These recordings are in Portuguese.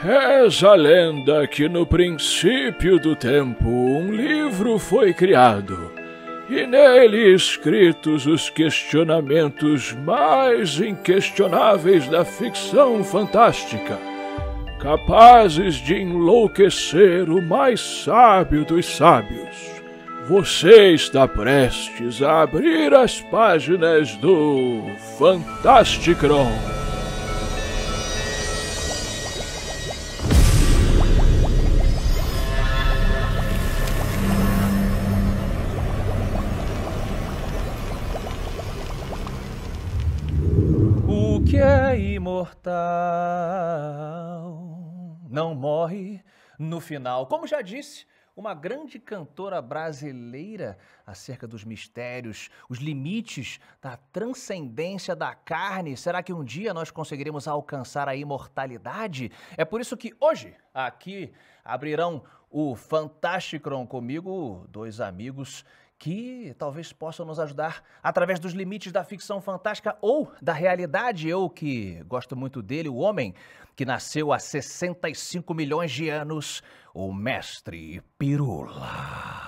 Reza a lenda que no princípio do tempo um livro foi criado, e nele escritos os questionamentos mais inquestionáveis da ficção fantástica, capazes de enlouquecer o mais sábio dos sábios. Você está prestes a abrir as páginas do Fantasticron. imortal não morre no final. Como já disse, uma grande cantora brasileira acerca dos mistérios, os limites da transcendência da carne. Será que um dia nós conseguiremos alcançar a imortalidade? É por isso que hoje, aqui, abrirão o Fantasticron comigo, dois amigos que talvez possam nos ajudar através dos limites da ficção fantástica ou da realidade. Eu que gosto muito dele, o homem que nasceu há 65 milhões de anos, o mestre Pirula.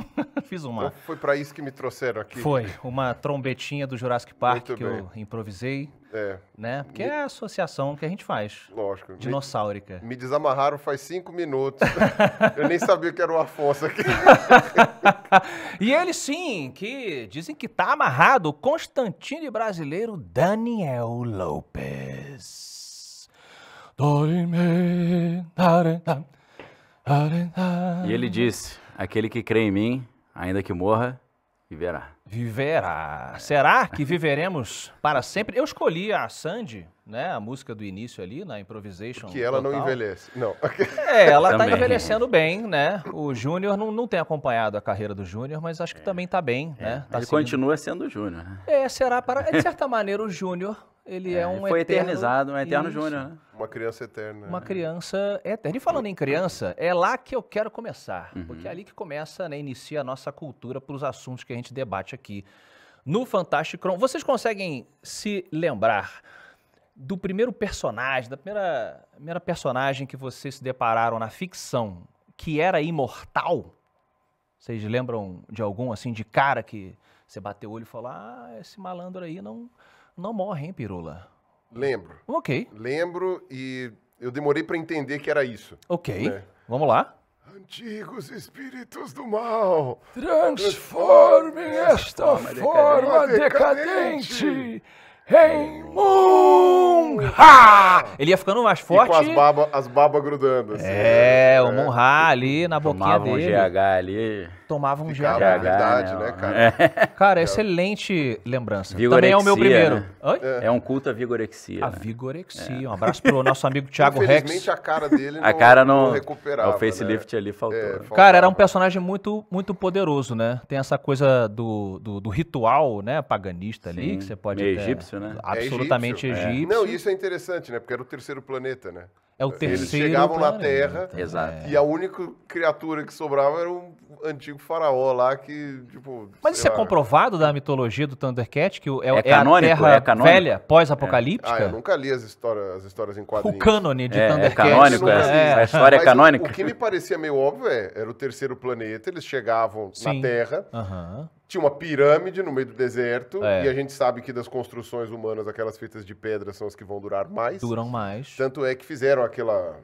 fiz uma. Ou foi para isso que me trouxeram aqui. Foi, uma trombetinha do Jurassic Park Muito que bem. eu improvisei. É. Né? Porque me... é a associação que a gente faz. Lógico. Dinossáurica. Me, me desamarraram faz cinco minutos. eu nem sabia que era o Afonso aqui. e ele sim, que dizem que tá amarrado, o Constantino brasileiro Daniel Lopes. e ele disse: Aquele que crê em mim, ainda que morra, viverá. Viverá. Será que viveremos para sempre? Eu escolhi a Sandy, né? A música do início ali, na improvisation. Que ela total. não envelhece. Não. É, ela está envelhecendo bem, né? O Júnior não, não tem acompanhado a carreira do Júnior, mas acho que é. também está bem, né? é. né? Tá Ele seguindo... continua sendo Júnior. Né? É, será para. De certa maneira, o Júnior ele é, é um foi eterno, eternizado, um eterno isso. júnior, né? Uma criança eterna. Uma né? criança eterna. E falando em criança, é lá que eu quero começar, uhum. porque é ali que começa, né, inicia a nossa cultura para os assuntos que a gente debate aqui no Fantástico. Vocês conseguem se lembrar do primeiro personagem, da primeira, primeira personagem que vocês se depararam na ficção, que era imortal? Vocês lembram de algum assim de cara que você bateu o olho e falou: "Ah, esse malandro aí não não morrem, Pirula. Lembro. Ok. Lembro e eu demorei para entender que era isso. Ok. Né? Vamos lá. Antigos espíritos do mal, transformem esta forma decadente, forma decadente em mundo. Monra! Ele ia ficando mais forte. E com as babas as baba grudando. Assim, é, né? o Monra ali na boquinha Tomava dele. Tomava um GH ali. Tomava um Ficava GH. Verdade, né, cara? É. Cara, excelente lembrança. Vigorexia, Também é o meu primeiro. Né? Oi? É. é um culto à vigorexia. A né? vigorexia. É. Um abraço pro nosso amigo Thiago Rex. Infelizmente a cara dele não, a cara não, não recuperava. O né? facelift né? ali faltou. É, né? faltava. Cara, era um personagem muito, muito poderoso, né? Tem essa coisa do, do, do ritual, né? Paganista Sim. ali, que você pode. Meio egípcio, né? É absolutamente é egípcio. egípcio. Não, e isso é interessante, né? Porque era o terceiro planeta, né? É o terceiro Eles chegavam planeta. na Terra Exato. e a única criatura que sobrava era um antigo faraó lá que, tipo... Mas isso é lá. é comprovado da mitologia do Thundercat? Que é, é, canônico, é a Terra é canônico. velha, é. pós-apocalíptica? É. Ah, eu nunca li as histórias, as histórias em quadrinhos. O cânone de é, Thundercat. É canônico, é, a história é canônica. O, o, que me parecia meio óbvio é, era o terceiro planeta, eles chegavam Sim. na Terra, uh -huh tinha uma pirâmide no meio do deserto, é. e a gente sabe que das construções humanas, aquelas feitas de pedra são as que vão durar mais. Duram mais. Tanto é que fizeram aquela,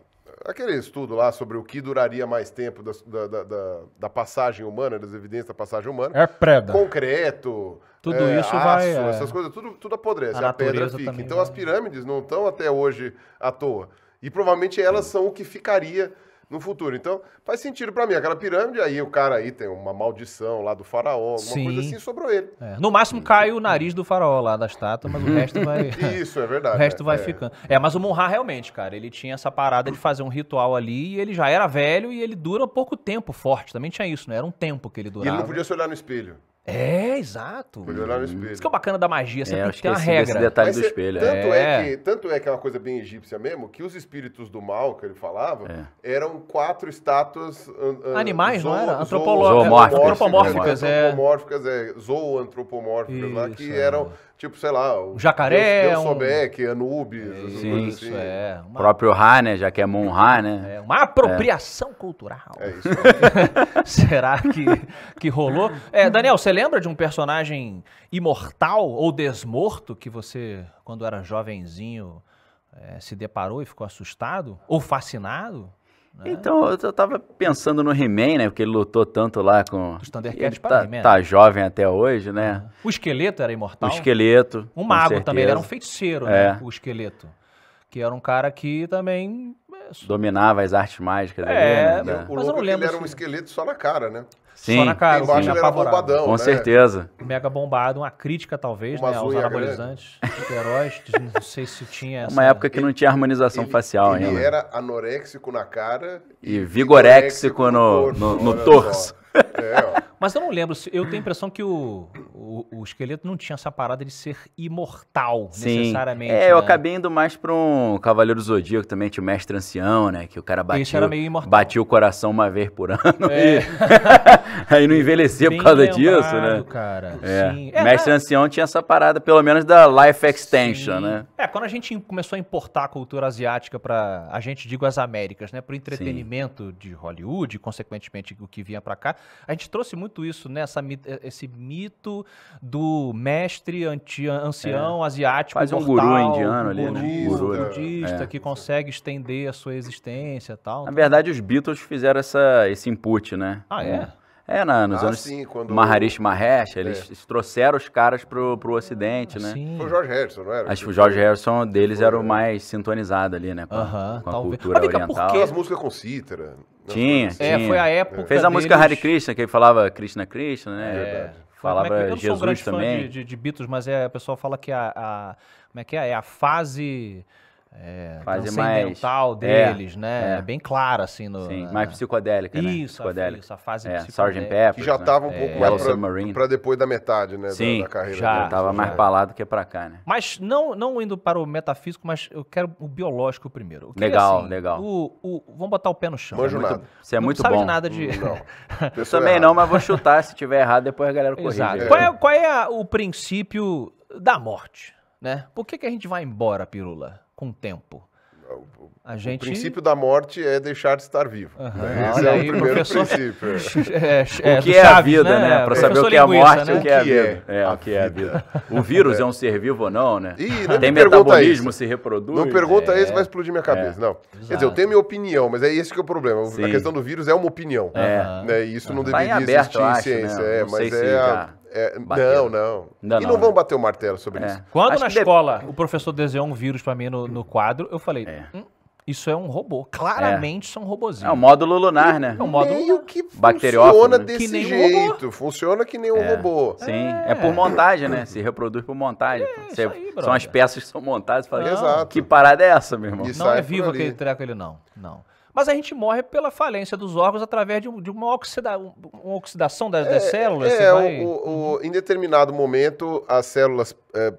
aquele estudo lá sobre o que duraria mais tempo da, da, da, da passagem humana, das evidências da passagem humana. É preda. Concreto, tudo é, isso aço, vai, é. essas coisas, tudo, tudo apodrece, a, a pedra fica. Então vai. as pirâmides não estão até hoje à toa. E provavelmente elas são o que ficaria no futuro. Então, faz sentido para mim. Aquela pirâmide, aí o cara aí tem uma maldição lá do faraó, alguma Sim. coisa assim, sobrou ele. É. No máximo cai o nariz do faraó lá da estátua, mas o resto vai... Isso, é verdade. o resto é, vai é. ficando. É, mas o Monra realmente, cara, ele tinha essa parada de fazer um ritual ali e ele já era velho e ele dura pouco tempo forte. Também tinha isso, né? Era um tempo que ele durava. E ele não podia se olhar no espelho. É, exato. Melhorar no uhum. espelho. Isso que é o bacana da magia, você é, tem que ter uma regra. Esse detalhe Mas do é espelho. Tanto é. é. que, tanto é que é uma coisa bem egípcia mesmo, que os espíritos do mal que ele falava é. eram quatro estátuas... Animais, não era? Antropomórficas, é. Antropomórficas, é. Zoantropomórficas lá, que é. eram Tipo, sei lá, o, jacaré, Deus, Deus um... Sobek, Anubis, isso, assim. É, uma... O próprio Ra, né? Já que é Mon Ra, né? É, uma apropriação é. cultural. É isso. Será que, que rolou? É, Daniel, você lembra de um personagem imortal ou desmorto que você, quando era jovenzinho, é, se deparou e ficou assustado? Ou fascinado? Né? Então, eu tava pensando no He-Man, né? Porque ele lutou tanto lá com. Os Thundercats tá, tá né? jovem até hoje, né? Uhum. O esqueleto era imortal. O esqueleto. Um mago também, ele era um feiticeiro, né? é. né? O esqueleto. Que era um cara que também dominava as artes mágicas. É, ali, né? o, é. o Mas eu não lembro. Ele era um esqueleto só na cara, né? Sim. Só na cara, embaixo sim. ele era bombadão, Com né? certeza. Mega bombado, uma crítica talvez, uma né, aos né? anabolizantes, heróis, não sei se tinha essa. Uma época que não tinha harmonização ele, facial ele ainda. Ele era anoréxico na cara e, vigoréxico, vigoréxico no, no, no, no torso. É, Mas eu não lembro. Eu tenho a impressão que o, o, o esqueleto não tinha essa parada de ser imortal, Sim. necessariamente. É, né? eu acabei indo mais para um Cavaleiro Zodíaco também, tinha o Mestre Ancião, né? Que o cara batia, era meio batia o coração uma vez por ano. É. E... aí não envelhecia Bem por causa lembrado, disso, né? cara. É. Sim. É, Mestre é... Ancião tinha essa parada, pelo menos da Life Extension, Sim. né? É, quando a gente começou a importar a cultura asiática para a gente digo as Américas, né? o entretenimento Sim. de Hollywood, consequentemente o que vinha para cá, a gente trouxe muito isso, né? Essa, eh, esse mito do mestre anti, ancião é. asiático. Faz mortal, né? um guru indiano um ali, guru, né? Guru, budista, é. que consegue estender a sua existência e tal. Na verdade, os Beatles fizeram essa, esse input, né? Ah, é? é. É, na, nos ah, anos sim, quando... Maharishi Mahesh, eles, é. trouxeram os caras pro, pro ocidente, ah, né? Sim. Foi o George Harrison, não era? Acho que o George Harrison deles Foi, era o é. mais sintonizado ali, né? Com, uh -huh, com a cultura Mas, oriental. Cá, porque... As músicas com Citra. Né? Tinha, tinha. Assim. É, foi a época Fez a deles... música Hare Krishna, que ele falava Krishna Krishna, né? É, é. verdade. É falava é que, eu Jesus sou um grande também. Fã de, de, de Beatles, mas é, o pessoal fala que a, a como é que é? É a fase é, fazer mais mental é, deles, é, né? É. é bem clara assim no Sim, mais psicodélica, né? Isso, psicodélica. Isso, a fase é, Sgt. Pepper, que já estava né? um é. pouco mais pra, pra, depois da metade, né, Sim, da, da carreira. Já, já tava mais pra lá do que pra cá, né? Mas não não indo para o metafísico, mas eu quero o biológico primeiro. Queria, legal, assim, legal. O, o, vamos botar o pé no chão. Manjo é muito, nada. Você é não muito sabe bom. de nada de não. eu também não, mas vou chutar se tiver errado depois a galera corrige. Qual é, qual é o princípio da morte, né? Por que que a gente vai embora, pirula? com o tempo. O, a gente... O princípio da morte é deixar de estar vivo. Uhum. Né? Esse é o primeiro professor... princípio. é, é, o que é a vida, né? Para saber o que é a morte, né? o que é a vida. É, o que é a vida. O vírus é um ser vivo ou não, né? E, não Tem me metabolismo, se reproduz. Não pergunta é... isso, vai explodir minha cabeça. É. Não. Exato. Quer dizer, eu tenho minha opinião, mas é esse que é o problema. Sim. A questão do vírus é uma opinião. É. Né? E isso não deveria tá aberto, existir acho, em ciência. Né? É, mas é é, não, não, e não, não vão né? bater o martelo sobre é. isso. Quando Acho na escola o professor desenhou um vírus para mim no, no, quadro, eu falei. É. Hum, isso é um robô. É. Claramente é. são robozinhos. É um módulo lunar, né? É um módulo Meio que funciona né? desse que jeito. Um funciona que nem um é. robô. Sim, é. é. por montagem, né? Se reproduz por montagem. É, aí, são as peças que são montadas. Fala, Exato. Que parada é essa, meu irmão? Isso não é vivo aquele treco ele não. Não mas a gente morre pela falência dos órgãos através de, uma, oxida, uma oxidação das, das é, células. É, é vai... o, o, em determinado momento, as células é,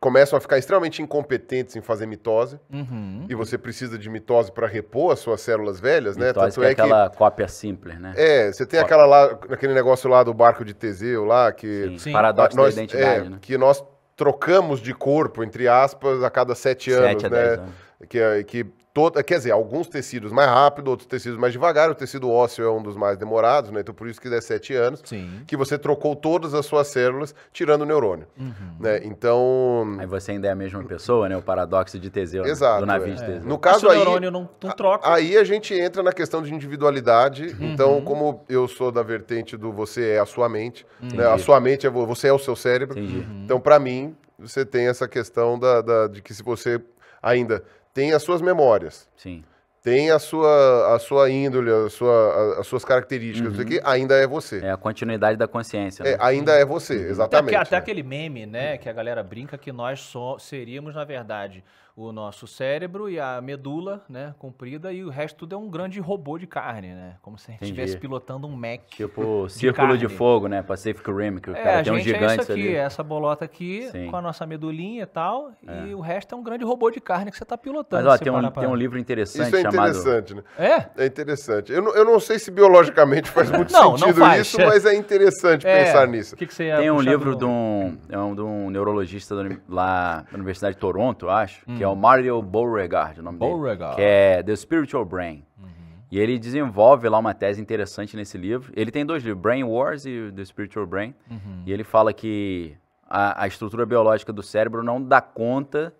começam a ficar extremamente incompetentes em fazer mitose. Uhum. E você precisa de mitose para repor as suas células velhas, né? mitose, né? Tanto que é, é aquela que, cópia simples, né? É, você tem aquela lá, aquele negócio lá do barco de Teseu lá, que. Sim, sim. Paradoxo nós, da identidade, é, né? Que nós trocamos de corpo, entre aspas, a cada sete, sete anos, né? Anos que, é, que todo, quer dizer, alguns tecidos mais rápido, outros tecidos mais devagar. O tecido ósseo é um dos mais demorados, né? Então por isso que é sete anos Sim. que você trocou todas as suas células, tirando o neurônio. Uhum. Né? Então. Aí você ainda é a mesma pessoa, né? O paradoxo de Teseu. Exato. Né? Do navio é. de Teseu. No caso aí, o neurônio não, não troca. Aí a gente entra na questão de individualidade. Uhum. Então, como eu sou da vertente do você é a sua mente, uhum. né? a sua mente é você é o seu cérebro. Então, para mim, você tem essa questão da, da, de que se você ainda tem as suas memórias. Sim. Tem a sua, a sua índole, a sua, a, as suas características, uhum. aqui, ainda é você. É a continuidade da consciência. É, né? É, ainda é você, uhum. exatamente. Até, até né? aquele meme, né, que a galera brinca que nós só seríamos, na verdade, o nosso cérebro e a medula, né, comprida, e o resto tudo é um grande robô de carne, né? Como se a gente estivesse pilotando um Mac. Tipo, de círculo carne. de fogo, né? Pacific Rim, que o é, cara tem um gigante é isso aqui, ali. É essa bolota aqui, Sim. com a nossa medulinha e tal, é. e o resto é um grande robô de carne que você está pilotando. Mas, ó, tem, um, tem um livro interessante isso é interessante, chamado... né? É? É interessante. Eu não, eu não sei se biologicamente faz muito não, sentido não faz. isso, mas é interessante é. pensar nisso. Que que você tem um livro do... de, um, é de um neurologista do, lá da Universidade de Toronto, acho, hum. que é o Mario Beauregard, o nome Beauregard. dele, que é The Spiritual Brain. Uhum. E ele desenvolve lá uma tese interessante nesse livro. Ele tem dois livros, Brain Wars e The Spiritual Brain. Uhum. E ele fala que a, a estrutura biológica do cérebro não dá conta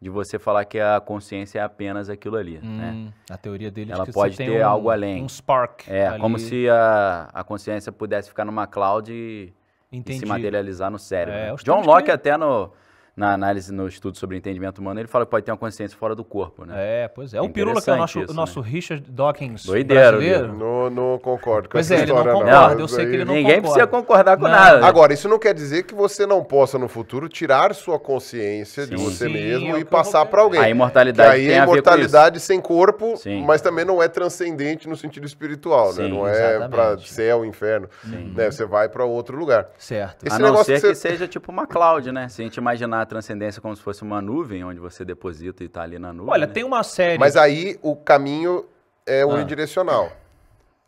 de você falar que a consciência é apenas aquilo ali, hum, né? A teoria dele ela que pode ter um, algo além, um spark. É ali. como se a, a consciência pudesse ficar numa cloud e, e se materializar no cérebro. É, né? John Locke que... até no na análise, no estudo sobre entendimento humano, ele fala que pode ter uma consciência fora do corpo, né? É, pois é. é o Pirula, que é o nosso, isso, o nosso né? Richard Dawkins Doideiro, brasileiro. Não, não concordo com pois essa é, história, não. Concorda, não. Eu sei que ele não Ninguém concorda. precisa concordar com não. nada. Agora, isso não quer dizer que você não possa, no futuro, tirar sua consciência Sim. de você Sim, mesmo é e passar para alguém. A imortalidade que aí tem a imortalidade sem corpo, Sim. mas também não é transcendente no sentido espiritual, né? Não é para céu, inferno. Né? Você vai para outro lugar. Certo. Esse a não ser que, que seja tipo uma cloud, né? Se a gente imaginar transcendência como se fosse uma nuvem, onde você deposita e está ali na nuvem. Olha, né? tem uma série. Mas aí o caminho é ah. unidirecional. Ah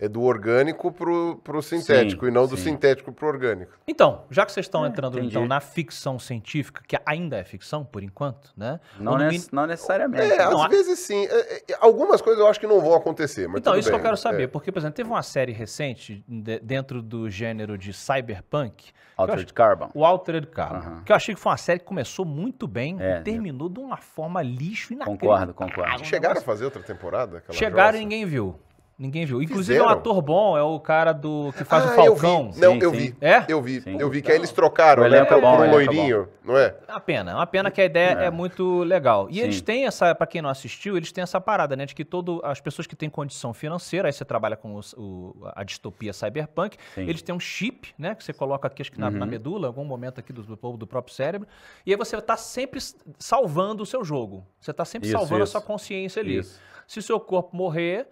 é do orgânico para o sintético sim, e não sim. do sintético para o orgânico. Então, já que vocês estão é, entrando então, na ficção científica, que ainda é ficção por enquanto, né? Não, min... não necessariamente. É, não, às a... vezes sim. É, é, algumas coisas eu acho que não vão acontecer. Mas então, isso bem, que eu quero né? saber, é. porque, por exemplo, teve uma série recente de, dentro do gênero de cyberpunk. Altered acho... Carbon. O Altered Carbon. Uhum. Que eu achei que foi uma série que começou muito bem é, e né? terminou de uma forma lixo e inacreditável. Concordo, concordo. Chegaram a fazer outra temporada? Chegaram e ninguém viu. Ninguém viu. Inclusive Fizeram? é um ator bom, é o cara do que faz ah, o Falcão. Não, eu vi. É? Eu vi. Sim. Eu vi que aí eles trocaram, o né? Por é um é loirinho, não é? é? Uma pena. é Uma pena que a ideia é, é muito legal. E Sim. eles têm essa, para quem não assistiu, eles têm essa parada, né? De que todo, as pessoas que têm condição financeira, aí você trabalha com os, o, a distopia cyberpunk, Sim. eles têm um chip, né? Que você coloca aqui, acho que na, uhum. na medula, algum momento aqui do, do, do próprio cérebro. E aí você tá sempre salvando o seu jogo. Você tá sempre isso, salvando isso. a sua consciência ali. Isso. Se o seu corpo morrer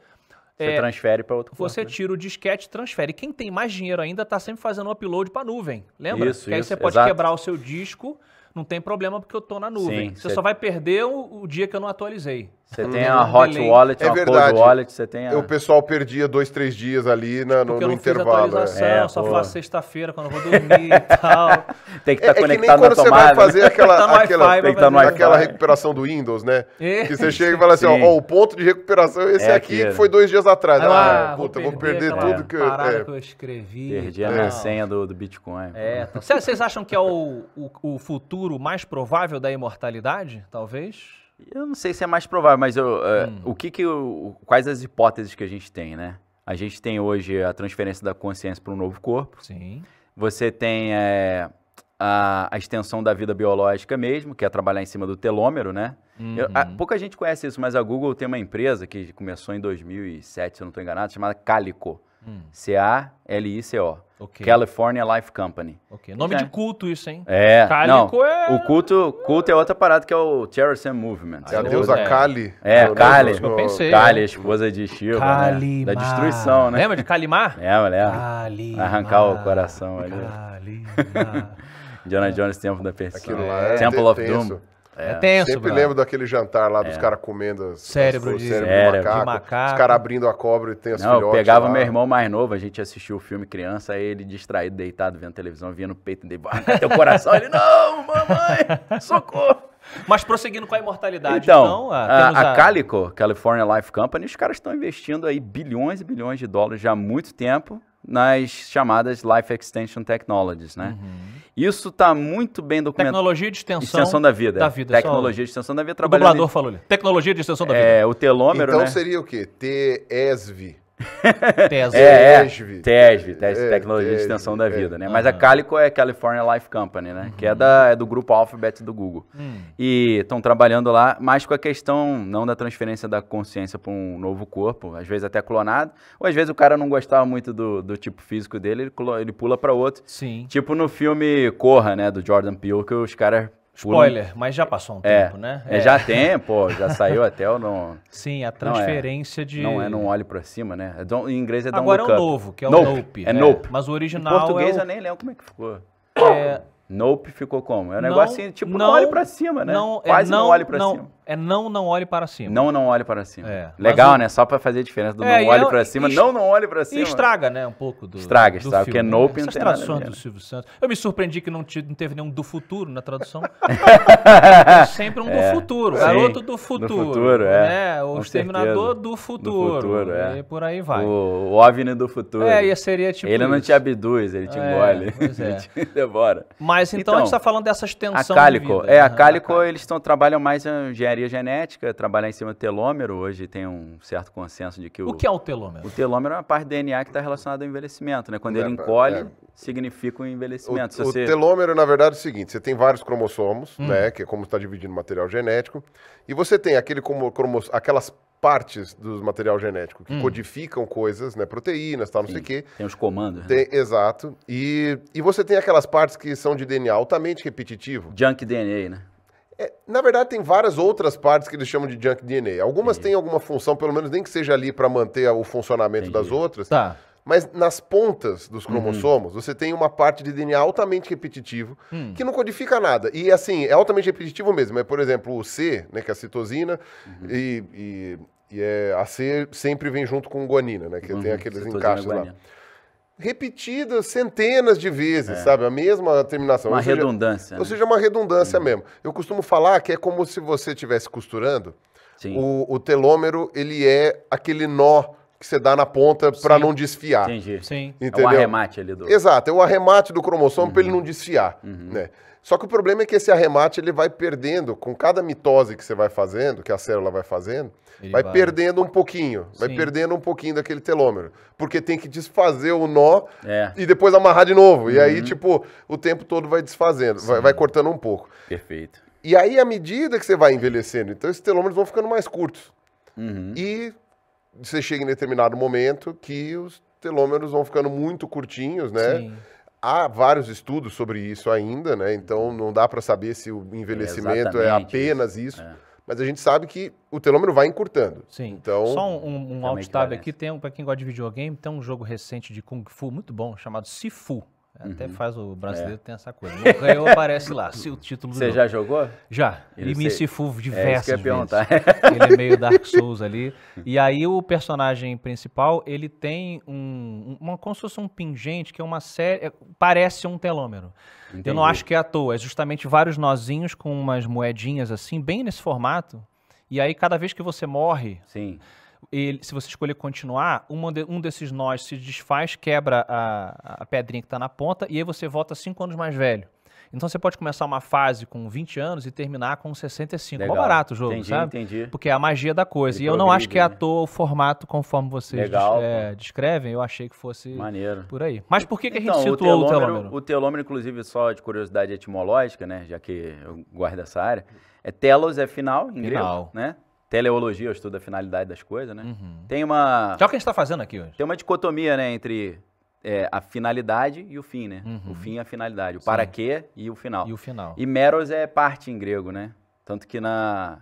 você é, transfere para outro Você né? tira né? o disquete transfere. Quem tem mais dinheiro ainda está sempre fazendo upload para nuvem. Lembra? Isso, que aí você pode exato. quebrar o seu disco, não tem problema porque eu estou na nuvem. Sim, você, você, só vai perder o, o, dia que eu não atualizei. Você tem a Hot delay. Wallet, é uma verdade. Cold Wallet, você tem a... O pessoal perdia dois, três dias ali na, tipo, no, no intervalo. É. É, só faço sexta-feira quando eu vou dormir e tal. Tem que estar tá é, conectado é que nem quando você vai né? fazer aquela, tá aquela, tem que tá aquela recuperação do Windows, né? É. Que você chega e fala assim, ó, ó, o ponto de recuperação é esse é aqui, que foi dois dias atrás. Ah, ah vou puta, vou perder, vou perder tudo que eu... É. que eu escrevi. Perdi a minha senha do, do Bitcoin. É, então, vocês acham que é o futuro mais provável da imortalidade, talvez? Eu não sei se é mais provável, mas eu, é, hum. uh, o que que eu, quais as hipóteses que a gente tem, né? A gente tem hoje a transferência da consciência para um novo corpo. Sim. Você tem é, a, a, extensão da vida biológica mesmo, que é trabalhar em cima do telômero, né? Uhum. Eu, a, uhum. pouca gente conhece isso, mas a Google tem uma empresa que começou em 2007, se eu não estou enganado, chamada Calico. Hum. C-A-L-I-C-O. Okay. California Life Company. Okay. Nome é. de culto isso, hein? É. Cálico não, é... O culto, culto é outra parada que é o and Movement. É a deusa é. Kali. É, é Kali. Eu pensei. Kali, a esposa de Shiva, né? Da destruição, né? Lembra de Kalimar? É lembra. Kali. Arrancar o coração ali. Kali. Jonah Jones, Tempo da Perdição. Aquilo lá é Temple of Doom. É, é, tenso, Sempre lembro daquele jantar lá dos é. caras comendo as, cérebro, as, de, cérebro, de macaco, de macaco. Os caras abrindo a cobra e tem as Não, eu pegava lá. meu irmão mais novo, a gente assistiu o filme criança, aí ele distraído, deitado, vendo televisão, vendo o peito dele, ah, teu coração, ele, não, mamãe, socorro. Mas prosseguindo com a imortalidade, então, então ah, a, a, a, Calico, California Life Company, os caras estão investindo aí bilhões e bilhões de dólares já há muito tempo nas chamadas Life Extension Technologies, né? Uhum. Isso está muito bem documentado. Tecnologia de extensão, extensão da vida. É. Da vida Tecnologia só... de extensão da vida. O dublador em... falou ali. Tecnologia de extensão da é, vida. É, o telômero, então, né? Então seria o quê? TESV. TESV. É, é. TESV, é, Tecnologia de Extensão da Vida, né? É. Mas a Calico é California Life Company, né? Uhum. Que é, uhum. da, é do grupo Alphabet do Google. Uhum. E estão trabalhando lá mais com a questão não da transferência da consciência para um novo corpo, às vezes até clonado, ou às vezes o cara não gostava muito do, do tipo físico dele, ele, ele pula para outro. Sim. Tipo no filme Corra, né? Do Jordan Peele, que os caras Spoiler, mas já passou um é, tempo, né? É, é. já tem, pô, já saiu até o não? Sim, a transferência não é, de. Não é, não olhe para cima, né? É em inglês é Agora é o novo, que é o nope. nope é, é. Nope. Mas o original. Em português eu nem lembro como é que ficou. É... Nope ficou como? É um negócio assim, tipo, não, não olhe para cima, né? Não, Quase não, não olhe para cima. É não, não olhe para cima. Não, não olhe para cima. É, Legal, o... né? Só para fazer a diferença do é, não olhe para cima. Est... Não, não olhe para cima. E estraga, né? Um pouco do. Estraga, do estraga. Filme, porque né? Nope Essas não traduções do Silvio Santos. Eu me surpreendi que não, te, não teve nenhum do futuro na tradução. sempre um é, do futuro. Sim, garoto do futuro. Do futuro, é. Né? O exterminador do futuro. Do futuro, é. E por aí vai. O, o OVNI do futuro. É, ia seria tipo. Ele não te abduz, ele te é, engole. Ele é. te devora. Mas então, a gente está então, falando dessas tensões. A Cálico, é, a né? Cálico, eles trabalham mais a engenharia engenharia genética, trabalhar em cima do telômero. Hoje tem um certo consenso de que o. O que é o telômero? O telômero é uma parte do DNA que está relacionada ao envelhecimento, né? Quando é, ele é. encolhe, é. significa o um envelhecimento. O, você... telômero, na verdade, é o seguinte: você tem vários cromossomos, hum. né? Que é como está dividindo material genético, e você tem aquele como, cromoss... aquelas partes do material genético que hum. codificam coisas, né? Proteínas, tal, não Sim. sei o quê. Tem os comandos. Tem, né? Exato. E, e você tem aquelas partes que são de DNA altamente repetitivo. Junk DNA, né? É, na verdade, tem várias outras partes que eles chamam de junk DNA. Algumas Entendi. têm alguma função, pelo menos nem que seja ali para manter o funcionamento Entendi. das outras. Tá. Mas nas pontas dos uhum. cromossomos, uhum. você tem uma parte de DNA altamente repetitivo, hum. que não codifica nada. E assim, é altamente repetitivo mesmo. É, por exemplo, o C, né, que é a citosina, uhum. e, e, e é, a C sempre vem junto com guanina, né? Que uhum. tem aqueles encaixes lá repetidas centenas de vezes, é. sabe? A mesma terminação. Uma ou seja, redundância. Ou né? seja, uma redundância hum. mesmo. Eu costumo falar que é como se você estivesse costurando. O, o, telômero, ele é aquele nó que você dá na ponta para não desfiar. Entendi. Sim. É o arremate ali do. Exato, é o arremate do cromossomo uhum. para ele não desfiar. Uhum. Né? Só que o problema é que esse arremate ele vai perdendo, com cada mitose que você vai fazendo, que a célula vai fazendo, vai, vai, perdendo um pouquinho, Sim. vai perdendo um pouquinho daquele telômero. Porque tem que desfazer o nó é. e depois amarrar de novo. Uhum. E aí, uhum. tipo, o tempo todo vai desfazendo, vai, vai, cortando um pouco. Perfeito. E aí, à medida que você vai envelhecendo, então esses telômeros vão ficando mais curtos. Uhum. E você chega em determinado momento que os telômeros vão ficando muito curtinhos, né? Sim. Há vários estudos sobre isso ainda, né? Então não dá para saber se o envelhecimento é, é apenas isso. isso. É. Mas a gente sabe que o telômero vai encurtando. Sim. Então, Só um, um alt tab aqui, tem um, para quem gosta de videogame, tem um jogo recente de Kung Fu muito bom chamado Sifu. Até uhum. faz o brasileiro é. tem essa coisa. Não ganhou, aparece lá. Se o título Você já jogou? Já. Ele e me se fuvo é, diversas é, vezes. Ele é meio Dark Souls ali. E aí o personagem principal, ele tem um, uma construção um pingente, que é uma série. É, parece um telômero. Entendi. Eu não acho que é à toa. É justamente vários nozinhos com umas moedinhas assim, bem nesse formato. E aí, cada vez que você morre. Sim ele, se você escolher continuar, de, um desses nós se desfaz, quebra a, a pedrinha que está na ponta, e aí você volta cinco anos mais velho. Então você pode começar uma fase com 20 anos e terminar com 65. Legal. Mó barato o jogo, entendi, sabe? Entendi. Porque é a magia da coisa. E, e eu não acho que é à né? toa o formato conforme vocês Legal, des, é, descrevem. Eu achei que fosse Maneiro. por aí. Mas por que, que a gente situou então, o telômero, o telômero? O telômero, inclusive, só de curiosidade etimológica, né? Já que eu guardo essa área. É telos é final, em final. grego, né? teleologia, o estudo da finalidade das coisas, né? Uhum. Tem uma. Que é o que a gente está fazendo aqui hoje. Tem uma dicotomia, né, entre é, a finalidade e o fim, né? Uhum. O fim e a finalidade. O Sim. para quê e o final. E o final. E meros é parte em grego, né? Tanto que na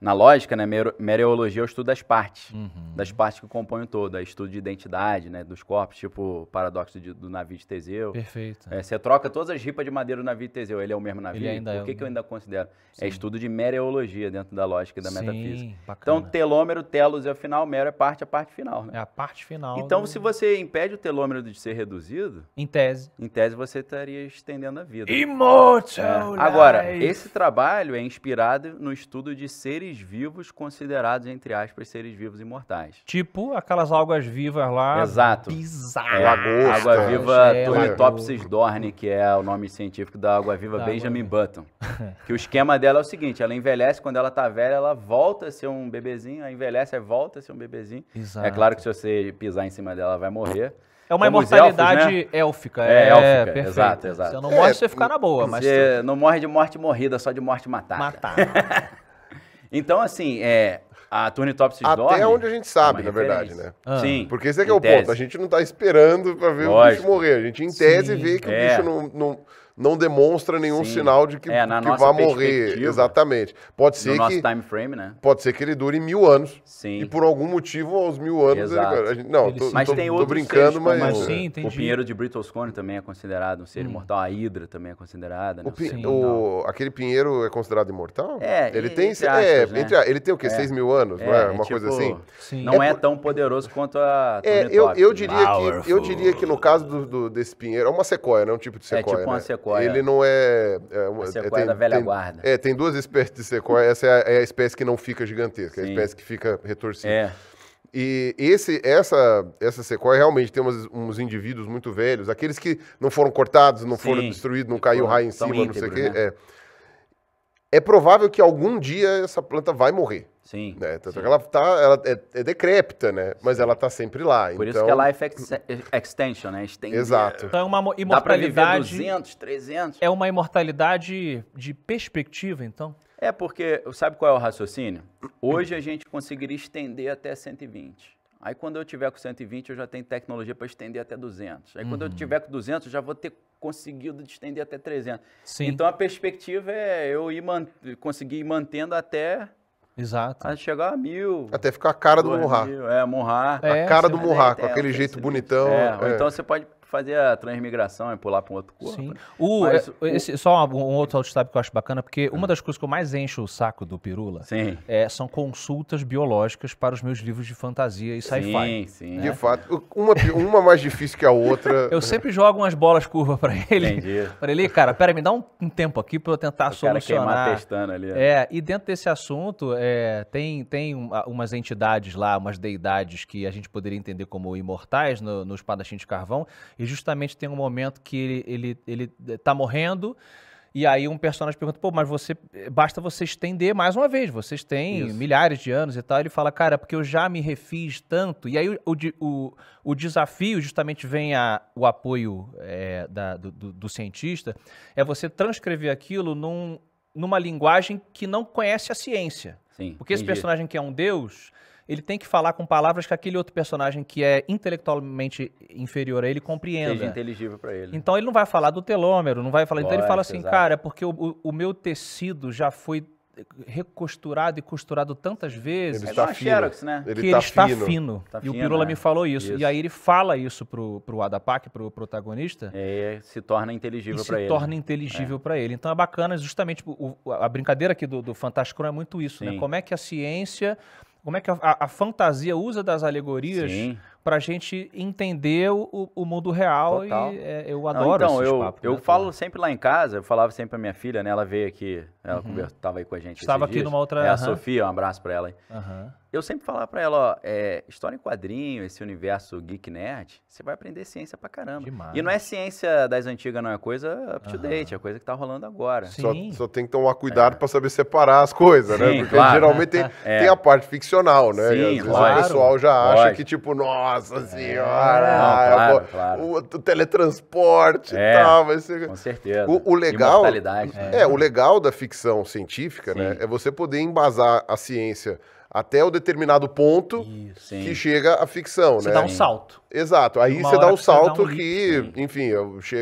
na lógica, né, mereologia é o estudo das partes, uhum. das partes que compõem o todo, é estudo de identidade, né, dos corpos, tipo o paradoxo de, do navio de Teseu. Perfeito. É, você troca todas as ripas de madeira do navio de Teseu, ele é o mesmo navio, ele ainda por é que, é o... que eu ainda considero? É Sim. É estudo de mereologia dentro da lógica e da Sim, metafísica. Bacana. Então, telômero, telos é o final, mero é parte, a parte final. Né? É a parte final. Então, do... se você impede o telômero de ser reduzido... Em tese. Em tese, você estaria estendendo a vida. Immortal! É. Agora, esse trabalho é inspirado no estudo de seres seres vivos considerados, entre aspas, seres vivos imortais. Tipo aquelas algas vivas lá. Exato. Bizarro. É, Lagosta. Água-viva é, Turnitopsis dorne, que é o nome científico da água-viva da Benjamin água. Button. que o esquema dela é o seguinte, ela envelhece, quando ela tá velha, ela volta a ser um bebezinho, ela envelhece, ela volta a ser um bebezinho. É exato. É claro que se você pisar em cima dela, ela vai morrer. É uma Como imortalidade elfos, né? élfica. É, é élfica, perfeito. exato, exato. Você não morre, é, você ficar na boa. Você não morre de morte morrida, só de morte matada. Matada. Então, assim, é, a Tony Topsis Até dorme... Até onde a gente é sabe, é na verdade, né? Ah. Sim. Porque esse é que é o tese. ponto. A gente não está esperando para ver Lógico. o bicho morrer. A gente, em tese, Sim. vê que é. o bicho não, não não demonstra nenhum Sim. sinal de que, é, que vai morrer. Exatamente. Pode ser no que. time frame, né? Pode ser que ele dure mil anos. Sim. E por algum motivo, aos mil anos. Ele, não, tô, mas tô, tem tô brincando, seres, mas. mas sim, o pinheiro de Britoscone também é considerado um ser hum. imortal. A Hidra também é considerada. Né? O, sim, o aquele pinheiro é considerado imortal? É. Ele e, tem. Entre é, né? entre, ele tem o quê? É. Seis mil anos? não é? é? Uma coisa tipo, assim? Sim. Não é, é tão poderoso quanto a. É, eu, eu, né? diria que, eu diria que no caso do, desse pinheiro, é uma sequoia, é Um tipo de sequoia. É tipo uma sequoia sequoia. Ele não é. é, é a sequoia é, da velha tem, guarda. É, tem duas espécies de sequoia. Essa é a, é a espécie que não fica gigantesca, é Sim. a espécie que fica retorcida. É. E esse, essa, essa sequoia realmente tem umas, uns indivíduos muito velhos, aqueles que não foram cortados, não Sim. foram destruídos, não caiu raio em cima, não sei o quê. Né? É é provável que algum dia essa planta vai morrer. Sim. Né? Tanto é sim. que ela, tá, ela é, é decrépita, né? Sim. Mas ela está sempre lá. Por então... isso que é Life é, extension, né? Estende, Exato. Então é uma imortalidade... Dá pra viver 200, 300. É uma imortalidade de perspectiva, então? É porque, sabe qual é o raciocínio? Hoje a gente conseguiria estender até 120. Aí quando eu tiver com 120, eu já tenho tecnologia para estender até 200. Aí uhum. quando eu uhum. tiver com 200, eu já vou ter conseguido estender até 300. Sim. Então a perspectiva é eu ir man conseguir ir mantendo até Exato. A chegar a mil. Até ficar a cara do Morrar. É, Morrar. É, a cara é, do Morrar, com é, aquele jeito bonitão. É, é. Então você pode fazer a transmigração e pular para um outro corpo. Sim. Né? O, Mas, é, o... Esse, só um, um outro outstep que eu acho bacana, porque uma ah. das coisas que eu mais encho o saco do Pirula é, são consultas biológicas para os meus livros de fantasia e sci-fi. Sim, né? sim. Né? De fato. Uma, uma mais difícil que a outra. eu sempre jogo umas bolas curvas para ele. Entendi. Para ele, cara, pera, me dá um, um tempo aqui para eu tentar eu solucionar. Cara testando ali. É, e dentro desse assunto, é, tem, tem umas entidades lá, umas deidades que a gente poderia entender como imortais no, no Espadachim de Carvão, e justamente tem um momento que ele, ele, ele eh, tá morrendo. E aí um personagem pergunta, pô, mas você eh, basta você estender mais uma vez, vocês têm Isso. milhares de anos e tal. Ele fala, cara, porque eu já me refiz tanto. E aí o, o, o desafio justamente vem a, o apoio é, da, do, do, do, cientista, é você transcrever aquilo num, numa linguagem que não conhece a ciência. Sim, porque entendi. esse personagem que é um deus, ele tem que falar com palavras que aquele outro personagem que é intelectualmente inferior a ele compreenda. Seja inteligível para ele. Então ele não vai falar do telômero, não vai falar. Então ele fala assim, exato. cara, é porque o, o meu tecido já foi recosturado e costurado tantas vezes. Ele está é fino. Xerox, né? Ele que tá ele tá está fino. fino. Tá e fino, o Pirula né? me falou isso. isso. E aí ele fala isso pro, pro Adapak, pro protagonista. E se torna inteligível para ele. se torna inteligível é. para ele. Então é bacana, justamente, o, a brincadeira aqui do, do Fantástico é muito isso, né? Sim. né? Como é que a ciência como é que a, a, fantasia usa das alegorias para a gente entender o, o mundo real. Total. E é, eu adoro Não, então, eu, papos, eu né? falo sempre lá em casa, eu falava sempre pra minha filha, né? Ela veio aqui, ela uhum. estava aí com a gente. Estava aqui dias. numa outra. É a Sofia, um abraço para ela. Uhum. Eu sempre falava para ela, ó, é, história em quadrinho, esse universo geek nerd, você vai aprender ciência pra caramba. Demais. E não é ciência das antigas, não é coisa up to date, é coisa que tá rolando agora. Só, só, tem que tomar cuidado é. para saber separar as coisas, né? Sim, né? Porque claro, geralmente né? Tem, tem, é. a parte ficcional, né? Sim, e às vezes o pessoal já acha que, tipo, nossa nossa é, senhora, não, claro, vou, claro. O, o, teletransporte é, e tal. Vai ser... Com certeza. O, o legal. É. é, o legal da ficção científica, Sim. né? É você poder embasar a ciência até o determinado ponto Isso, que chega a ficção, você né? Você dá um salto. Exato. Aí você dá um salto um que, enfim,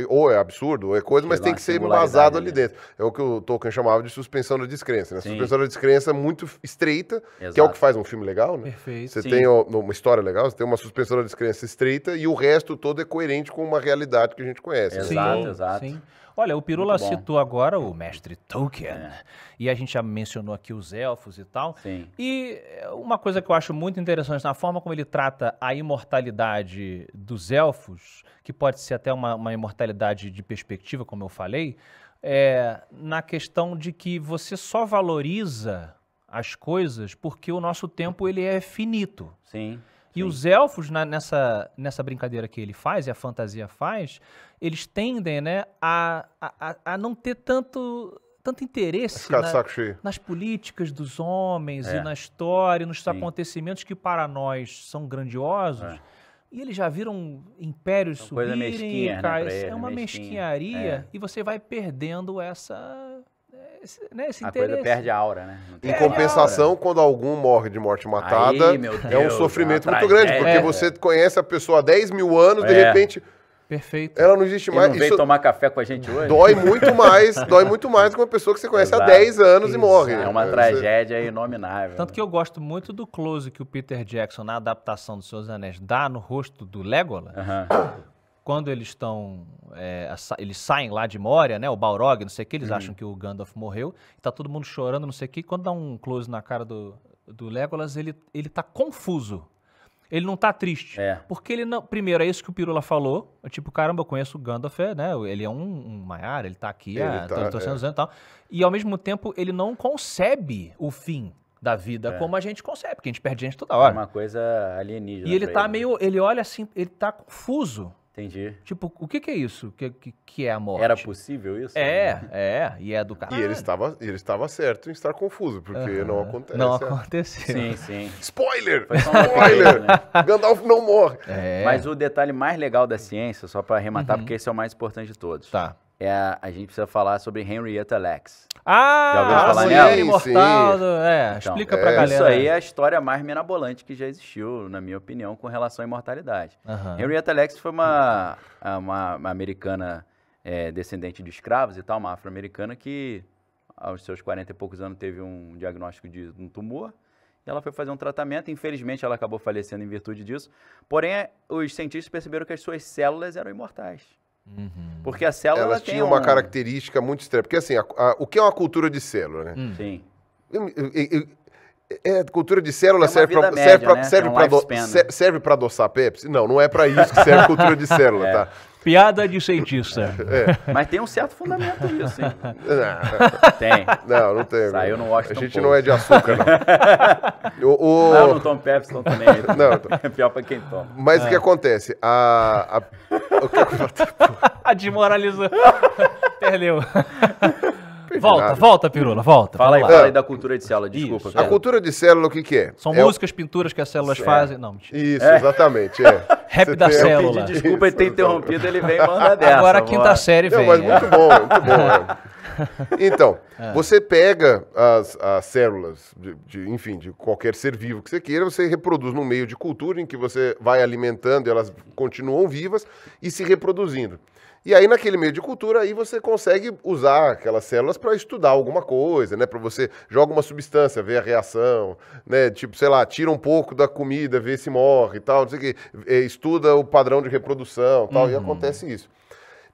ou é absurdo, ou é coisa, mas tem que ser embasado ali dentro. É o que o Tolkien chamava de suspensão da descrença, né? Sim. Suspensão da descrença muito estreita, Exato. que é o que faz um filme legal, né? Perfeito. Você Sim. tem uma história legal, você tem uma suspensão da descrença estreita e o resto todo é coerente com uma realidade que a gente conhece. Exato, né? exato. Sim. Olha, o Pirula citou agora o mestre Tolkien, é. e a gente já mencionou aqui os elfos e tal. Sim. E eh, uma coisa que eu acho muito interessante na forma como ele trata a imortalidade dos elfos, que pode ser até uma, uma imortalidade de perspectiva, como eu falei, é na questão de que você só valoriza as coisas porque o nosso tempo ele é finito. Sim. E os elfos, na, nessa, nessa brincadeira que ele faz, e a fantasia faz, eles tendem né, a, a, a não ter tanto tanto interesse na, nas políticas dos homens é. e na história, nos Sim. acontecimentos que para nós são grandiosos. É. E eles já viram impérios então, subirem, mesquinha, né, ele, é uma mesquinharia é. e você vai perdendo essa esse, né, esse a interesse. coisa perde a aura, né? Em compensação, quando algum morre de morte matada, Aí, Deus, é um sofrimento tá muito grande, né? porque é, você conhece a pessoa há 10 mil anos, de é. repente. Perfeito. Ela não existe mais. Ele não vem Isso tomar café com a gente hoje? Dói muito mais, dói muito mais que uma pessoa que você conhece Exato. há 10 anos Isso. e morre. É uma né? tragédia inominável. Tanto né? que eu gosto muito do close que o Peter Jackson, na adaptação dos Seus Anéis, dá no rosto do Legolas quando eles estão. É, eles saem lá de Moria, né? O Balrog, não sei o que, eles uhum. acham que o Gandalf morreu. Tá todo mundo chorando, não sei o que. Quando dá um close na cara do, do Legolas, ele, ele tá confuso. Ele não tá triste. É. Porque ele não. Primeiro, é isso que o Pirula falou. É tipo, caramba, eu conheço o Gandalf, é, né? Ele é um, um Maiar, ele tá aqui há tá, é, tá, 300 anos e tal. E ao mesmo tempo, ele não concebe o fim da vida é. como a gente concebe, porque a gente perde gente toda é hora. É uma coisa alienígena. E ele tá ele. Né? meio. Ele olha assim, ele tá confuso. Entendi. Tipo, o que, que é isso? O que, que, que, é a morte? Era possível isso? É, é, e é do E ele estava, ele estava certo em estar confuso, porque uhum. não acontece. Não é. aconteceu. Sim, sim. Spoiler! Spoiler! né? Gandalf não morre. É. Mas o detalhe mais legal da ciência, só para arrematar, uhum. porque esse é o mais importante de todos. Tá é a, a gente precisa falar sobre Henrietta Lacks. Ah, a mulher imortal. Né? É, então, explica é pra é. galera. Isso aí é a história mais mirabolante que já existiu, na minha opinião, com relação à imortalidade. Henrietta Lacks foi uma, uma, uma americana é, descendente de escravos e tal, uma afro-americana que aos seus 40 e poucos anos teve um diagnóstico de um tumor ela foi fazer um tratamento. Infelizmente, ela acabou falecendo em virtude disso. Porém, é, os cientistas perceberam que as suas células eram imortais. Uhum. Porque a célula. Elas tinham uma característica muito estranha. Porque, assim, a, a, o que é uma cultura de célula, né? Hum. Sim. Eu, eu, eu, é, cultura de célula é serve para né? serve para um né? serve para adoçar Pepsi? Não, não é para isso que serve cultura de célula, é. tá? Piada de cientista. É. Mas tem um certo fundamento nisso, hein? Não, é. tem. Não, não tem. Saiu no Washington A gente Post. não é de açúcar, não. o, o... Não, não tomo Pepsi, não também. Não, é pior pra quem toma. Mas o que é. acontece? A... a... O que... Desmoralizou. Perdeu. Volta, volta, Pirula, volta. Fala aí, fala aí da cultura de célula, desculpa. Isso, a cultura de célula, o que, que é? São é músicas, o... pinturas que as células é. fazem. Não, mentira. Isso, é. exatamente. É. Rap da célula. pedi desculpa ele ter interrompido, ele vem mandar dessa. Agora a quinta bora. série vem. Não, mas muito é. bom, muito bom. Então, é. você pega as, as células, de, de, enfim, de qualquer ser vivo que você queira, você reproduz num meio de cultura em que você vai alimentando, elas continuam vivas e se reproduzindo. E aí, naquele meio de cultura, aí você consegue usar aquelas células para estudar alguma coisa, né? Para você joga uma substância, ver a reação, né? Tipo, sei lá, tira um pouco da comida, vê se morre e tal, não sei o é, Estuda o padrão de reprodução tal, uhum. e acontece isso.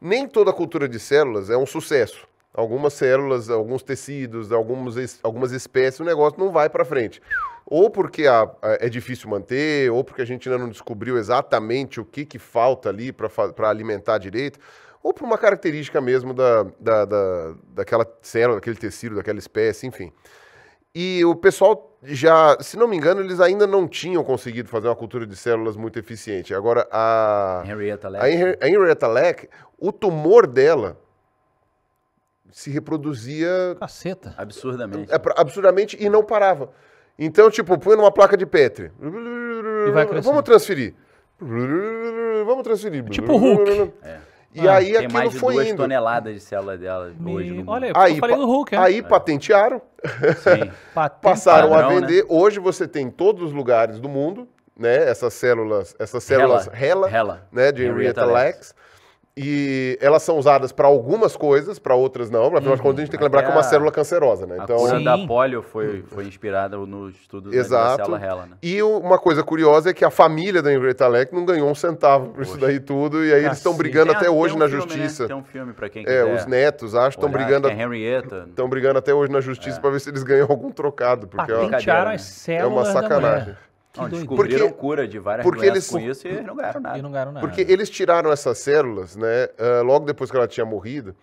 Nem toda cultura de células é um sucesso. Algumas células, alguns tecidos, algumas, algumas espécies, o negócio não vai para frente ou porque a, a, é difícil manter, ou porque a gente ainda não descobriu exatamente o que, que falta ali para alimentar direito ou por uma característica mesmo da, da, da, daquela célula, daquele tecido, daquela espécie, enfim. E o pessoal já, se não me engano, eles ainda não tinham conseguido fazer uma cultura de células muito eficiente. Agora, a Henrietta Leck, a Henrietta Leck o tumor dela se reproduzia... Caceta. Absurdamente. É, absurdamente e não parava. Então, tipo, põe numa placa de Petri. E vai crescendo. Vamos transferir. Vamos transferir. É tipo Hulk. É. E ah, aí tem aquilo mais de foi duas indo. toneladas de célula dela hoje no Olha, eu aí, falei do Hulk, né? Aí é. patentearam, Sim. passaram padrão, a né? vender. Né? Hoje você tem em todos os lugares do mundo, né? Essas células, essas células Hela, Hela, Hela. né? De Henrietta Lex. Lex e elas são usadas para algumas coisas, para outras não. Afinal uhum. de contas, a gente tem que lembrar Até que é uma a... Uhum. célula cancerosa, né? A então, cura da polio foi, foi inspirada no estudo Exato. da célula Hela, né? E uma coisa curiosa é que a família da Ingrid Alec não ganhou um centavo por isso daí tudo. E aí ah, eles estão brigando até hoje um na filme, né? justiça. Né? Tem um filme para quem é, quiser. É, os netos, acho, estão brigando. É Henrietta. Estão brigando até hoje na justiça é. para ver se eles ganham algum trocado. Porque, Patentearam ah, ó, né? as células. É uma sacanagem. Não, descobriram porque, cura de várias porque eles, com isso e não ganharam nada. E não ganharam nada. Porque eles tiraram essas células, né, uh, logo depois que ela tinha morrido,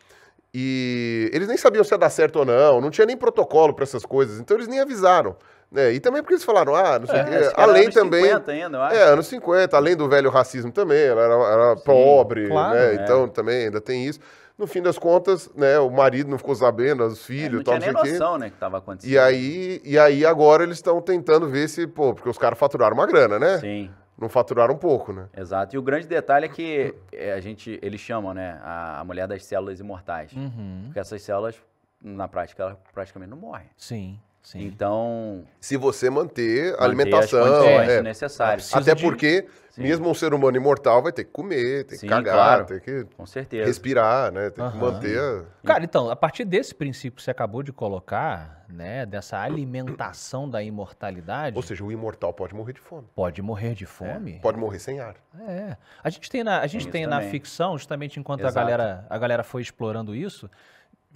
e eles nem sabiam se ia dar certo ou não, não tinha nem protocolo para essas coisas, então eles nem avisaram. Né? E também porque eles falaram, ah, não sei é, que, além anos também. 50 ainda, eu acho. É, anos 50, além do velho racismo também, ela era, era Sim, pobre, claro, né? É. Então também ainda tem isso. No fim das contas, né, o marido não ficou sabendo, os é, filhos, é, tal, tinha não sei noção, quê. né, que estava acontecendo. E aí, e aí agora eles estão tentando ver se, pô, porque os caras faturaram uma grana, né? Sim. Não faturaram um pouco, né? Exato. E o grande detalhe é que é, a gente, eles chamam, né, a, mulher das células imortais. Uhum. Porque essas células, na prática, elas praticamente não morrem. Sim. Sim. Então. Se você manter, manter alimentação. É, é necessário. Até porque de... Sim. Mesmo um ser humano imortal vai ter que comer, tem que Sim, cagar, claro. tem que Com certeza. respirar, né? Tem uhum. que manter. A... Cara, então, a partir desse princípio que você acabou de colocar, né? Dessa alimentação da imortalidade. Ou seja, o imortal pode morrer de fome. Pode morrer de fome? É. Pode morrer sem ar. É. A gente tem na, a gente tem, na ficção, justamente enquanto a galera, a galera foi explorando isso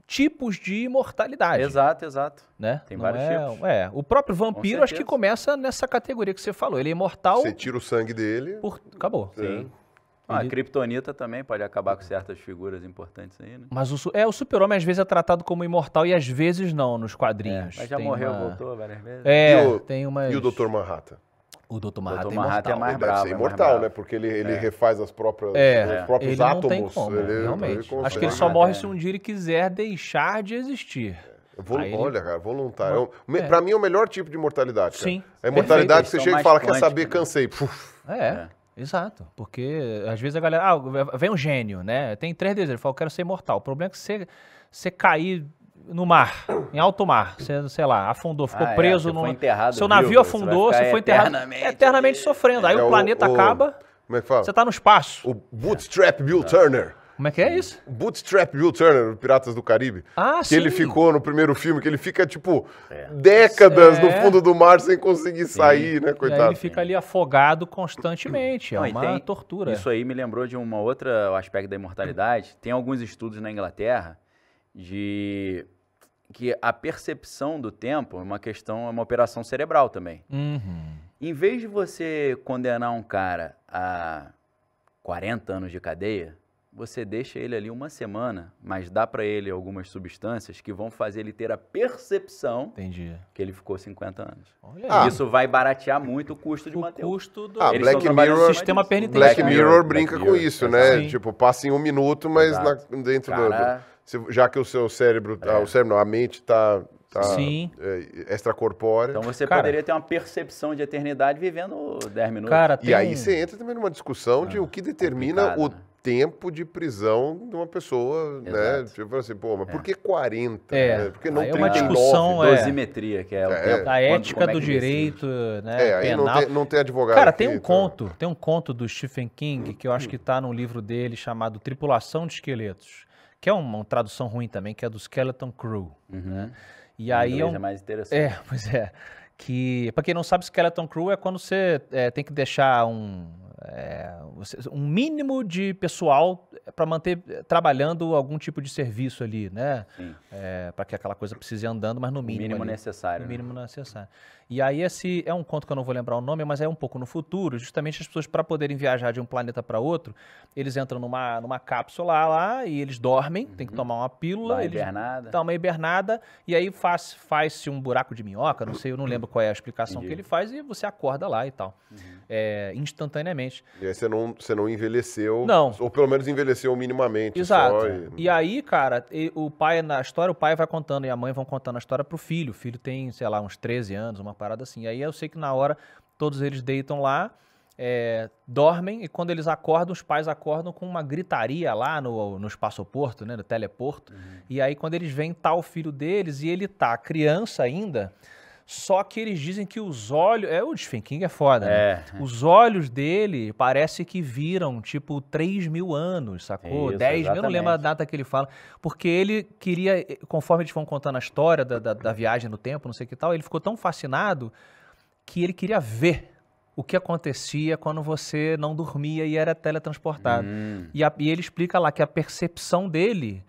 tipos de imortalidade. Exato, exato. Né? Tem não vários é, tipos. É. O próprio vampiro acho que começa nessa categoria que você falou. Ele é imortal. Você tira o sangue dele. Por... Acabou. Sim. É. Ah, ele... a criptonita também pode acabar com certas figuras importantes aí, né? Mas o, é, o super-homem às vezes é tratado como imortal e às vezes não, nos quadrinhos. É, mas já tem morreu, uma... voltou várias vezes. É, e o, tem umas... E o Dr. Manhattan? O Dr. Manhattan, Dr. Manhattan é, mais bravo. Ele é imortal, é né? Porque ele, ele é. refaz as próprias, é. os próprios ele átomos. Não tem como, ele, né? realmente. Ele Acho que ele só morre se um dia ele quiser deixar de existir. É, Volu ele... Olha, cara, voluntário. É. Pra é. mim é o melhor tipo de imortalidade. Sim. A imortalidade que você chega e fala, quânticos. quer saber, né? cansei. Puf. é. Exato, porque às vezes a galera, ah, vem um gênio, né? Tem três desejos, ele fala, eu quero ser imortal. O problema é que você, você cair no mar, em alto mar, você, sei lá, afundou, ficou ah, é, preso. É, no... enterrado, seu navio viu, afundou, você, você foi enterrado eternamente, eternamente sofrendo. Aí é, o planeta o, acaba, é fala? você tá no espaço. O Bootstrap Bill Turner. Como é que é isso? Bootstrap Bill Turner, Piratas do Caribe. Ah, que sim. Que ele ficou no primeiro filme, que ele fica, tipo, é. décadas é. no fundo do mar sem conseguir sair, sim. né, coitado? E ele fica ali afogado constantemente. É Não, uma tem, tortura. Isso aí me lembrou de um outro aspecto da imortalidade. Tem alguns estudos na Inglaterra de que a percepção do tempo é uma questão, é uma operação cerebral também. Uhum. Em vez de você condenar um cara a 40 anos de cadeia, você deixa ele ali uma semana, mas dá para ele algumas substâncias que vão fazer ele ter a percepção Entendi. que ele ficou 50 anos. Ah. Isso vai baratear muito o custo de o manter. O custo do ah, Black Mirror, sistema penitenciário. Black Mirror brinca Black Mirror, com isso, né? Tipo, passa em um minuto, mas na, dentro cara, do já que o seu cérebro, tá, é. o cérebro não, a mente está tá, tá É, extracorpórea. Então você cara, poderia ter uma percepção de eternidade vivendo 10 minutos. Cara, tem... E aí você entra também numa discussão ah, de o que determina o né? tempo de prisão de uma pessoa, né? Exato. né? Tipo assim, pô, mas é. por que 40? É. Né? Porque não tem 39? É uma discussão, é. dosimetria, que é o é, tempo, a ética quanto, é do direito, né? É, aí penal. Não, tem, não tem advogado. Cara, aqui, tem um então. conto, tem um conto do Stephen King que eu acho que está num livro dele chamado Tripulação de Esqueletos que é uma, uma tradução ruim também, que é do Skeleton Crew. Uhum. Né? E aí é, um... é mais interessante. É, pois é. Que, pra quem não sabe, Skeleton Crew é quando você é, tem que deixar um, é, um mínimo de pessoal eh, para manter eh, trabalhando algum tipo de serviço ali, né? É, para que aquela coisa precise andando, mas no mínimo. O mínimo ali, necessário. Né? mínimo né? necessário. E aí, esse é um conto que eu não vou lembrar o nome, mas é um pouco no futuro. Justamente as pessoas, para poderem viajar de um planeta para outro, eles entram numa, numa cápsula lá e eles dormem, uhum. tem que uhum. tomar uma pílula. Dá hibernada. uma hibernada. E aí faz-se faz um buraco de minhoca, não sei, eu não lembro qual é a explicação Entendi. que ele faz, e você acorda lá e tal. Uhum. É, instantaneamente e aí você não, você não envelheceu. Não. Ou pelo menos envelheceu minimamente. Exato. E... e... aí, cara, o pai, na história, o pai vai contando e a mãe vão contando a história pro filho. O filho tem, sei lá, uns 13 anos, uma parada assim. E aí eu sei que na hora todos eles deitam lá. É, dormem e quando eles acordam, os pais acordam com uma gritaria lá no, no espaçoporto, né, no teleporto. Uhum. E aí, quando eles vêm, tal o filho deles e ele tá criança ainda, só que eles dizem que os olhos. É, o Stephen King é foda, né? é. né? Os olhos dele parece que viram, tipo, 3 mil anos, sacou? Isso, 10 mil, eu não lembro a data que ele fala. Porque ele queria, conforme eles vão contando a história da, da, da viagem no tempo, não sei o que tal, ele ficou tão fascinado que ele queria ver o que acontecia quando você não dormia e era teletransportado. Hum. E, a, e ele explica lá que a percepção dele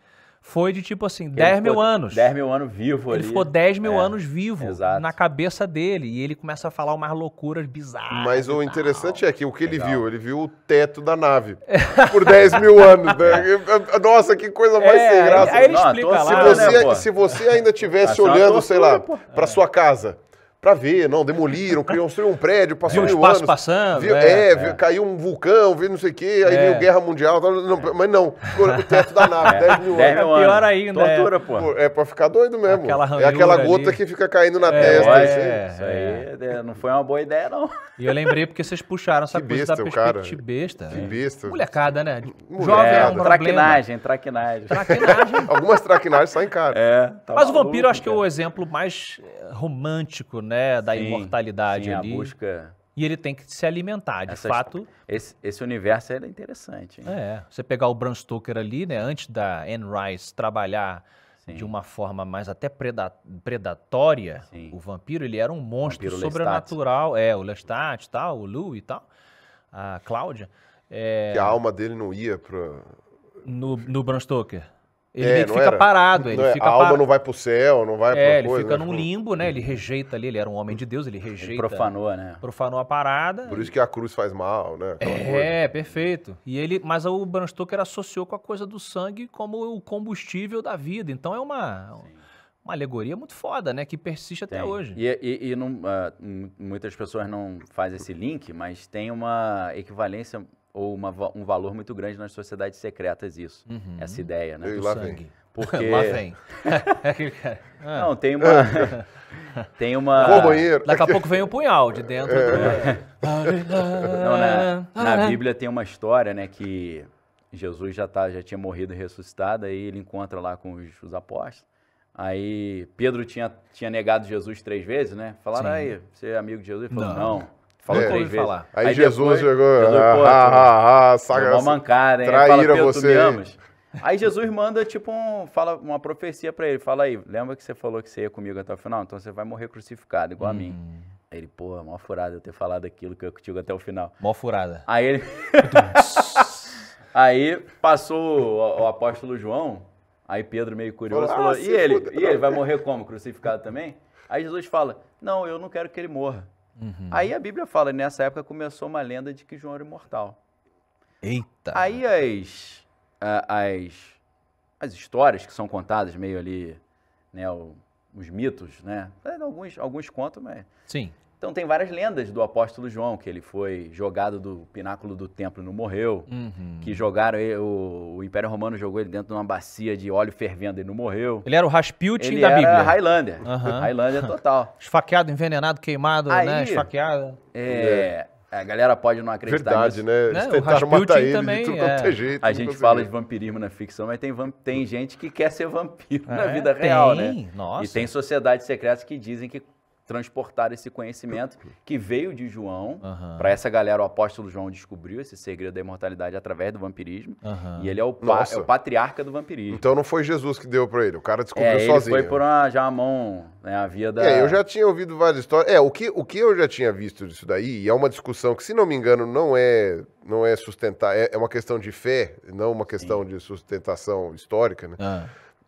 foi de tipo assim, 10 mil anos. 10 mil anos vivo ele ali. Ele ficou 10 mil é, anos vivo exato. na cabeça dele. E ele começa a falar umas loucuras bizarras. Mas o interessante é que o que ele Legal. viu? Ele viu o teto da nave é. por 10 mil anos. Né? Nossa, que coisa mais é, sem graça. Aí, aí ele Não, explica lá, assim, se, né, você, né, se você ainda estivesse tá olhando, sei lá, para é. sua casa para ver, não, demoliram, construíram um prédio, passou é, um mil anos. passando. Viu, é, é, é, caiu um vulcão, veio não sei o quê, aí é. veio guerra mundial, tal, não, mas não, ficou o teto da nave, 10 é. mil anos. É pior ainda. Tortura, pô. pô. É pra ficar doido mesmo. Aquela é aquela gota ali. que fica caindo na testa. Assim. É, isso aí não foi uma boa ideia, não. E eu lembrei porque vocês puxaram essa besta, coisa da perspectiva cara. besta. Que né? besta. Molecada, né? Jovem é um problema. Traquinagem, traquinagem. Traquinagem. Algumas traquinagens saem caras. É, tá mas o vampiro acho que é o exemplo mais eh, romântico, né, da sim, imortalidade sim, ali. a busca... E ele tem que se alimentar, de fato. Esse, esse universo era é interessante. Hein? É, você pegar o Bram Stoker ali, né, antes da Anne Rice trabalhar Sim. de uma forma mais até preda predatória, Sim. o vampiro ele era um monstro vampiro sobrenatural, Lestat. é, o Lestat tal, o Lou e tal, a Cláudia. É... Que a alma dele não ia para... No, no Bram Stoker. Ele é, fica era. parado. Ele é, fica a alma par... não vai pro céu, não vai é, pra ele fica né? num tipo, limbo, né? Ele uhum. rejeita ali, ele era um homem de Deus, ele rejeita. Ele profanou, né? Profanou a parada. Por isso que a cruz faz mal, né? Aquela é, coisa. perfeito. E ele, mas o Bram Stoker associou com a coisa do sangue como o combustível da vida. Então é uma, uma alegoria muito foda, né? Que persiste até tem. hoje. E, e, e não, uh, muitas pessoas não fazem esse link, mas tem uma equivalência ou uma, um valor muito grande nas sociedades secretas isso. Uhum. Essa ideia, né? E sangue Porque... lá vem. É é. Não, tem uma... tem uma... Daqui a pouco vem o um punhal de dentro do... É. Não, na, na Bíblia tem uma história, né, que Jesus já, tá, já tinha morrido e ressuscitado, aí ele encontra lá com os, os apóstolos. Aí Pedro tinha, tinha negado Jesus três vezes, né? Falaram, Sim. aí, você é amigo de Jesus? Ele falou, não. não fala é. três vezes. Falar. Aí, aí Jesus chegou, Jesus, ah, pô, ah, ah, ah saga, uma mancada, hein? Traíra você. Aí Jesus manda, tipo, um, fala uma profecia para ele. Fala aí, lembra que você falou que você ia comigo até o final? Então você vai morrer crucificado, igual hum. a mim. Hum. Aí ele, porra, mó furada eu ter falado aquilo que eu contigo até o final. Mó furada. Aí ele... aí passou o, o, apóstolo João, aí Pedro meio curioso falou, ah, falou e, ele, e ele vai morrer como? Crucificado também? Aí Jesus fala, não, eu não quero que ele morra. Uhum. Aí a Bíblia fala, nessa época começou uma lenda de que João era imortal. Eita! Aí as, as, as histórias que são contadas meio ali, né, os mitos, né? Alguns, alguns contam, mas... Sim. Então tem várias lendas do apóstolo João, que ele foi jogado do pináculo do templo e não morreu, uhum. que jogaram o, o, Império Romano jogou ele dentro de uma bacia de óleo fervendo e não morreu. Ele era o Rasputin ele da era Bíblia. Highlander. Uhum. Highlander total. Esfaqueado, envenenado, queimado, né? Aí, né? Esfaqueado. É, A galera pode não acreditar Verdade, nisso. né? Eles né? tentaram matar ele também, de tudo é. é. jeito. A gente é fala de vampirismo na ficção, mas tem, tem gente que quer ser vampiro é, na vida tem. real, né? Nossa. E tem sociedades secretas que dizem que transportar esse conhecimento que veio de João. Uhum. Para essa galera, o apóstolo João descobriu esse segredo da imortalidade através do vampirismo. Uhum. E ele é o, é o, patriarca do vampirismo. Então não foi Jesus que deu para ele, o cara descobriu é, sozinho. Foi por uma, já a mão, né, a via da. É, eu já tinha ouvido várias histórias. É, o que, o que eu já tinha visto disso daí, e é uma discussão que, se não me engano, não é não é sustentar, é, é uma questão de fé, não uma questão Sim. de sustentação histórica, né? Uhum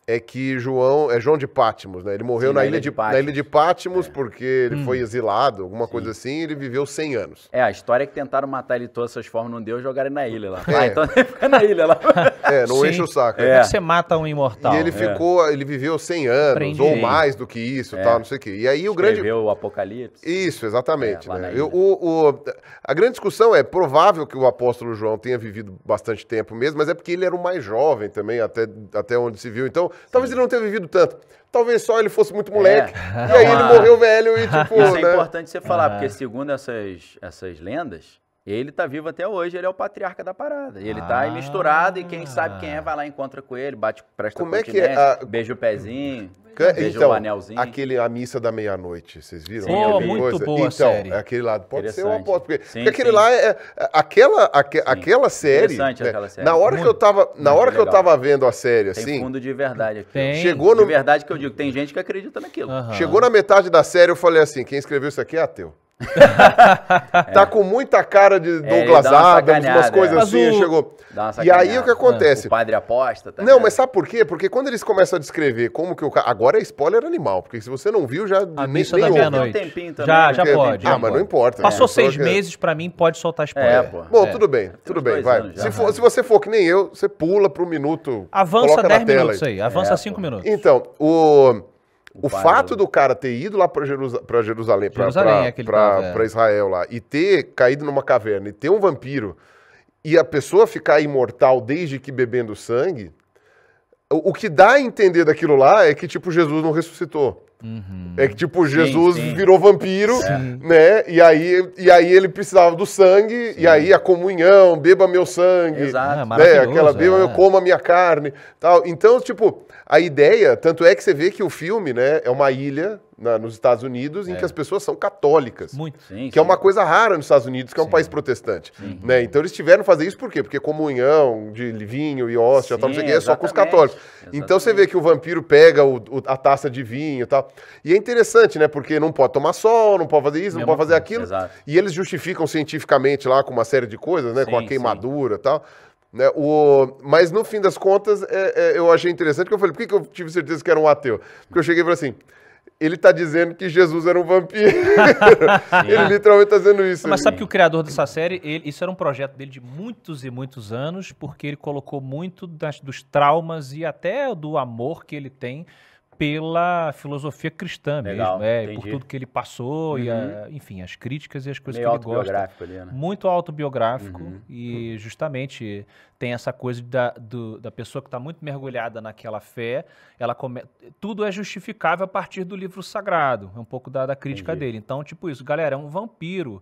é que João é João de Pátmos, né? Ele morreu Sim, na, ilha de, Pátmos na ilha de Pátimos é. porque ele hum. foi exilado, alguma Sim. coisa assim, e ele viveu 100 anos. É, a história é que tentaram matar ele de todas essas formas, não deu, jogaram ele na ilha lá. É. Ah, então ele fica na ilha lá. É, não Sim. enche o saco. É. Né? Você mata um imortal. E ele é. ficou, ele viveu 100 anos, Aprendi. ou mais do que isso, é. tal, não sei o quê. E aí o grande... Escreveu o Apocalipse. Isso, exatamente. É, né? Eu, o, o... A grande discussão é, provável que o apóstolo João tenha vivido bastante tempo mesmo, mas é porque ele era o mais jovem também, até, até onde se viu. Então, Talvez ele não tenha vivido tanto. Talvez só ele fosse muito moleque. É. E aí ele morreu velho e tipo. Isso é né? é importante você falar, é. porque segundo essas, essas lendas, ele tá vivo até hoje, ele é o patriarca da parada. Ele ah. tá aí misturado e quem sabe quem é ah. vai lá, encontra com ele, bate, presta Como é que é a... beija o pezinho. Can... então, o anelzinho. Aquele, a missa da meia-noite, vocês viram? Sim, oh, muito coisa? boa então, série. É aquele lado pode ser uma aposta. porque, sim, porque aquele sim. lá é, é aquela aque, aquela série. Interessante né? aquela série. Na hora que eu tava, na hora que eu tava vendo a série assim, tem fundo de verdade aqui. Chegou no de verdade que eu digo, tem gente que acredita naquilo. Chegou na metade da série, eu falei assim, quem escreveu isso aqui é ateu. tá com muita cara de é, Douglas é, uma Adams, umas é. coisas é. assim, o... chegou. e aí o que acontece? O padre aposta. Tá não, mas sabe por quê? Porque quando eles começam a descrever como que o cara... Agora é spoiler animal, porque se você não viu, já... A nem, nem da meia-noite. Um já, né? já pode. Ah, já mas pode. não importa. Passou né? seis meses, pra mim, pode soltar spoiler. É, pô. Bom, é. tudo bem, tudo bem, vai. se, for, se, você for que nem eu, você pula pro minuto, Avança 10 minutos aí, avança 5 é, minutos. Então, o... O, fato do... do... cara ter ido lá para Jerusa... Jerusalém, Jerusalém para é. Israel lá, e ter caído numa caverna, e ter um vampiro, e a pessoa ficar imortal desde que bebendo sangue, o que dá a entender daquilo lá é que, tipo, Jesus não ressuscitou. Uhum. É que, tipo, Jesus sim, sim. virou vampiro, sim. né? E aí, e aí ele precisava do sangue, e aí a comunhão, beba meu sangue, Exato. né? Ah, Aquela beba é. meu, coma minha carne, tal. Então, tipo, a ideia, tanto é que você vê que o filme, né, é uma ilha na, nos Estados Unidos em é. que as pessoas são católicas. Muito. Sim, que é uma coisa rara nos Estados Unidos, que é um país protestante, né? Então eles tiveram que fazer isso por quê? Porque comunhão de vinho e hóstia, tal, não sei o que, é só com os católicos. Exatamente. Então você vê que o vampiro pega o, o, a taça de vinho e tal. E é interessante, né? Porque não pode tomar sol, não pode fazer isso, não é pode fazer aquilo. Exato. E eles justificam cientificamente lá com uma série de coisas, né? Sim, com a queimadura e tal. Né? O, mas no fim das contas, é, é, eu achei interessante, porque eu falei, por que, que eu tive certeza que era um ateu? Porque eu cheguei e falei assim, ele está dizendo que Jesus era um vampiro. ele literalmente está dizendo isso. Mas sabe que o criador dessa série, ele, isso era um projeto dele de muitos e muitos anos, porque ele colocou muito das, dos traumas e até do amor que ele tem pela filosofia cristã Legal, mesmo, é, né, por tudo que ele passou, uhum. e a, uhum. enfim, as críticas e as coisas Meio que ele gosta. Ali, né? Muito autobiográfico uhum. e uhum. justamente tem essa coisa da, do, da pessoa que está muito mergulhada naquela fé, ela come... tudo é justificável a partir do livro sagrado, é um pouco da, da crítica entendi. dele. Então, tipo isso, galera, é um vampiro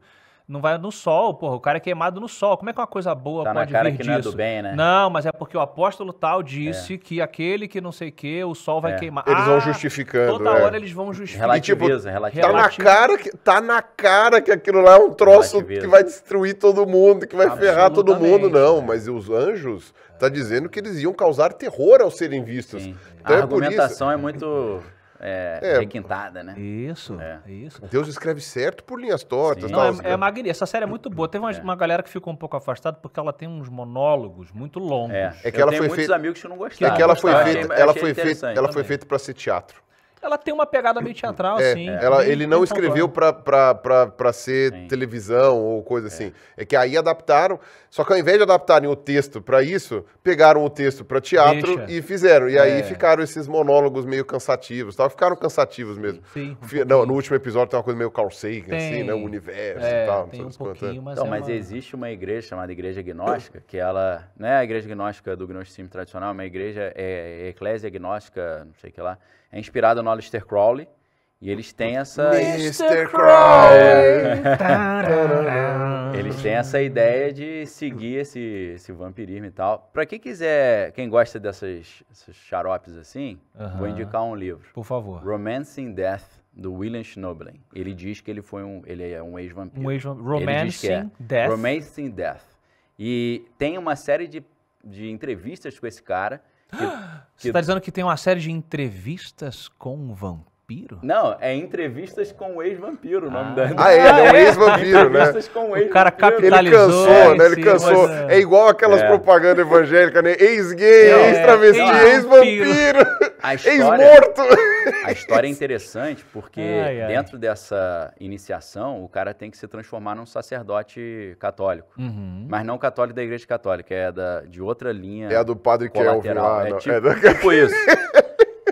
não vai no sol, porra. O cara é queimado no sol. Como é que uma coisa boa tá pode na cara vir que disso? Não, é do bem, né? não, mas é porque o apóstolo tal disse é. que aquele que não sei o que, o sol vai é. queimar. Eles vão ah, justificando. Toda é. hora eles vão justificando. Tipo, relativiza, relativiza. Tá na, cara que, tá na cara que aquilo lá é um troço que vai destruir todo mundo, que vai ferrar todo mundo. Não, mas os anjos tá dizendo que eles iam causar terror ao serem vistos. Então, A é argumentação é muito é, é, requintada, né? Isso, é. isso. Deus escreve certo por linhas tortas. Não, é, assim, é né? magnífico. Essa série é muito boa. Teve uma, é. uma, galera que ficou um pouco afastada porque ela tem uns monólogos muito longos. É, é que eu ela foi feita. amigos que não gostaram. É que ela foi feita, ela foi feita, ela foi feita para ser teatro ela tem uma pegada meio teatral, é, assim. Ela, ele não escreveu pra, pra, pra, pra ser Sim. televisão ou coisa é. assim. É que aí adaptaram, só que ao invés de adaptarem o texto pra isso, pegaram o texto pra teatro Deixa. e fizeram. E é. aí ficaram esses monólogos meio cansativos tal. Ficaram cansativos mesmo. Sim. Não, no último episódio tem uma coisa meio Carl Sagan, assim, tem. assim, né? O universo é, e tal. Tem não um pouquinho, mas, não, é mas uma... existe uma igreja chamada Igreja Gnóstica, que ela... Né, a Igreja Gnóstica do gnosticismo tradicional, é uma igreja... É, eclésia Gnóstica, não sei o que lá é inspirado no Aleister Crowley. E eles têm essa. Mr. Crowley! É. eles têm essa ideia de seguir esse, esse vampirismo e tal. Pra quem quiser, quem gosta dessas xaropes assim, uh -huh. vou indicar um livro. Por favor. Romancing Death, do William Schnoblin. Ele diz que ele foi um. Ele é um ex-vampiro. Um ex Romancing é. Death. Romancing Death. E tem uma série de, de entrevistas com esse cara Você está dizendo que tem uma série de entrevistas com um vampiro? Não, é entrevistas com o ex-vampiro, o nome ah. da. Ah, é, é um é, ex-vampiro, né? Entrevistas com o ex-vampiro. O cara capitalizou. Ele cansou, é, né? Ele sim, cansou. Mas... É igual aquelas é. propagandas evangélicas, né? Ex-gay, ex-travesti, é. ex-vampiro a história, Ex-morto! A história é interessante porque ai, ai. dentro dessa iniciação o cara tem que se transformar num sacerdote católico. Uhum. Mas não católico da igreja católica, é da, de outra linha. É a do padre Kelvin é lá. É, é tipo, é da... tipo isso.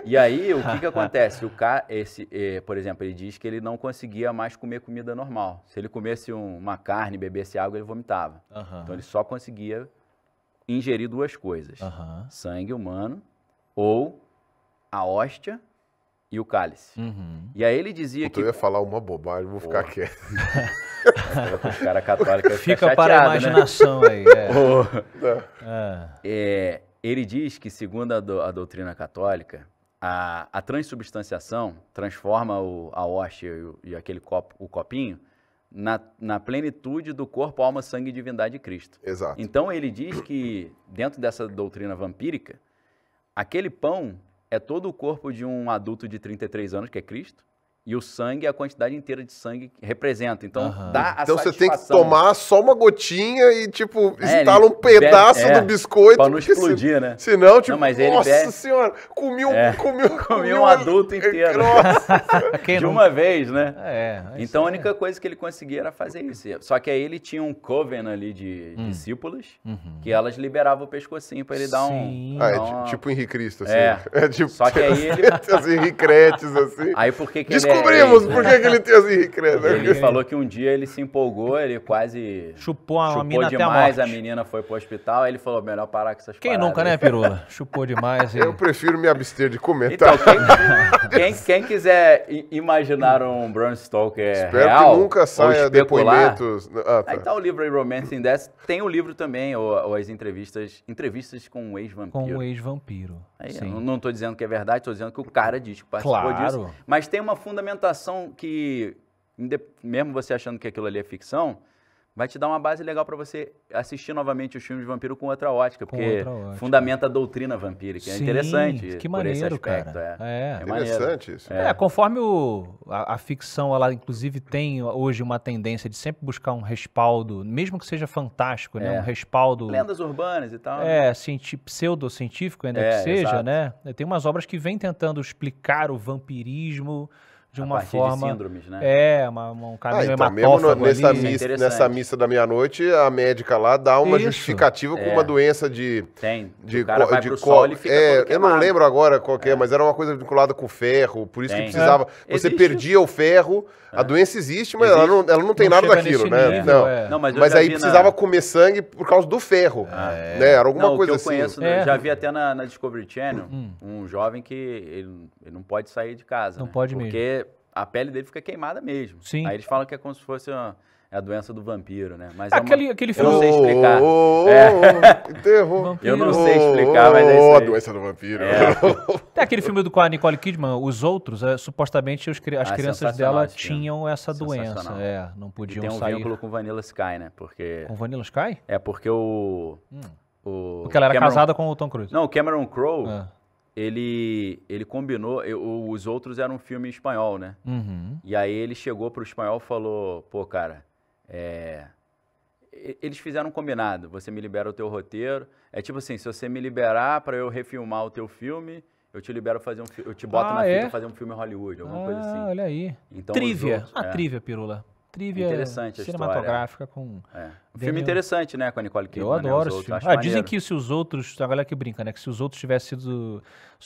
E aí, o que, que acontece? O cara, esse, eh, por exemplo, ele diz que ele não conseguia mais comer comida normal. Se ele comesse um, uma carne, bebesse água, ele vomitava. Uhum. Então ele só conseguia ingerir duas coisas: uhum. sangue humano ou a hóstia e o cálice. Uhum. E aí ele dizia que. Eu ia falar uma bobagem, vou Porra. ficar quieto. Fica chateado, para a né? imaginação né? aí. É. é. É, ele diz que, segundo a, do, a doutrina católica, a, a transubstanciação transforma o, a hóstia e, e, aquele copo, o copinho na, na, plenitude do corpo, alma, sangue e divindade de Cristo. Exato. Então ele diz que, dentro dessa doutrina vampírica, aquele pão é todo o corpo de um adulto de 33 anos, que é Cristo, e o sangue é a quantidade inteira de sangue que representa. Então, uhum. dá a Então, você tem que tomar só uma gotinha e, tipo, é, instala um pedaço bebe, é, do biscoito. Pra não explodir, se, né? Senão, tipo, não, mas ele nossa bebe... senhora, comi um, é, comi, um, comi um, um adulto inteiro. de não... uma vez, né? É, é então, a única coisa que ele conseguia era fazer isso. Só que aí ele tinha um coven ali de hum. uhum. que elas liberavam o pescocinho pra ele dar Sim. um... Ah, é uma... tipo Henrique Cristo, assim. É. é. tipo, só que aí ele... As assim. Aí, por que Desculpa, descobrimos por que, ele tem assim, credo. Ele falou que um dia ele se empolgou, ele quase chupou a chupou mina demais, a, a, menina foi pro hospital, aí ele falou, melhor parar com essas Quem paradas. nunca, né, Pirula? chupou demais. E... Eu prefiro me abster de comentar. Então, quem, quem, quem quiser imaginar um Bram Stoker Espero real, que nunca saia depoimentos... Ah, tá. Aí tá o livro aí, Romancing Death, tem o livro também, ou, ou as entrevistas, entrevistas com o um ex-vampiro. Com o um ex-vampiro não estou dizendo que é verdade, estou dizendo que o cara diz que participou claro. disso. Mas tem uma fundamentação que, mesmo você achando que aquilo ali é ficção, vai te dar uma base legal para você assistir novamente os filmes de vampiro com outra ótica, porque outra ótica. fundamenta a doutrina vampírica. é interessante. Que maneiro, aspecto, cara. É, é. é interessante maneiro. isso. É. é, conforme o, a, a, ficção, ela inclusive tem hoje uma tendência de sempre buscar um respaldo, mesmo que seja fantástico, né? É. Um respaldo. Lendas urbanas e tal. Né? É, né? pseudocientífico, ainda é, que seja, exato. né? Tem umas obras que vêm tentando explicar o vampirismo de uma forma. De síndromes, né? É, uma, uma, um caminho ah, então, mesmo no, nessa, ali, missa, é nessa missa da meia-noite, a médica lá dá uma Isso. justificativa é. com uma é. doença de. Tem. De, o cara co, vai de co, é, Eu não lembro agora qual é, é, mas era uma coisa vinculada com o ferro, por isso tem. que precisava. É. Você existe. perdia o ferro, a doença existe, mas existe. Ela, não, ela não tem não nada daquilo, né? Nível, não. não. Mas, mas aí precisava na... comer sangue por causa do ferro. Ah, né? Era alguma não, coisa eu assim. Conheço, Já vi até na, Discovery Channel hum. um jovem que ele não pode sair de casa. Não né? pode mesmo a pele dele fica queimada mesmo. Sim. Aí eles falam que é como se fosse uma, é a doença do vampiro, né? Mas é aquele, é uma... aquele filme. Eu não sei explicar. Oh, oh, oh, é. Eu não sei explicar, mas é isso. Aí. A doença do vampiro. É. Tem aquele filme do, com a Nicole Kidman, os outros, é, supostamente os, as ah, é crianças dela tinham essa doença. É, não podiam e tem um sair. vínculo com Vanilla Sky, né? Porque. Com Vanilla Sky? É, porque o. Hum. o porque ela era Cameron... casada com o Tom Cruise. Não, o Cameron Crowe, ah ele, ele combinou, eu, os outros eram um filme espanhol, né? Uhum. E aí ele chegou pro espanhol e falou, pô, cara, é... Eles fizeram um combinado, você me libera o teu roteiro. É tipo assim, se você me liberar para eu refilmar o teu filme, eu te libero fazer um eu te boto ah, na é? fita fazer um filme Hollywood, alguma ah, coisa assim. olha aí. Então, trivia. Outros, a é. trivia, Pirula trivia interessante cinematográfica com. É. Um filme interessante, né? Com a Nicole Kidman. Eu né, adoro esse filme. Ah, dizem que se os outros. A galera que brinca, né? Que se os outros tivessem sido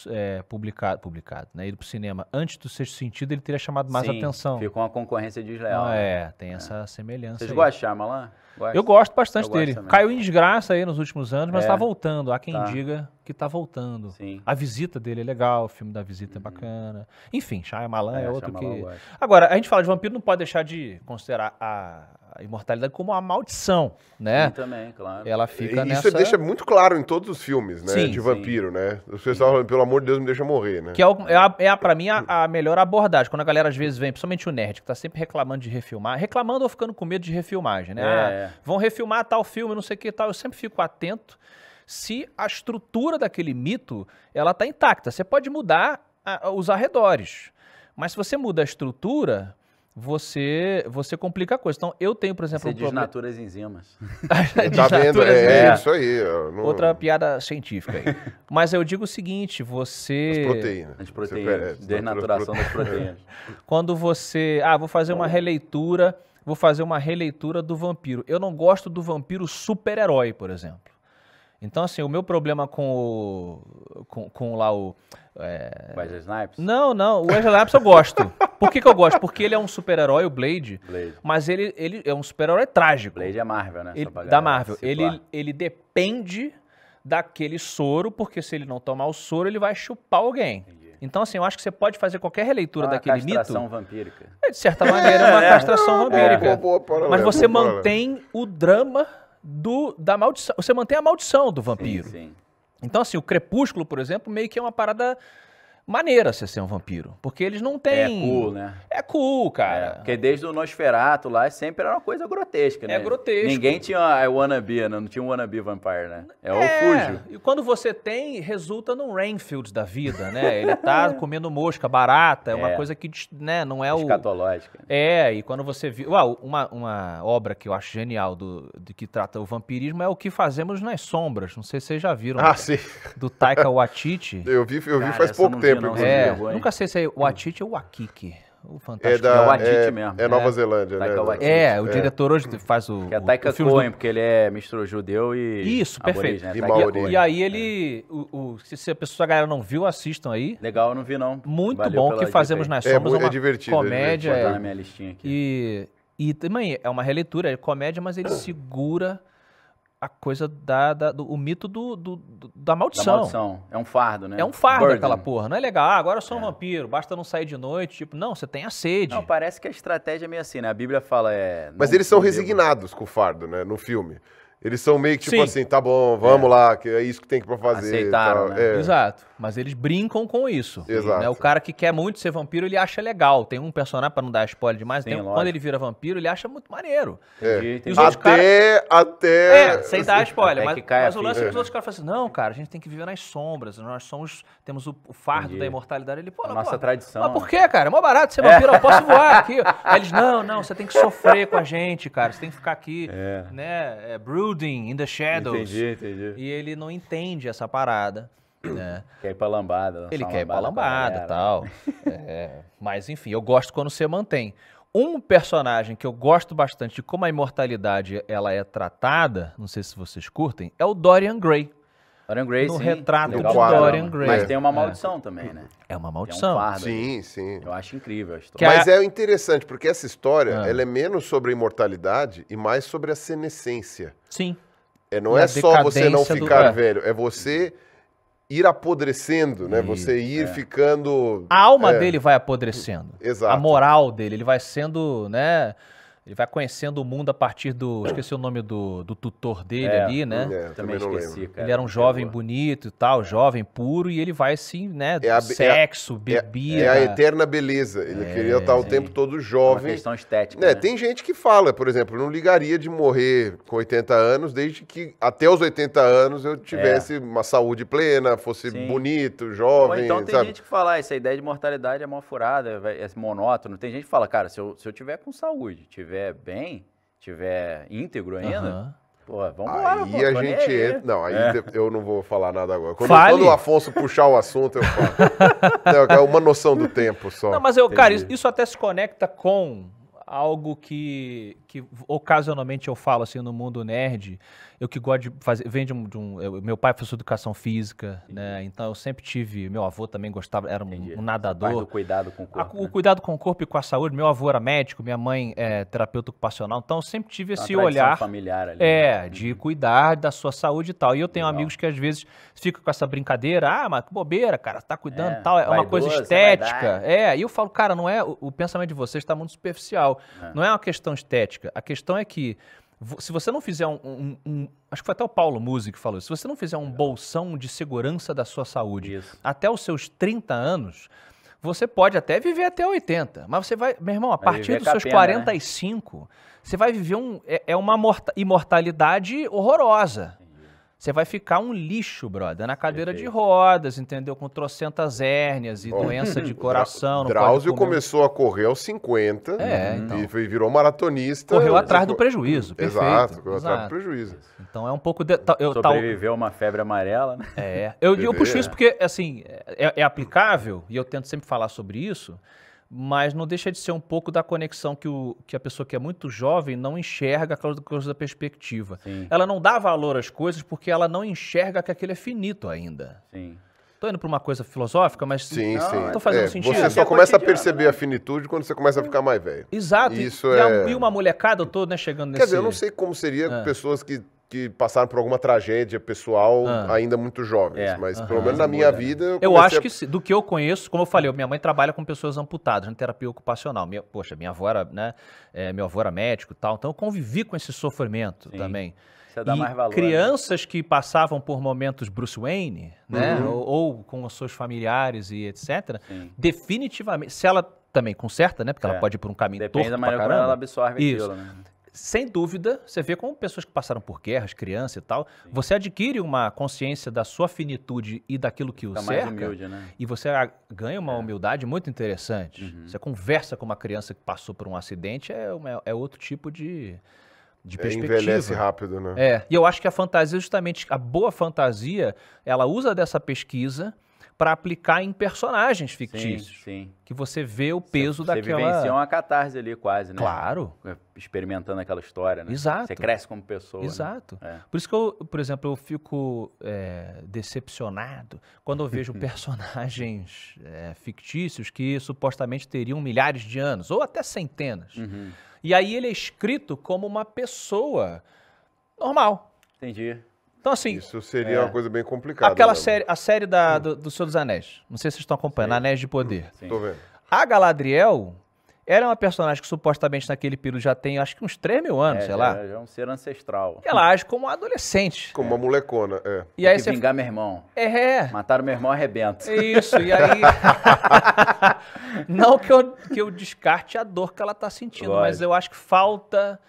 é, publicado, publicado, né? Ido pro cinema antes do sexto sentido, ele teria chamado mais Sim, atenção. Ficou uma concorrência desleal. Ah, né? é, tem é. essa semelhança. Vocês gostam de Shyamalan? Gosto. Eu gosto bastante eu dele. Gosto Caiu em desgraça aí nos últimos anos, mas está é. voltando. Há quem tá. diga que está voltando. Sim. A visita dele é legal, o filme da visita é uhum. é bacana. Enfim, Shyamalan é, é outro Shyamalan que. Agora, a gente fala de vampiro, não pode deixar de considerar a, a imortalidade como uma maldição, né? Sim, também, claro. Ela fica Isso nessa... deixa muito claro em todos os filmes, né? Sim, de vampiro, sim. né? Os pessoal falando, pelo amor de Deus, me deixa morrer, né? Que é, o, é, a, é a, pra mim, a, a, melhor abordagem. Quando a galera às vezes vem, principalmente o nerd, que tá sempre reclamando de refilmar, reclamando ou ficando com medo de refilmagem, né? É. Ah, é. vão refilmar tal filme, não sei o que tal. Eu sempre fico atento se a estrutura daquele mito, ela tá intacta. Você pode mudar os arredores. Mas se você muda a estrutura, você você complica a coisa. Então, eu tenho, por exemplo, você um diz problema... enzimas. tá vendo? É, é, né? isso aí. Não... Outra piada científica aí. Mas eu digo o seguinte, você... As proteínas. As proteínas. Desnaturação das proteínas. Quando você... Ah, vou fazer uma releitura, vou fazer uma releitura do vampiro. Eu não gosto do vampiro super-herói, por exemplo. Então, assim, o meu problema com o... com, com lá o é... Wesley Snipes? Não, não. O Wesley Snipes eu gosto. Por que, que eu gosto? Porque ele é um super-herói, o Blade, Blade, Mas ele, ele é um super-herói trágico. Blade é Marvel, né? Ele, da Marvel. Ele, ele depende daquele soro, porque se ele não tomar o soro, ele vai chupar alguém. Então, assim, eu acho que você pode fazer qualquer releitura uma daquele mito. Uma castração vampírica. É, de certa maneira, é uma castração vampírica. É. mas você mantém o drama do, da maldição. Você mantém a maldição do vampiro. Sim, sim. Então, assim, o Crepúsculo, por exemplo, meio que é uma parada maneira você ser um vampiro. Porque eles não têm. É cool, né? É cool, cara. É, porque desde o Nosferato lá sempre era uma coisa grotesca, é né? É grotesco. Ninguém tinha a wannabe, né? Não tinha um wannabe vampire, né? É, é o fujo. E quando você tem, resulta num Rainfield da vida, né? Ele tá comendo mosca barata, é uma é. coisa que né, não é o. Escatológica. É, e quando você viu. Uau, uma, uma obra que eu acho genial do, do que trata o vampirismo é o que fazemos nas sombras. Não sei se vocês já viram. Ah, sim. Do Taika Waititi. Eu vi, eu vi Cara, faz pouco tempo não É, nunca sei se é o hum. Atite ou o Akiki. O é fantástico. É, da, é o é, mesmo. É né? Nova Zelândia, né? É, o é. diretor hoje faz o. Que é Taika Cohen, porque ele é misturou judeu e. Isso, perfeito. Né? E, Maori. e aí ele. É. O, se a pessoa, a galera não viu, assistam aí. Legal, eu não vi, não. Muito bom que fazemos nas sombras. É, uma é divertido. Comédia. É, na minha listinha aqui. E, e também é uma releitura, é comédia, mas ele segura a coisa da, da do, o mito do, do, do da, maldição. da maldição. É um fardo, né? É um fardo Burden. aquela porra. Não é legal. Ah, agora eu sou é. um vampiro, basta não sair de noite. Tipo, não, você tem a sede. Não, parece que a estratégia é meio assim, né? A Bíblia fala é. Mas eles são resignados com o fardo, né? No filme. Eles são meio que tipo Sim. assim, tá bom, vamos é. lá, que é isso que tem que pra fazer. Aceitaram, tá, né? é. Exato. Mas eles brincam com isso. Exato. Né? O cara que quer muito ser vampiro, ele acha legal. Tem um personagem, para não dar spoiler demais, Sim, tem, quando ele vira vampiro, ele acha muito maneiro. É. E, e até, cara... até... É, sem dar spoiler. mas, mas o lance é que os outros caras falam assim, não, cara, a gente tem que viver nas sombras. Nós somos, temos o, o fardo Entendi. da imortalidade. Ele, pô, Nossa pô, tradição. Mas por quê, cara? É mó barato ser é. vampiro, é. eu posso voar aqui. Aí eles, não, não, você tem que sofrer com a gente, cara. Você tem que ficar aqui, é. né, é, brooding in the shadows. Entendi, entendi. E ele não entende essa parada. É. Quer ir pra lambada. Ele quer ir pra lambada e tal. É, mas enfim, eu gosto quando você mantém. Um personagem que eu gosto bastante de como a imortalidade ela é tratada, não sei se vocês curtem, é o Dorian Gray. Dorian Gray, no sim. retrato Legal, de Dorian Gray. Mas tem uma é. maldição é. também, né? É uma maldição. É um sim, sim. Eu acho incrível a história. Mas é interessante, porque essa história ah. ela é menos sobre a imortalidade e mais sobre a senescência. Sim. É, não e é só você não ficar do... É. velho, é você ir apodrecendo, né? Isso, Você ir é. ficando. A alma é... dele vai apodrecendo. Exato. A moral dele, ele vai sendo, né? Ele vai conhecendo o mundo a partir do. Esqueci o nome do, do tutor dele é, ali, né? É, também, também esqueci, cara. Ele era um é jovem bonito e tal, jovem puro, e ele vai assim, né? É a, é sexo, é bebida. É, a eterna beleza. Ele é, queria estar o tempo todo jovem. É uma questão estética. Né? Tem gente que fala, por exemplo, não ligaria de morrer com 80 anos, desde que até os 80 anos eu tivesse uma saúde plena, fosse Sim. bonito, jovem. Ou então tem sabe? gente que fala, ah, essa ideia de mortalidade é mal furada, é monótono. Tem gente que fala, cara, se eu, se eu tiver com saúde, tiver tiver bem, tiver íntegro ainda, uhum. pô, vamos lá. Aí a gente entra... Não, aí é. eu não vou falar nada agora. Quando, quando, o Afonso puxar o assunto, eu falo. é uma noção do tempo só. Não, mas, eu, cara, isso até se conecta com algo que, que ocasionalmente eu falo assim no mundo nerd, eu que gosto de fazer, vem de um, de um eu, meu pai é foi de educação física, né? Então eu sempre tive, meu avô também gostava, era um, um nadador. do cuidado com o corpo. A, né? O cuidado com o corpo e com a saúde. Meu avô era médico, minha mãe é terapeuta ocupacional, então eu sempre tive esse olhar familiar ali, é né? de uhum. cuidar da sua saúde e tal. E eu tenho Legal. amigos que às vezes ficam com essa brincadeira, ah, mas que bobeira, cara, tá cuidando é, tal, é uma coisa estética. É, e eu falo, cara, não é o, o pensamento de vocês está muito superficial. É. Não é uma questão estética. A questão é que se você não fizer um, um, um, Acho que foi até o Paulo Musi que falou: se você não fizer um bolsão de segurança da sua saúde Isso. até os seus 30 anos, você pode até viver até 80. Mas você vai. Meu irmão, a vai partir dos seus pena, 45, né? você vai viver um. É, é uma imortalidade horrorosa. Você vai ficar um lixo, brother, na cadeira de rodas, entendeu? Com trocentas hérnias e doença de coração. Drauzio começou a correr aos 50 é, então. e virou maratonista. Correu atrás do prejuízo, perfeito. Exato, correu Exato. atrás do prejuízo. Então é um pouco... De, tá, eu, Sobreviveu tal... uma febre amarela, né? É, eu, eu puxo isso porque, assim, é, é, é aplicável, e eu tento sempre falar sobre isso, mas não deixa de ser um pouco da conexão que, o, que a pessoa que é muito jovem não enxerga aquela coisa da perspectiva. Sim. Ela não dá valor às coisas porque ela não enxerga que aquilo é finito ainda. Estou indo para uma coisa filosófica, mas sim, não, sim. tô fazendo é, sentido. Você só é começa a perceber né? a finitude quando você começa a ficar mais velho. Exato. Isso e, é... e uma molecada, eu estou né, chegando Quer nesse... Quer dizer, eu não sei como seria é. pessoas que que passaram por alguma tragédia pessoal ah. ainda muito jovens. É. Mas, pelo menos na minha é. vida. Eu, eu acho a... que, do que eu conheço, como eu falei, minha mãe trabalha com pessoas amputadas na né, terapia ocupacional. Minha, poxa, minha avó era, né? É, meu avô era médico e tal. Então, eu convivi com esse sofrimento Sim. também. Você dá e mais valor. Né? Crianças né? que passavam por momentos Bruce Wayne, né? Uhum. Ou, ou, com os seus familiares e etc. Sim. Definitivamente, se ela também conserta, né? Porque é. ela pode ir por um caminho Depende torto da maneira como ela absorve Isso. aquilo, né? sem dúvida, você vê como pessoas que passaram por guerras, crianças e tal, Sim. você adquire uma consciência da sua finitude e daquilo que Fica o cerca. Humilde, né? E você ganha uma é. humildade muito interessante. Uhum. Você conversa com uma criança que passou por um acidente, é, uma, é outro tipo de, de é, perspectiva. Envelhece rápido, né? É, e eu acho que a fantasia, justamente, a boa fantasia, ela usa dessa pesquisa para aplicar em personagens fictícios. Sim, sim. Que você vê o peso você, daquela... Você vivencia uma catarse ali quase, né? Claro. É, experimentando aquela história, né? Exato. Você cresce como pessoa. Né? Exato. Né? É. Por isso que eu, por exemplo, eu fico é, decepcionado quando eu vejo personagens é, fictícios que supostamente teriam milhares de anos, ou até centenas. Uhum. E aí ele é escrito como uma pessoa normal. Entendi. Então, assim. Isso seria é, uma coisa bem complicada. Aquela né, série, a série da, hum. do, do Senhor dos Anéis. Não sei se vocês estão acompanhando, Sim. Anéis de Poder. Estou vendo. A Galadriel era é uma personagem que supostamente naquele período já tem acho que uns 3 mil anos, é, sei já, lá. Já é um ser ancestral. Ela age como uma adolescente. Como é. uma molecona, é. E aí você... vingar meu irmão. É, é. Mataram meu irmão, arrebento. Isso, e aí... Não que eu, que eu descarte a dor que ela tá sentindo, Lógico. mas eu acho que falta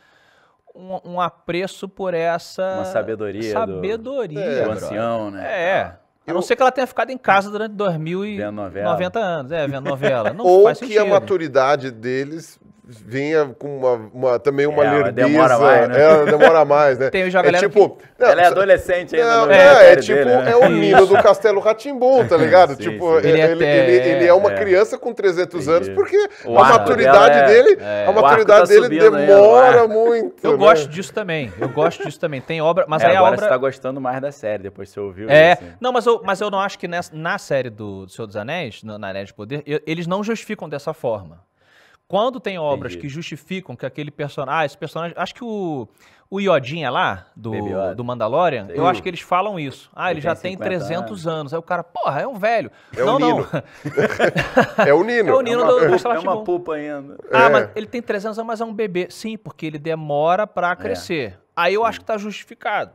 um, um apreço por essa. Uma sabedoria. Sabedoria. Do, do ancião, né? É. Eu... A não ser que ela tenha ficado em casa durante 2090 anos, é, vendo novela. Não Ou que a maturidade deles vinha com uma, uma também uma é, lerbiza. Demora mais, né? É, demora mais, né? Tem, é tipo, que... não, ela é adolescente ainda. Não, é, é, tipo, dele, né? é o Nino do Castelo Ratimbum, tá ligado? sim, tipo, sim. Ele, ele, é ele, ele, é uma é. criança com 300 anos, porque o a maturidade é- dele, a maturidade tá dele demora aí, muito. Eu né? gosto disso também. Eu gosto disso também. Tem obra, mas aí a obra você tá gostando mais da série depois você ouviu É. Assim. Não, mas eu, mas eu não acho que nessa, na série do, do Senhor dos Anéis, na, na Anéis de Poder, eu, eles não justificam dessa forma. Quando tem obras Entendi. que justificam que aquele personagem. Ah, esse personagem. Acho que o. O Iodinha lá, do, do Mandalorian, Sei. eu acho que eles falam isso. Ah, ele, ele já tem 300 anos. anos. Aí o cara, porra, é um velho. É não, o Nino. é o Nino. É o Nino é uma, do, do É uma pupa ainda. Ah, é. mas ele tem 300 anos, mas é um bebê. Sim, porque ele demora para é. crescer. É. Aí eu Sim. acho que tá justificado,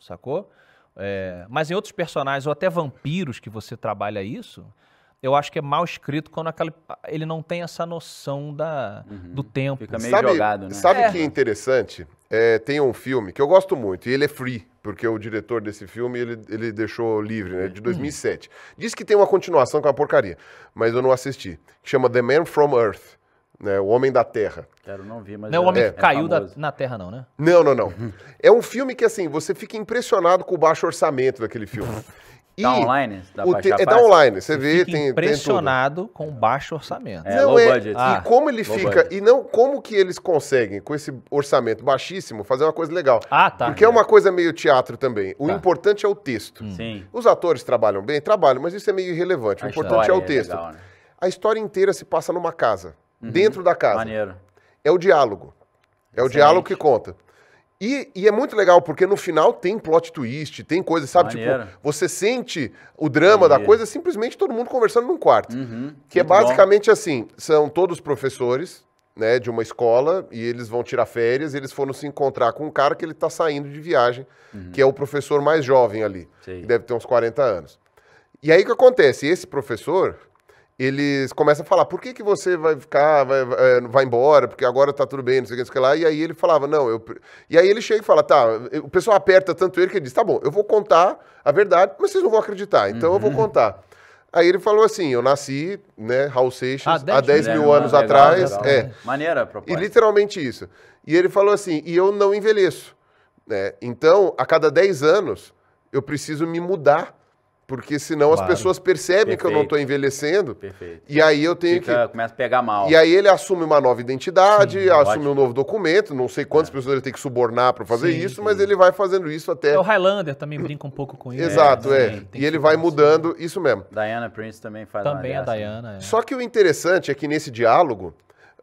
sacou? É, mas em outros personagens, ou até vampiros que você trabalha isso, eu acho que é mal escrito quando aquele, ele não tem essa noção da, uhum. do tempo. Fica meio sabe, jogado, né? Sabe é. que é interessante? É, tem um filme que eu gosto muito, e ele é free, porque o diretor desse filme, ele, ele deixou livre, né? De 2007. Uhum. Diz que tem uma continuação com é uma porcaria, mas eu não assisti. Que chama The Man From Earth. Né, o Homem da Terra. Quero não vi, mas não, é, o homem é. que caiu é da, na Terra, não, né? Não, não, não. é um filme que, assim, você fica impressionado com o baixo orçamento daquele filme. dá online? Dá pra te, é, dá online, você vê, tem, impressionado tem com baixo orçamento. É, não é, budget. E ah, como ele fica, e não como que eles conseguem, com esse orçamento baixíssimo, fazer uma coisa legal. Ah, tá. Porque é, uma coisa meio teatro também. O tá. importante é o texto. Hum. Sim. Os atores trabalham bem? Trabalham, mas isso é meio irrelevante. A o importante é o é texto. Legal, né? A história inteira se passa numa casa, uhum. dentro da casa. Maneiro. É o diálogo. É Excelente. o diálogo que conta. E, e, é muito legal, porque no final tem plot twist, tem coisa, sabe? Tipo, Maneiro. Tipo, você sente o drama Maneiro. da coisa simplesmente todo mundo conversando num quarto. Uhum. Que é muito é basicamente bom. assim: são todos professores, né, de uma escola, e eles vão tirar férias, e eles foram se encontrar com um cara que ele está saindo de viagem, uhum. que é o professor mais jovem ali, Sim. que deve ter uns 40 anos. E aí o que acontece? Esse professor, eles começam a falar, por que, que você vai ficar, vai, eh, vai embora, porque agora tá tudo bem, não sei o que, não sei o que lá. E aí ele falava, não, eu... E aí ele chega e fala, tá, o pessoal aperta tanto ele que ele diz, tá bom, eu vou contar a verdade, mas vocês não vão acreditar, então uhum. eu vou uhum. contar. Aí ele falou assim: eu nasci, né, Raul Seixas, ah, dez, há 10 né, mil anos legal, atrás. Legal, é. Maneira, E literalmente isso. E ele falou assim: e eu não envelheço. Né? Então, a cada 10 anos, eu preciso me mudar porque senão claro. as pessoas percebem Perfeito. que eu não estou envelhecendo. Perfeito. E aí eu tenho Fica, que. Começa a pegar mal. E aí ele assume uma nova identidade, sim, assume ótimo. um novo documento. Não sei quantas é. pessoas ele tem que subornar para fazer sim, isso, sim. mas ele vai fazendo isso até. É, o Highlander também brinca um pouco com isso. Exato, né? é. é. E ele vai mudando, isso mesmo. Diana Prince também faz Também a né? Diana. É. Só que o interessante é que nesse diálogo,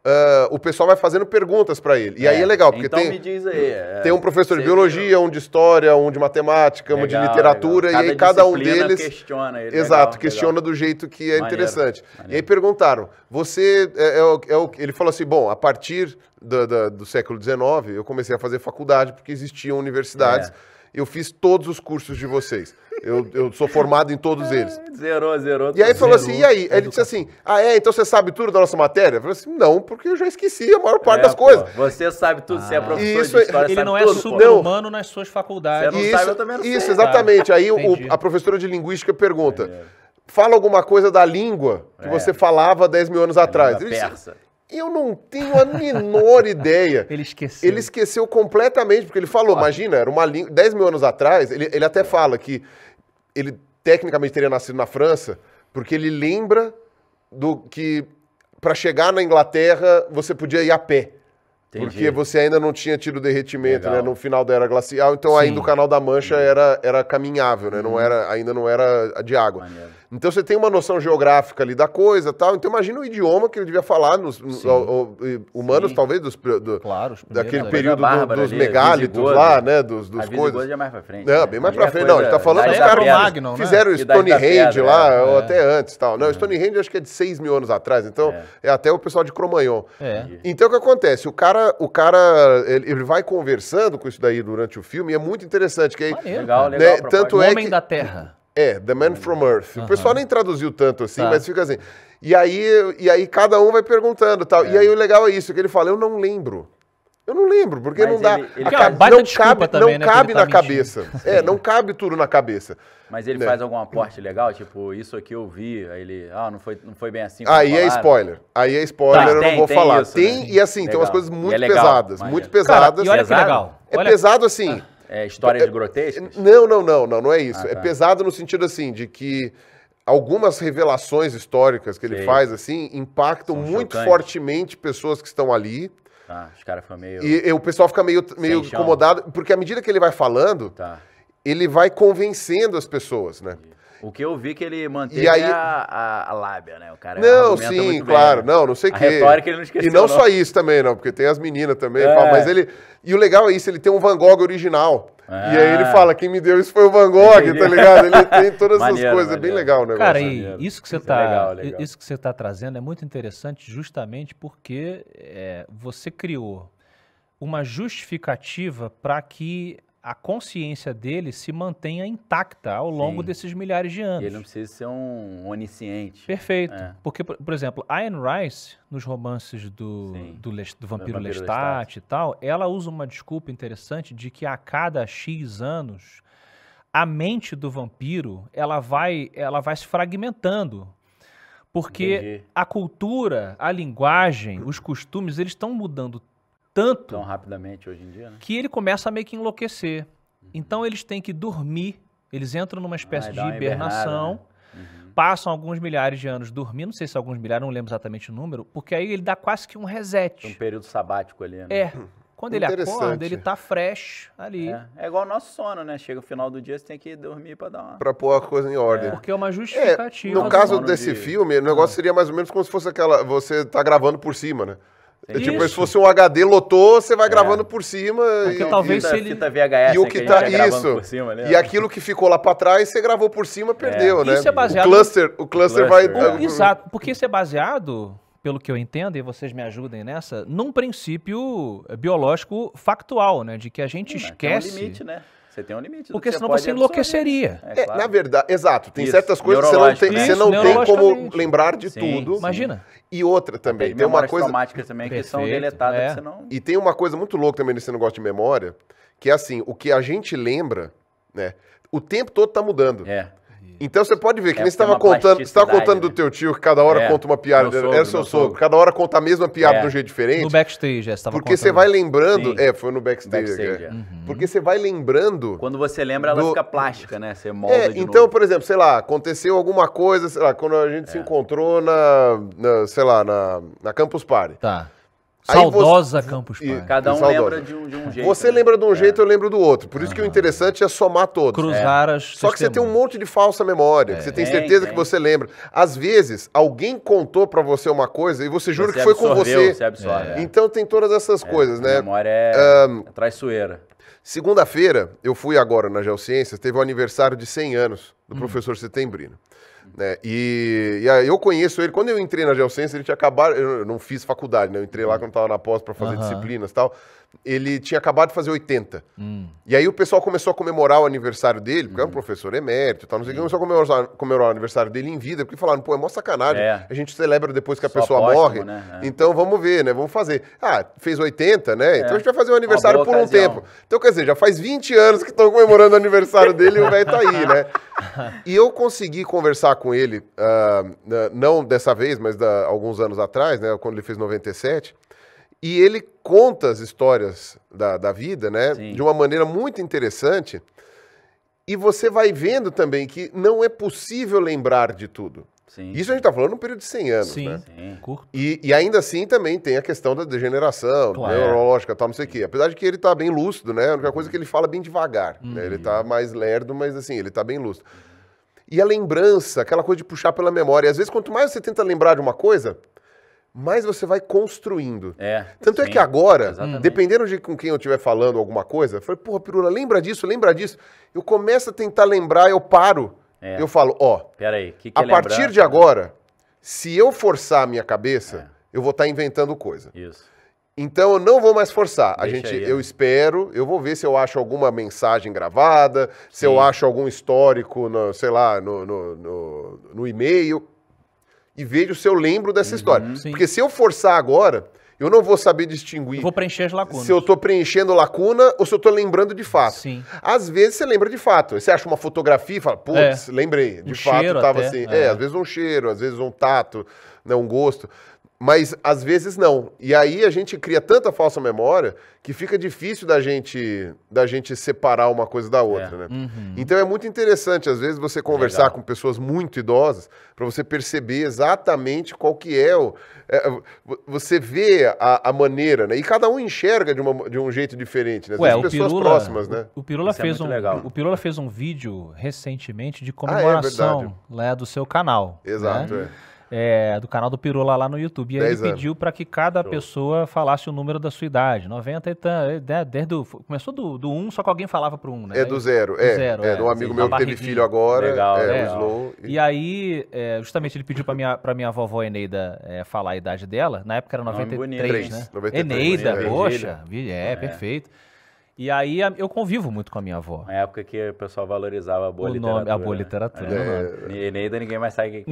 Uh, o pessoal vai fazendo perguntas para ele. E é, aí é legal, porque então tem, aí, é, tem um professor de biologia, viu? um de história, um de matemática, legal, um de literatura, e aí cada um deles. questiona ele. Exato, legal, questiona legal. do jeito que é maneiro, interessante. Maneiro. E aí perguntaram: você. É, é, o, é ele falou assim: bom, a partir do, do, do século XIX, eu comecei a fazer faculdade, porque existiam universidades. É eu fiz todos os cursos de vocês. Eu, eu sou formado em todos é, eles. Zerou, zerou. E aí falou assim, e aí? ele disse assim, ah, é, então você sabe tudo da nossa matéria? Eu falei assim, não, porque eu já esqueci a maior parte é, das pô, coisas. Você sabe tudo, ah. você é ah. professor isso, de história, Ele não é super-humano nas suas faculdades. Você não isso, sabe, eu também não isso, sei. Isso, exatamente. Aí o, a professora de linguística pergunta, é. fala alguma coisa da língua que é. você falava 10 mil anos atrás. Ele disse, eu não tenho a menor ideia. Ele esqueceu. Ele esqueceu completamente, porque ele falou, Ótimo. imagina, era uma língua. 10 mil anos atrás, ele, ele até fala que ele tecnicamente teria nascido na França, porque ele lembra do que para chegar na Inglaterra você podia ir a pé. Entendi. Porque você ainda não tinha tido derretimento, né, Legal. né? No final da era glacial, então Sim. ainda o canal da Mancha era, era caminhável, né? Não uhum. era, ainda não era de água. Maneiro. Então você tem uma noção geográfica ali da coisa tal. Então imagina o idioma que ele devia falar nos, o, o, humanos, Sim. talvez, dos, do, claro, daquele né? período do, dos ali, megálitos Visigoda, lá, né? Dos, dos coisas. já é mais pra frente. Não, né? bem mais pra frente. não, a gente tá falando dos caras Magno, né? fizeram Stonehenge lá, é. ou até antes tal. Não, é. Stonehenge acho que é de 6 mil anos atrás, então é, é até o pessoal de Cromanhon. É. Então o que acontece? O cara, o cara ele, ele, vai conversando com isso daí durante o filme e é muito interessante. Que aí, né, legal, legal. Né, tanto é o Homem da Terra. É, The Man from Earth. O pessoal nem traduziu tanto assim, tá. mas fica assim. E aí, e aí cada um vai perguntando tal. É. E aí o legal é isso, que ele fala, eu não lembro. Eu não lembro, porque mas não dá. Ele, ele ca... não cabe, também, não né, cabe tá na mentindo. cabeça. é, não cabe tudo na cabeça. Mas ele né? faz algum aporte legal, tipo, isso aqui eu vi, aí ele, ah, não foi, não foi bem assim. Aí falaram. é spoiler. Aí é spoiler, tá, eu tem, não vou tem falar. Isso, né? tem, né? e assim, legal. tem umas coisas é muito é legal, pesadas, maneiro. muito pesadas. Cara, e olha que legal. É olha... pesado assim. Ah é, histórias é, grotescas? Não, não, não, não, não é isso. Ah, é tá. É pesado no sentido assim, de que algumas revelações históricas que ele Sei. faz assim impactam São muito chocantes. fortemente pessoas que estão ali. Tá, os caras ficam meio. E, e, o pessoal fica meio, meio incomodado, porque à medida que ele vai falando, tá. ele vai convencendo as pessoas, né? Isso. O que eu vi que ele manteve aí... É a, a, a, lábia, né? O cara Não, sim, claro. Bem, né? não, não sei o quê. Retórica, ele não esqueceu, e não, não, só isso também, não, porque tem as meninas também. É. mas ele. E o legal é isso, ele tem um Van Gogh original. Ah. E aí ele ah. fala, quem me deu isso foi o Van Gogh, tá ligado? Ele tem todas essas maneiro, coisas, é maneiro. é bem legal o negócio. Cara, e isso que você está é legal, legal. isso que você tá trazendo é muito interessante justamente porque é, você criou uma justificativa para que a consciência dele se mantenha intacta ao longo Sim. desses milhares de anos. Ele não precisa ser um onisciente. Perfeito. É. Porque, por, por exemplo, Ayn Rice, nos romances do, do, do, Vampiro, Vampiro Lestat, Lestat e tal, ela usa uma desculpa interessante de que a cada X anos a mente do vampiro ela vai, ela vai se fragmentando. Porque Entendi. a cultura, a linguagem, os costumes, eles estão mudando tanto. Tão rapidamente hoje em dia, né? Que ele começa a meio que enlouquecer. Uhum. Então eles têm que dormir, eles entram numa espécie ah, de hibernação. Né? Uhum. Passam alguns milhares de anos dormindo, não sei se alguns milhares, não lembro exatamente o número, porque aí ele dá quase que um reset. um período sabático ali, né? É. Hum. Quando ele acorda, ele tá fresh ali. É. é igual o nosso sono, né? Chega o final do dia, você tem que dormir para dar uma. Pra pôr a coisa em ordem. É. Porque é uma justificativa. É, no caso desse de... filme, o negócio ah. seria mais ou menos como se fosse aquela. Você tá gravando por cima, né? É tipo, se fosse um HD, lotou, você vai é. gravando por cima. Porque é e, talvez e, se ele... Fita VHS, e o né, que, tá isso. Cima, E aquilo que ficou lá para trás, você gravou por cima, é. perdeu, é. né? Isso é baseado... O cluster, o cluster, cluster vai... exato, porque isso é baseado, pelo que eu entendo, e vocês me ajudem nessa, num princípio biológico factual, né? De que a gente hum, esquece... Tem um limite, né? Você tem um limite. Porque senão você, você enlouqueceria. Né? É, é, claro. na verdade, exato. Tem Isso. certas coisas que você não tem, você não tem como lembrar de Sim. tudo. Imagina. E outra também. Tem, tem uma coisa. também Perfeito. que são deletadas é. que você não. E tem uma coisa muito louca também nesse negócio de memória, que é assim: o que a gente lembra, né? O tempo todo está mudando. É. Então você pode ver que é, nem você estava contando, você tava contando né? do teu tio que cada hora é, conta uma piada, sogro, era é seu sogro. sogro, cada hora conta a mesma piada é. de um jeito diferente. No backstage, estava. É, Porque você vai lembrando, Sim. é, foi no backstage. É. backstage é. uhum. Porque você vai lembrando. Quando você lembra, ela do... fica plástica, né? Você molda. É, então, novo. por exemplo, sei lá, aconteceu alguma coisa, sei lá, quando a gente se encontrou na, na, sei lá, na, na Campus Party. Tá. Saudosa você... Campos Party. Cada um saudosa. lembra de um, de um, jeito. Você né? lembra de um é. jeito, é. eu lembro do outro. Por isso que o é. interessante é somar todos. Cruzar é. as Só que você tem um monte de falsa memória, que você tem certeza que você lembra. Às vezes, alguém contou para você uma coisa e você jura você que foi absorveu, com você. você absorve, Então tem todas essas coisas, né? A memória é um, traiçoeira. Segunda-feira, eu fui agora na Geociências, teve o aniversário de 100 anos do hum. professor Setembrino né e, e aí eu conheço ele, quando eu entrei na Geociência, ele tinha acabado, eu não fiz faculdade, né? Eu entrei lá hum. quando estava na pós para fazer uhum. disciplinas e tal ele tinha acabado de fazer 80. Hum. E aí o pessoal começou a comemorar o aniversário dele, porque uhum. É era um professor emérito e tal, não sei o que, começou a comemorar, comemorar, o aniversário dele em vida, porque falaram, pô, é mó sacanagem, é. a gente celebra depois que a Só pessoa morre, né? é. então vamos ver, né, vamos fazer. Ah, fez 80, né, então é. então a gente vai fazer o um aniversário por ocasião. um tempo. Então, quer dizer, já faz 20 anos que estão comemorando o aniversário dele e o velho tá aí, né. E eu consegui conversar com ele, uh, não dessa vez, mas da, alguns anos atrás, né, quando ele fez 97, e ele conta as histórias da, da vida, né? Sim. De uma maneira muito interessante. E você vai vendo também que não é possível lembrar de tudo. Sim. Isso a gente está falando num período de 100 anos, Sim. né? Sim. E, e ainda assim também tem a questão da degeneração claro. neurológica tal, não sei o quê. Apesar de que ele está bem lúcido, né? A única coisa é uhum. que ele fala bem devagar. Hum. Né? Ele está uhum. mais lerdo, mas assim, ele está bem lúcido. E a lembrança, aquela coisa de puxar pela memória. Às vezes, quanto mais você tenta lembrar de uma coisa, mais você vai construindo. É. Tanto é sim, é que agora, exatamente. dependendo de com quem eu estiver falando alguma coisa, eu falei, porra, Pirula, lembra disso, lembra disso. Eu começo a tentar lembrar, eu paro. É. Eu falo, ó, Peraí, que que é a é partir lembrar? de agora, se eu forçar a minha cabeça, é. eu vou estar tá inventando coisa. Isso. Então eu não vou mais forçar. A gente, aí, eu né? espero, eu vou ver se eu acho alguma mensagem gravada, se eu acho algum histórico, no, sei lá, no, no, no, no e-mail e vejo se eu lembro dessa uhum, história. Sim. Porque se eu forçar agora, eu não vou saber distinguir. Eu vou preencher as lacunas. Se eu estou preenchendo lacuna ou se eu estou lembrando de fato. Sim. Às vezes você lembra de fato. Você acha uma fotografia e fala, putz, é. lembrei. De um fato, estava assim. É. é. às vezes um cheiro, às vezes um tato, né, um gosto. Mas às vezes não. E aí a gente cria tanta falsa memória que fica difícil da gente da gente separar uma coisa da outra, é. né? Uhum. Então é muito interessante às vezes você conversar Legal. com pessoas muito idosas para você perceber exatamente qual que é o é, é você vê a, a, maneira, né? E cada um enxerga de, uma, de um jeito diferente, né? Ué, pessoas Pirula, próximas, né? O, o Pirula Isso é fez é um legal. o Pirula fez um vídeo recentemente de ah, é comemoração ah, né, lá do seu canal. Exato. Né? É é, do canal do Pirula lá no YouTube. E aí ele pediu para que cada Show. pessoa falasse o número da sua idade. 90 e tanto. Né, começou do, do 1, só que alguém falava pro 1, né? É do 0. é, zero, é, é. um amigo meu que teve filho agora. Legal, é, legal. Slow. E aí, é, justamente, ele pediu para minha, pra minha vovó Eneida é, falar a idade dela. Na época era 93, né? 93. Eneida, poxa. É, é, perfeito. E aí eu convivo muito com a minha avó. Na época que o pessoal valorizava a boa o literatura. Nome, a boa né? literatura. É. é e nem ainda ninguém mais sabe o é.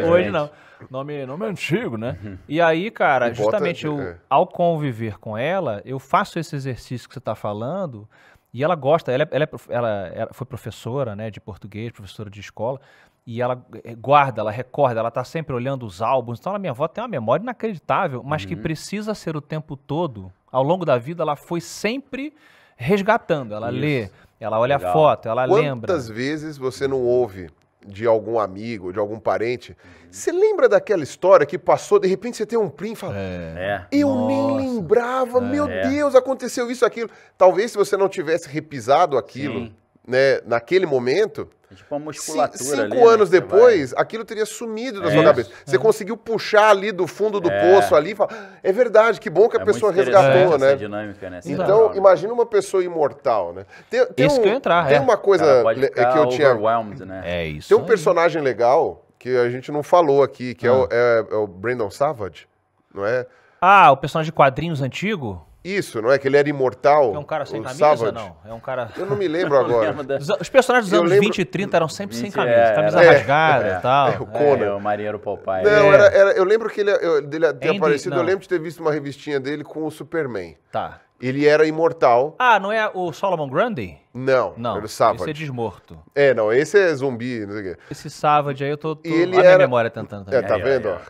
Não, hoje não. Nome, nome é antigo, né? Uhum. e aí, cara, e justamente bota, eu, é. ao conviver com ela, eu faço esse exercício que você está falando e ela gosta. Ela, é, ela, ela, ela foi professora né, de português, professora de escola e ela eh, guarda, ela recorda, ela está sempre olhando os álbuns. Então, a minha avó tem uma memória inacreditável, mas uhum. que precisa ser o tempo todo. Ao longo da vida, ela foi sempre resgatando. Ela Isso. lê, ela olha Legal. a foto, ela Quantas lembra. Quantas vezes você não ouve de algum amigo, de algum parente. Você lembra daquela história que passou, de repente você tem um print e fala: é, é Eu nossa, nem lembrava, é, meu Deus, aconteceu isso, aquilo. Talvez se você não tivesse repisado aquilo, Sim né, naquele momento, tipo uma musculatura cinco ali, né, anos depois, vai... aquilo teria sumido da é, sua cabeça. Você é. conseguiu puxar ali do fundo do é. poço ali e falar, ah, é verdade, que bom que a é pessoa resgatou, né? Dinâmica, né? Então, imagina uma pessoa imortal, né? Tem, tem isso um, que eu entrar, Tem uma coisa que eu tinha... Né? É isso Tem um personagem legal que a gente não falou aqui, que o, ah. é, o, Brandon Savage, não é? Ah, o personagem de quadrinhos antigo? Isso, não é? Que ele era imortal. É um cara sem camisa, Savage. não? É um cara... Eu não me lembro agora. Os personagens dos anos lembro... 20 e 30 eram sempre 20, sem camisa. É, camisa era... rasgada é, e tal. É, o Conan. É, o marinheiro Popeye. Não, é. era, era, eu lembro que ele, eu, dele ter Andy, aparecido, não. eu lembro de ter visto uma revistinha dele com o Superman. Tá. Ele era imortal. Ah, não é o Solomon Grundy? Não, não. Era o Savage. Esse é desmorto. É, não, esse é zumbi, não sei o quê. Esse Savage aí eu tô, tô ele era... memória tentando também. É, tá aí, vendo? Aí,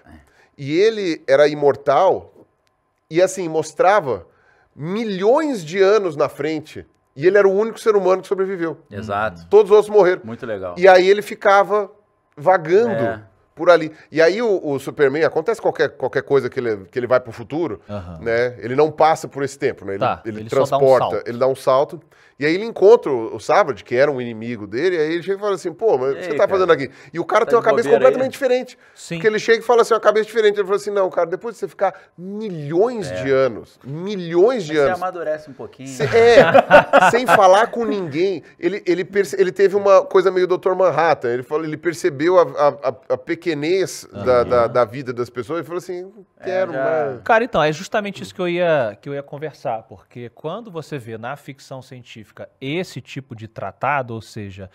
E ele era imortal e assim, mostrava milhões de anos na frente. E ele era o único ser humano que sobreviveu. Exato. Todos os outros morreram. Muito legal. E aí ele ficava vagando. É por ali. E aí o, o, Superman, acontece qualquer, qualquer coisa que ele, que ele vai pro futuro, uhum. né? Ele não passa por esse tempo, né? Ele, tá, ele, ele transporta, dá um ele dá um salto. E aí ele encontra o, Savage, que era um inimigo dele, e aí ele chega e fala assim, pô, mas o que você tá cara. fazendo aqui? E o cara tá tem uma cabeça completamente aí, diferente. Sim. Porque ele chega e fala assim, uma cabeça diferente. Ele fala assim, não, cara, depois de você ficar milhões é. de anos, milhões de anos... Você amadurece um pouquinho. Cê, é, sem falar com ninguém. Ele, ele, perce, ele teve uma coisa meio Dr. Manhattan. Ele, falou, ele percebeu a, a, a, a pequena pequenez uhum. da, da, da, vida das pessoas e falou assim, é, quero é, já... mais. Cara, então, é justamente isso que eu, ia, que eu ia conversar, porque quando você vê na ficção científica esse tipo de tratado, ou seja,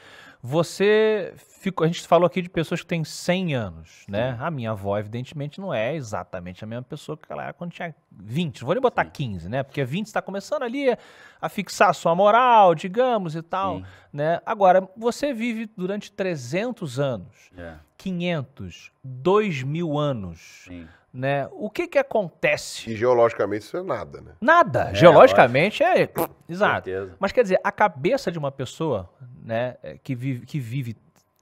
você ficou, a gente falou aqui de pessoas que têm 100 anos, né? Sim. A minha avó, evidentemente, não é exatamente a mesma pessoa que ela era é quando tinha 20. Não vou nem botar Sim. 15, né? Porque 20 está começando ali a fixar a sua moral, digamos e tal, Sim. né? Agora, você vive durante 300 anos, é. 500, 2 mil anos. Sim né? O que que acontece? E geologicamente isso é nada, né? Nada. É, geologicamente é exato. Certeza. Mas quer dizer, a cabeça de uma pessoa, né, é, que vive, que vive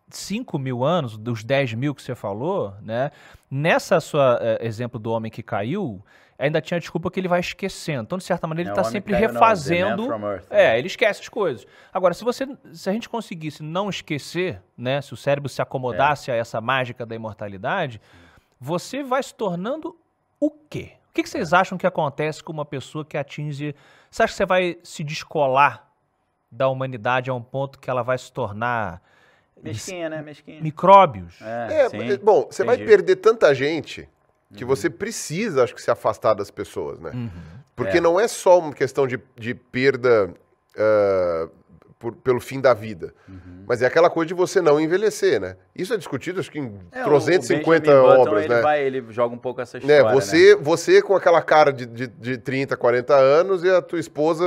5 mil anos, dos 10 mil que você falou, né? Nessa sua é, exemplo do homem que caiu, ainda tinha a desculpa que ele vai esquecendo. Então, de certa maneira, ele está sempre refazendo. Earth, é, né? ele esquece as coisas. Agora, se você, se a gente conseguisse não esquecer, né? Se o cérebro se acomodasse é. a essa mágica da imortalidade você vai se tornando o quê? O que, que vocês é. acham que acontece com uma pessoa que atinge. Você acha que você vai se descolar da humanidade a um ponto que ela vai se tornar. Mesquinha, né? Mesquinha. Micróbios. É, é sim, é, bom, você vai perder tanta gente que uhum. você precisa, acho que, se afastar das pessoas, né? Uhum. Porque é. não é só uma questão de, de perda uh, por, pelo fim da vida. Uhum. Mas é aquela coisa de você não envelhecer, né? Isso é discutido, acho que em é, 350 o Button, obras, ele né? Vai, ele joga um pouco essa né, história, Você, né? você com aquela cara de, de, de 30, 40 anos e a tua esposa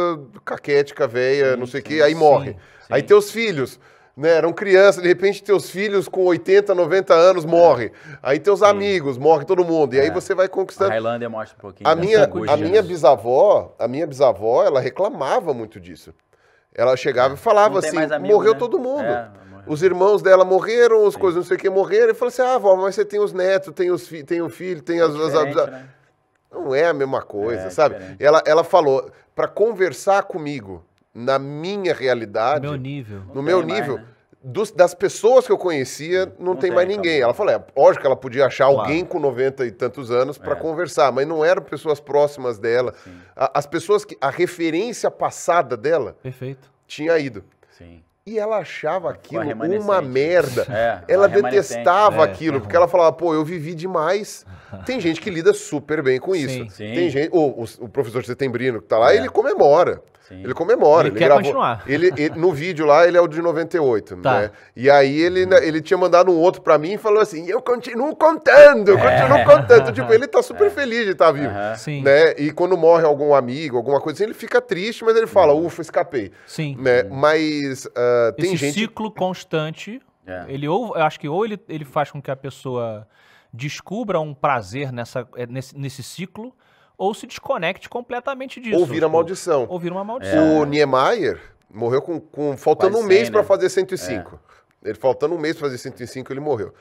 caquética, velha, não sei o quê, aí morre. Sim, sim. Aí teus filhos... Né, eram crianças, de repente teus filhos com 80, 90 anos morrem. É. Aí teus Sim. amigos, morre todo mundo. E é. aí você vai conquistando. A Tailândia mostra um pouquinho. A minha, a minha bisavó, a minha bisavó, ela reclamava muito disso. Ela chegava e falava assim: amigo, morreu né? todo mundo. É, os irmãos dela morreram, as coisas não sei o que morreram. E falou assim: ah, vó, mas você tem os netos, tem, os fi tem o filho, tem é as. as, as... Né? Não é a mesma coisa, é, sabe? Ela, ela falou: para conversar comigo na minha realidade. No meu nível. No meu nível. Mais, né? dos, das pessoas que eu conhecia, hum, não, não tem, tem, mais tá ninguém. Tá ela falou, é, lógico que ela podia achar claro. alguém com 90 e tantos anos para é. conversar, mas não eram pessoas próximas dela. A, as pessoas que. A referência passada dela Perfeito. tinha ido. Sim. E ela achava aquilo uma merda. É, ela detestava é, aquilo, é porque ela falava, pô, eu vivi demais. Tem gente que lida super bem com isso. Sim, Tem gente, o, o, professor Setembrino que tá lá, é. ele comemora. Sim. Ele comemora. Ele, ele quer gravou, continuar. Ele, ele, no vídeo lá, ele é o de 98, tá. né? E aí ele, ele tinha mandado um outro pra mim e falou assim, eu continuo contando, eu é. continuo contando. tipo, ele tá super é. feliz de estar tá vivo, Sim. né? E quando morre algum amigo, alguma coisa assim, ele fica triste, mas ele fala, ufa, escapei. Sim. Né? Mas uh, tem Esse gente... ciclo constante... É. Ele ou, eu acho que ou ele, ele faz com que a pessoa descubra um prazer nessa, é, nesse, nesse ciclo, ou se desconecte completamente disso. Ou vira tipo, maldição. Ou vira uma maldição. O Niemeyer morreu com, com faltando Quase um mês né? para fazer 105. É. Ele faltando um mês para fazer 105, ele morreu.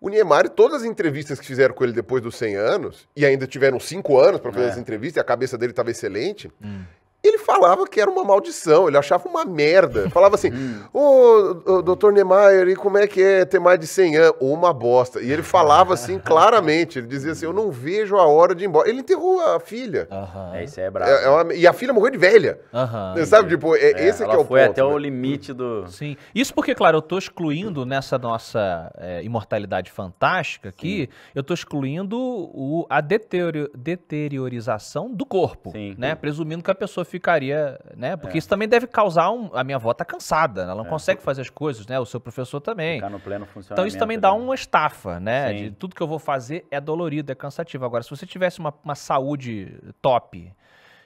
O Niemeyer, todas as entrevistas que fizeram com ele depois dos 100 anos, e ainda tiveram 5 anos para fazer é. as entrevistas, e a cabeça dele estava excelente, hum ele falava que era uma maldição, ele achava uma merda. Falava assim, hum. ô, oh, doutor Neymar, e como é que é ter mais de 100 anos? Uma bosta. E ele falava assim claramente, ele dizia assim, eu não vejo a hora de ir embora. Ele enterrou a filha. Uhum. É, isso é brabo. É, é uma... e a filha morreu de velha. Uhum, Sabe, tipo, é, é esse que é o ponto. foi até né? o limite do... Sim, isso porque, claro, eu tô excluindo nessa nossa é, imortalidade fantástica aqui, Sim. eu tô excluindo o, a deterior, deteriorização do corpo, Sim. né? Presumindo que a pessoa ficaria, né? Porque é. isso também deve causar um. A minha avó tá cansada, né? ela não é. consegue fazer as coisas, né? O seu professor também. Ficar no pleno funcionamento. Então isso também dá né? uma estafa, né? Sim. De tudo que eu vou fazer é dolorido, é cansativo. Agora, se você tivesse uma, uma saúde top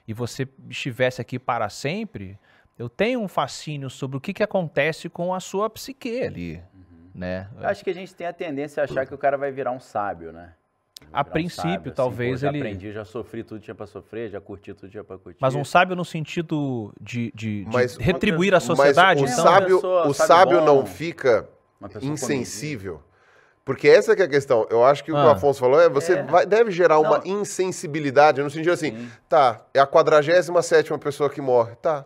e você estivesse aqui para sempre, eu tenho um fascínio sobre o que, que acontece com a sua psique ali. Uhum. Né? acho que a gente tem a tendência a achar que o cara vai virar um sábio, né? A princípio, sábio, assim, talvez assim, ele. Já aprendi, já sofri tudo tinha para sofrer, já curti tudo tinha para curtir. Mas um sábio no sentido de, de, de mas, retribuir à sociedade. Mas o então... sábio, é, o sábio bom, não fica insensível. Porque essa é a questão. Eu acho que o que o ah. Afonso falou é você é. Vai, deve gerar não. uma insensibilidade, no sentido assim, Sim. tá, é a 47 pessoa que morre. Tá,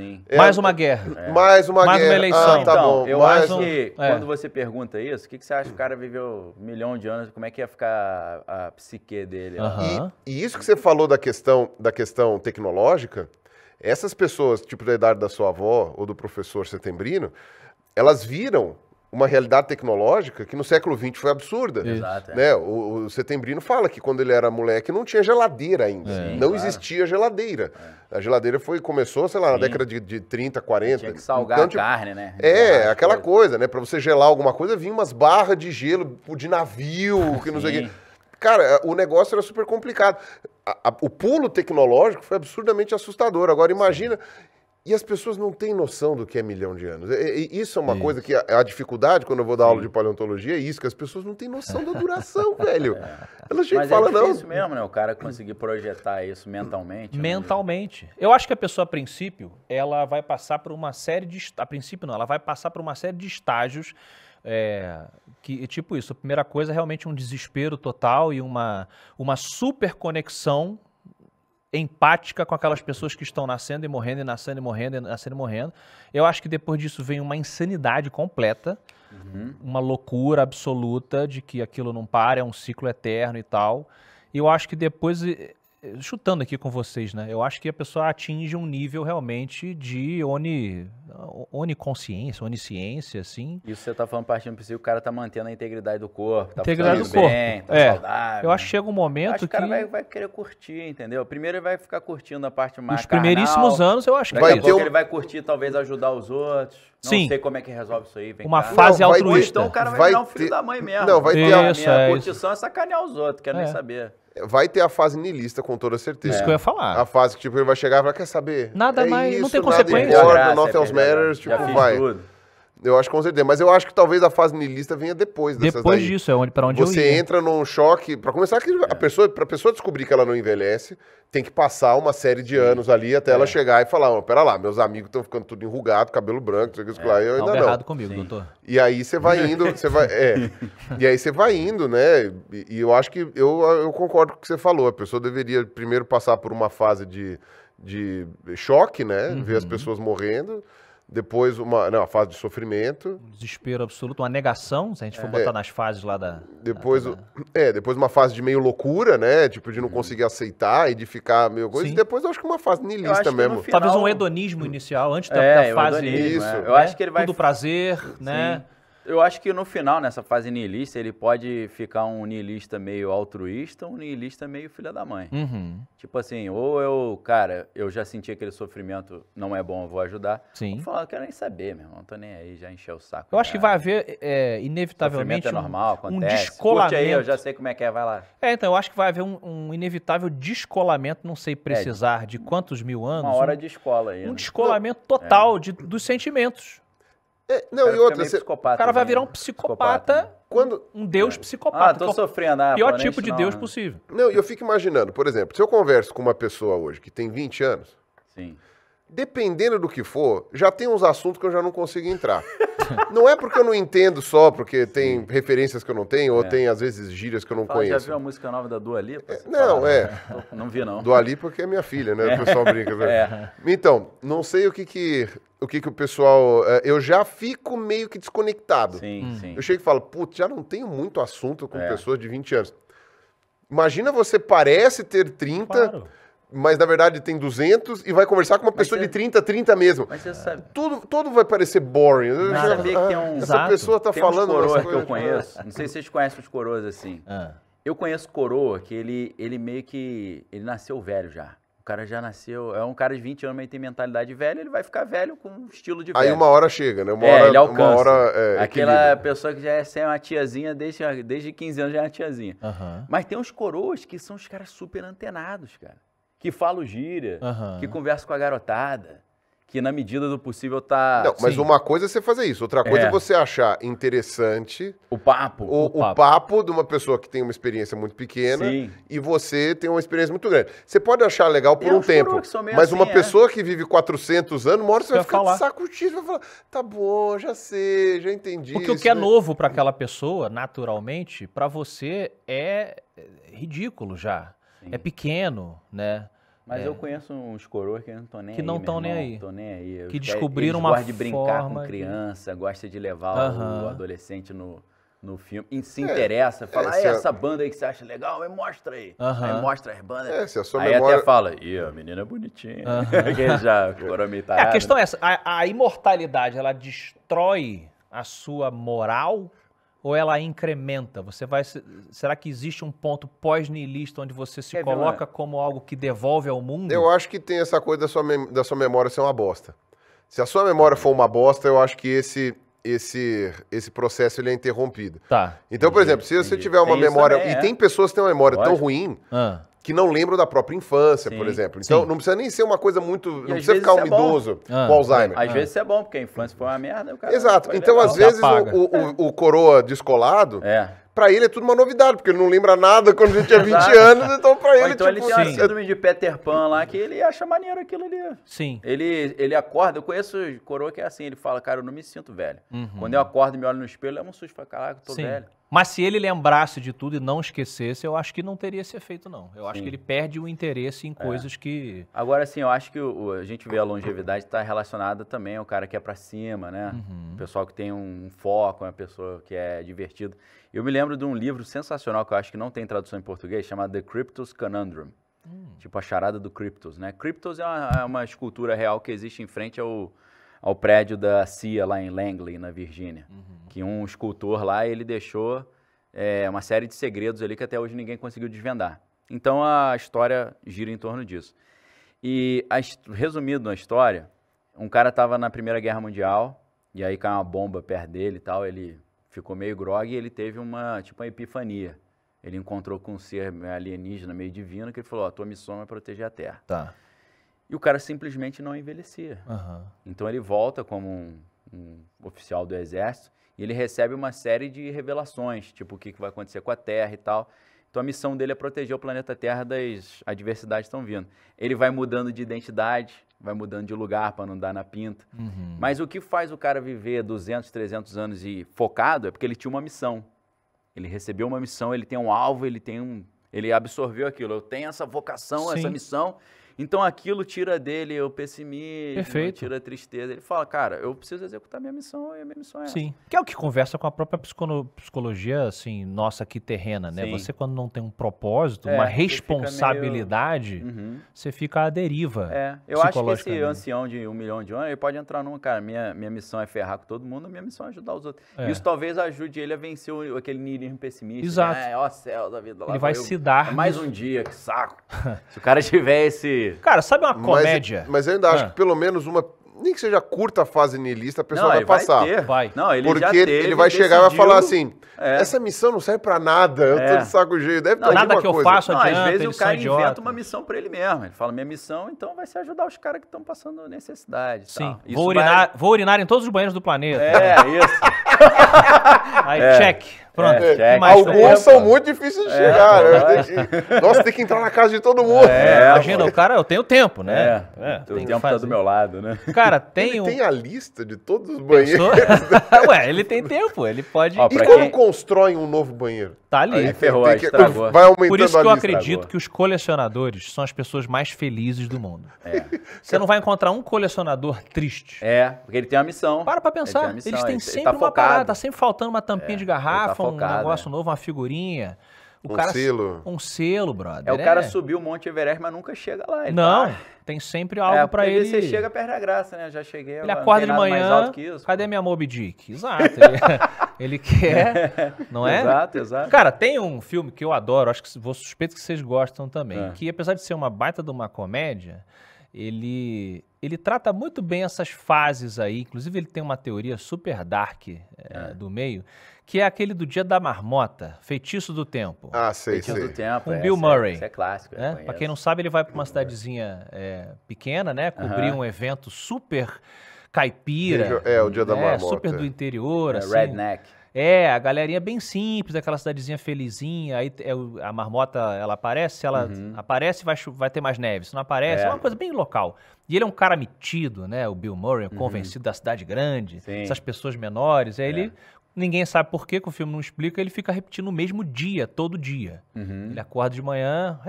Sim. É, mais uma é. guerra. É. Mais uma mais guerra. Mais uma eleição. Ah, tá então, bom. Eu mais acho um... que é. quando você pergunta isso, o que, que você acha que o cara viveu um milhão de anos, como é que ia ficar a, a psique dele? E, e, isso que você falou da questão, da questão tecnológica, essas pessoas, tipo da idade da sua avó ou do professor setembrino, elas viram uma realidade tecnológica que no século XX foi absurda. Exato, é. né? É. O, o, Setembrino fala que quando ele era moleque não tinha geladeira ainda. Sim, não claro. existia geladeira. É. A geladeira foi, começou, sei lá, Sim. na década de, de 30, 40. Tinha que salgar então, tipo, a carne, né? É, aquela coisa. coisa, né? Para você gelar alguma coisa, vinha umas barras de gelo tipo, de navio, que não sei o quê. Cara, é, o negócio era super complicado. A, a, o pulo tecnológico foi absurdamente assustador. Agora imagina... Sim e as pessoas não têm noção do que é milhão de anos. E, e isso é uma isso. coisa que a, a, dificuldade quando eu vou dar aula de paleontologia é isso, que as pessoas não têm noção da duração, velho. É. Elas chegam e falam, é Mas É isso mesmo, né? O cara conseguir projetar isso mentalmente. Né? Mentalmente. Né? Eu acho que a pessoa, a princípio, ela vai passar por uma série de. A princípio, não, ela vai passar por uma série de estágios. É, que tipo isso, a primeira coisa é realmente um desespero total e uma, uma super conexão empática com aquelas pessoas que estão nascendo e morrendo, e nascendo e morrendo, e nascendo e morrendo. Eu acho que depois disso vem uma insanidade completa, uhum. uma loucura absoluta de que aquilo não para, é um ciclo eterno e tal. E eu acho que depois chutando aqui com vocês, né? Eu acho que a pessoa atinge um nível realmente de oni, oniconsciência, onisciência, assim. Isso você tá falando partindo do princípio o cara tá mantendo a integridade do corpo, tá integridade do bem, corpo. tá é. saudável. Eu acho que chega um momento que... o cara vai, vai, querer curtir, entendeu? Primeiro ele vai ficar curtindo a parte mais Os carnal, primeiríssimos anos eu acho que vai é Um... ele vai curtir, talvez ajudar os outros. Não Sim. sei como é que resolve isso aí. Uma cá. fase não, altruísta. Ter, então o cara vai, vai virar um filho ter... da mãe mesmo. Não, vai ter... a minha é, curtição isso. é sacanear os outros, quero é. nem saber vai ter a fase nilista com toda certeza. Isso que eu ia falar. A fase que, tipo, ele vai chegar e vai quer saber? Nada é mais, isso, não tem nada consequência. Importa, nothing else é matters, tipo, vai. Tudo. Eu acho com certeza. Mas eu acho que talvez a fase nilista venha depois dessas Depois daí. disso, é onde, pra onde Você eu ia. entra num choque. Para começar, que a é. pessoa, pra pessoa descobrir que ela não envelhece, tem que passar uma série de anos ali até ela é. chegar e falar: oh, pera lá, meus amigos estão ficando tudo enrugado, cabelo branco, não aqui, isso é, lá, e eu tá ainda não. errado comigo, Sim. doutor. E aí você vai indo, você vai. É. e aí você vai indo, né? E, e eu acho que eu, eu concordo com o que você falou. A pessoa deveria primeiro passar por uma fase de, de choque, né? Uhum. Ver as uhum. pessoas morrendo depois uma, não, a fase de sofrimento. Um desespero absoluto, uma negação, se a gente for é. botar nas fases lá da. Depois, da... é, depois uma fase de meio loucura, né? Tipo, de não uhum. conseguir aceitar e de ficar meio coisa. Sim. E depois eu acho que uma fase nilista mesmo. Final... Talvez um hedonismo inicial, antes da, é, da fase. isso. É. Eu acho que ele vai. Tudo prazer, Sim. né? Sim. Eu acho que no final, nessa fase niilista, ele pode ficar um niilista meio altruísta, um niilista meio filha da mãe. Uhum. Tipo assim, ou eu, cara, eu já senti aquele sofrimento, não é bom, eu vou ajudar. Sim. Eu falo, ah, eu quero nem saber, meu irmão, não tô nem aí, já encheu o saco. Eu cara. acho que vai haver, é, inevitavelmente, é normal, um, um descolamento. Curte aí, eu já sei como é que é, vai lá. É, então, eu acho que vai haver um, um inevitável descolamento, não sei é, precisar é, de quantos mil anos. Uma hora um, de escola aí. Um né? descolamento total de, dos sentimentos. É, não, e outra. Você... O cara vai né? virar um psicopata. Quando... Um deus é. ah, psicopata. Ah, tô sofrendo. Ah, pior tipo de não, deus né? possível. Não, e eu fico imaginando, por exemplo, se eu converso com uma pessoa hoje que tem 20 anos. Sim dependendo do que for, já tem uns assuntos que eu já não consigo entrar. não é porque eu não entendo só, porque tem referências que eu não tenho, ou é. tem, às vezes, gírias que eu não Fala, conheço. Já viu a música nova da Dua Lipa? É, não, é. Não vi, não. Dua Lipa porque é minha filha, né? O é. pessoal brinca. Né? É. Então, não sei o que que... O que, que o pessoal. Eu já fico meio que desconectado. Sim, hum. sim. Eu chego e falo, putz, já não tenho muito assunto com pessoas de 20 anos. Imagina você parece ter 30, claro mas na verdade tem 200 e vai conversar com uma pessoa você... de 30, 30 mesmo. Mas você sabe. Tudo, tudo vai parecer boring. Mas já... sabia que tem ah, um Essa zato, pessoa tá tem falando. coroa que eu conheço. Não sei se vocês conhecem os coroas assim. Ah. Eu conheço coroa que ele, ele meio que. Ele nasceu velho já. O cara já nasceu. É um cara de 20 anos, mas ele tem mentalidade velha, ele vai ficar velho com um estilo de velho. Aí uma hora chega, né? Uma é, hora, ele alcança. Hora, é, Aquela equilíbrio. pessoa que já é sem uma tiazinha desde, desde 15 anos já é uma tiazinha. Uhum. Mas tem uns coroas que são os caras super antenados, cara que fala o gíria, uhum. que conversa com a garotada, que na medida do possível tá. Não, mas Sim. uma coisa é você fazer isso, outra coisa é, é você achar interessante o papo, o, o papo. o, papo. de uma pessoa que tem uma experiência muito pequena Sim. e você tem uma experiência muito grande. Você pode achar legal por eu um tempo, mas assim, uma é. pessoa que vive 400 anos, uma hora você vai, ficar falar. de saco vai falar, tá bom, já sei, já entendi. Porque isso, o que é né? novo para aquela pessoa, naturalmente, para você é, é ridículo já. Sim. é pequeno, né? Mas é. eu conheço uns coroas que não estão nem que aí. Que não estão nem aí. Que descobriram uma forma... de brincar com criança, que... gosta de levar uh -huh. o adolescente no, no filme. E se é, interessa, fala, é, essa é... banda aí que você acha legal, me mostra aí. Uh -huh. Aí mostra as bandas. É, se a sua aí memória... até fala, ih, a menina é bonitinha. Uh -huh. já coroa militar. É, a questão é essa, a, a imortalidade, ela destrói a sua moral ou ela incrementa? Você vai será que existe um ponto pós-nihilista onde você se é, coloca como algo que devolve ao mundo? Eu acho que tem essa coisa da sua, da sua memória ser uma bosta. Se a sua memória for uma bosta, eu acho que esse esse esse processo ele é interrompido. Tá. Então, entendi, por exemplo, se você tiver uma tem memória e é. tem pessoas que têm uma memória tão ruim, ah que não lembram da própria infância, Sim. por exemplo. Então, Sim. não precisa nem ser uma coisa muito. não precisa ficar um é idoso ah, com Alzheimer. Às ah. vezes isso é bom, porque a infância foi uma merda. Cara Exato. Então, legal. às vezes, o, o, o, coroa descolado. É. Pra ele é tudo uma novidade, porque ele não lembra nada quando ele tinha 20 anos, então pra ele, então tipo, ele tem uma síndrome de Peter Pan lá, que ele acha maneiro aquilo ali. Sim. Ele, ele acorda, eu conheço coroa que é assim, ele fala, cara, eu não me sinto velho. Uhum. Quando eu acordo e me olho no espelho, é um susto, fala, caraca, eu tô Sim. velho. Mas se ele lembrasse de tudo e não esquecesse, eu acho que não teria esse efeito, não. Eu Sim. acho que ele perde o interesse em é. coisas é. que. Agora, assim, eu acho que o, a gente vê a longevidade está relacionada também ao cara que é para cima, né? Uhum. O pessoal que tem um, foco, uma pessoa que é divertido. Eu me lembro de um livro sensacional que eu acho que não tem tradução em português, chamado The Cryptos Conundrum. Hum. Tipo a charada do Cryptos, né? Cryptos é uma, é uma escultura real que existe em frente ao ao prédio da CIA lá em Langley, na Virgínia, uhum. que um escultor lá ele deixou é, uma série de segredos ali que até hoje ninguém conseguiu desvendar. Então a história gira em torno disso. E a, resumido a história, um cara estava na Primeira Guerra Mundial e aí caiu uma bomba perto dele e tal, ele ficou meio grogue e ele teve uma tipo uma epifania. Ele encontrou com um ser alienígena meio divino que ele falou: "A tua missão é proteger a Terra". Tá. E o cara simplesmente não envelhecia. Uhum. Então ele volta como um, um, oficial do exército e ele recebe uma série de revelações, tipo o que, que vai acontecer com a Terra e tal. Então a missão dele é proteger o planeta Terra das adversidades que estão vindo. Ele vai mudando de identidade, vai mudando de lugar para não dar na pinta. Uhum. Mas o que faz o cara viver 200, 300 anos e focado é porque ele tinha uma missão. Ele recebeu uma missão, ele tem um alvo, ele tem um, ele absorveu aquilo. Eu tenho essa vocação, Sim. essa missão então aquilo tira dele o pessimismo, Perfeito. tira a tristeza. Ele fala, cara, eu preciso executar minha missão e a minha missão é Sim. essa. Que é o que conversa com a própria psicologia, assim, nossa, aqui terrena, né? Sim. Você quando não tem um propósito, é, uma responsabilidade, você fica, meio... uhum. você fica à deriva. É, eu acho que esse ancião de um milhão de anos, ele pode entrar numa, cara, minha, minha missão é ferrar com todo mundo, minha missão é ajudar os outros. É. Isso talvez ajude ele a vencer o, aquele nihilismo pessimista. Exato. Né? Ó céu da vida lá. Ele vai eu, se dar. É mais um dia, que saco. Se o cara tiver esse Cara, sabe uma comédia? Mas, mas eu ainda acho ah. que pelo menos uma nem que seja curta a fase niilista, a pessoa não, vai passar. Vai, vai. Não, ele Porque teve, ele vai chegar e vai falar assim: é. essa missão não serve para nada, eu é. tô de saco jeito. deve não, ter Nada que coisa. eu faço não, Às vezes o cara inventa idiota. uma missão para ele mesmo. Ele fala: minha missão, então, vai ser ajudar os caras que estão passando necessidade. Sim, tal. Isso vou, urinar, vai... vou urinar em todos os banheiros do planeta. É, isso. Aí, é. check. Pronto. É, Alguns são muito difíceis de é, chegar. Né? nossa, tem que entrar na casa de todo mundo. É, é agenda, o cara, eu tenho tempo, né? É, o tempo tá do meu lado, né? Cara, tem ele um... tem a lista de todos os banheiros. Né? Ué, ele tem tempo, ele pode... Ó, e quando quem... constrói um novo banheiro? Tá ali. Aí ferrou, tem, tem Vai aumentando Por isso que eu acredito estragou. que os colecionadores são as pessoas mais felizes do mundo. É. Você não vai encontrar um colecionador triste. É, porque ele tem uma missão. Para pra pensar. eles têm tá sempre uma parada, tá sempre faltando uma tampinha de tá garrafa, focada, um negócio é. novo, uma figurinha. O um cara, selo. Um selo, brother. É, o cara é. subiu o Monte Everest, mas nunca chega lá. Não, tá... tem sempre algo é, pra ele. Você chega perto da graça, né? Já cheguei. Ele acorda de manhã, isso, cadê minha Moby Dick? Exato. Ele, ele quer, não é? Exato, exato. Cara, tem um filme que eu adoro, acho que vou suspeito que vocês gostam também, é. que apesar de ser uma baita de uma comédia, ele ele trata muito bem essas fases aí. Inclusive, ele tem uma teoria super dark é, é. do meio, que é aquele do Dia da Marmota, Feitiço do Tempo. Ah, sei, Feitiço sei. do Tempo, com é, Bill é- Murray. Isso é clássico. Né? Para quem não sabe, ele vai para uma cidadezinha é, pequena, né? Cobrir uh -huh. um evento super caipira. É, o Dia da né? Marmota. Super do interior, é, assim. Redneck. É, a galerinha bem simples, aquela cidadezinha felizinha, aí é a marmota, ela aparece, se ela uhum. aparece, vai, vai ter mais neve, se não aparece, é. é. uma coisa bem local. E ele é um cara metido, né, o Bill Murray, uhum. convencido da cidade grande, Sim. essas pessoas menores, aí é. ele Ninguém sabe por quê, que o filme não explica, ele fica repetindo o mesmo dia, todo dia. Uhum. Ele acorda de manhã,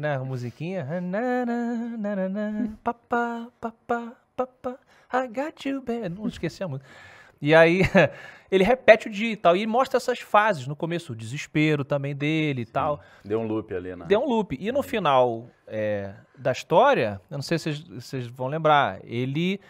né, a musiquinha, papá, papá, papá, I got you, baby, Não esquecemos. E aí ele repete o dia e tal. E mostra essas fases no começo, o desespero também dele e Sim, tal. Deu um loop ali, né? Deu um loop. E no uhum. final é, da história, eu não sei se vocês vão lembrar, ele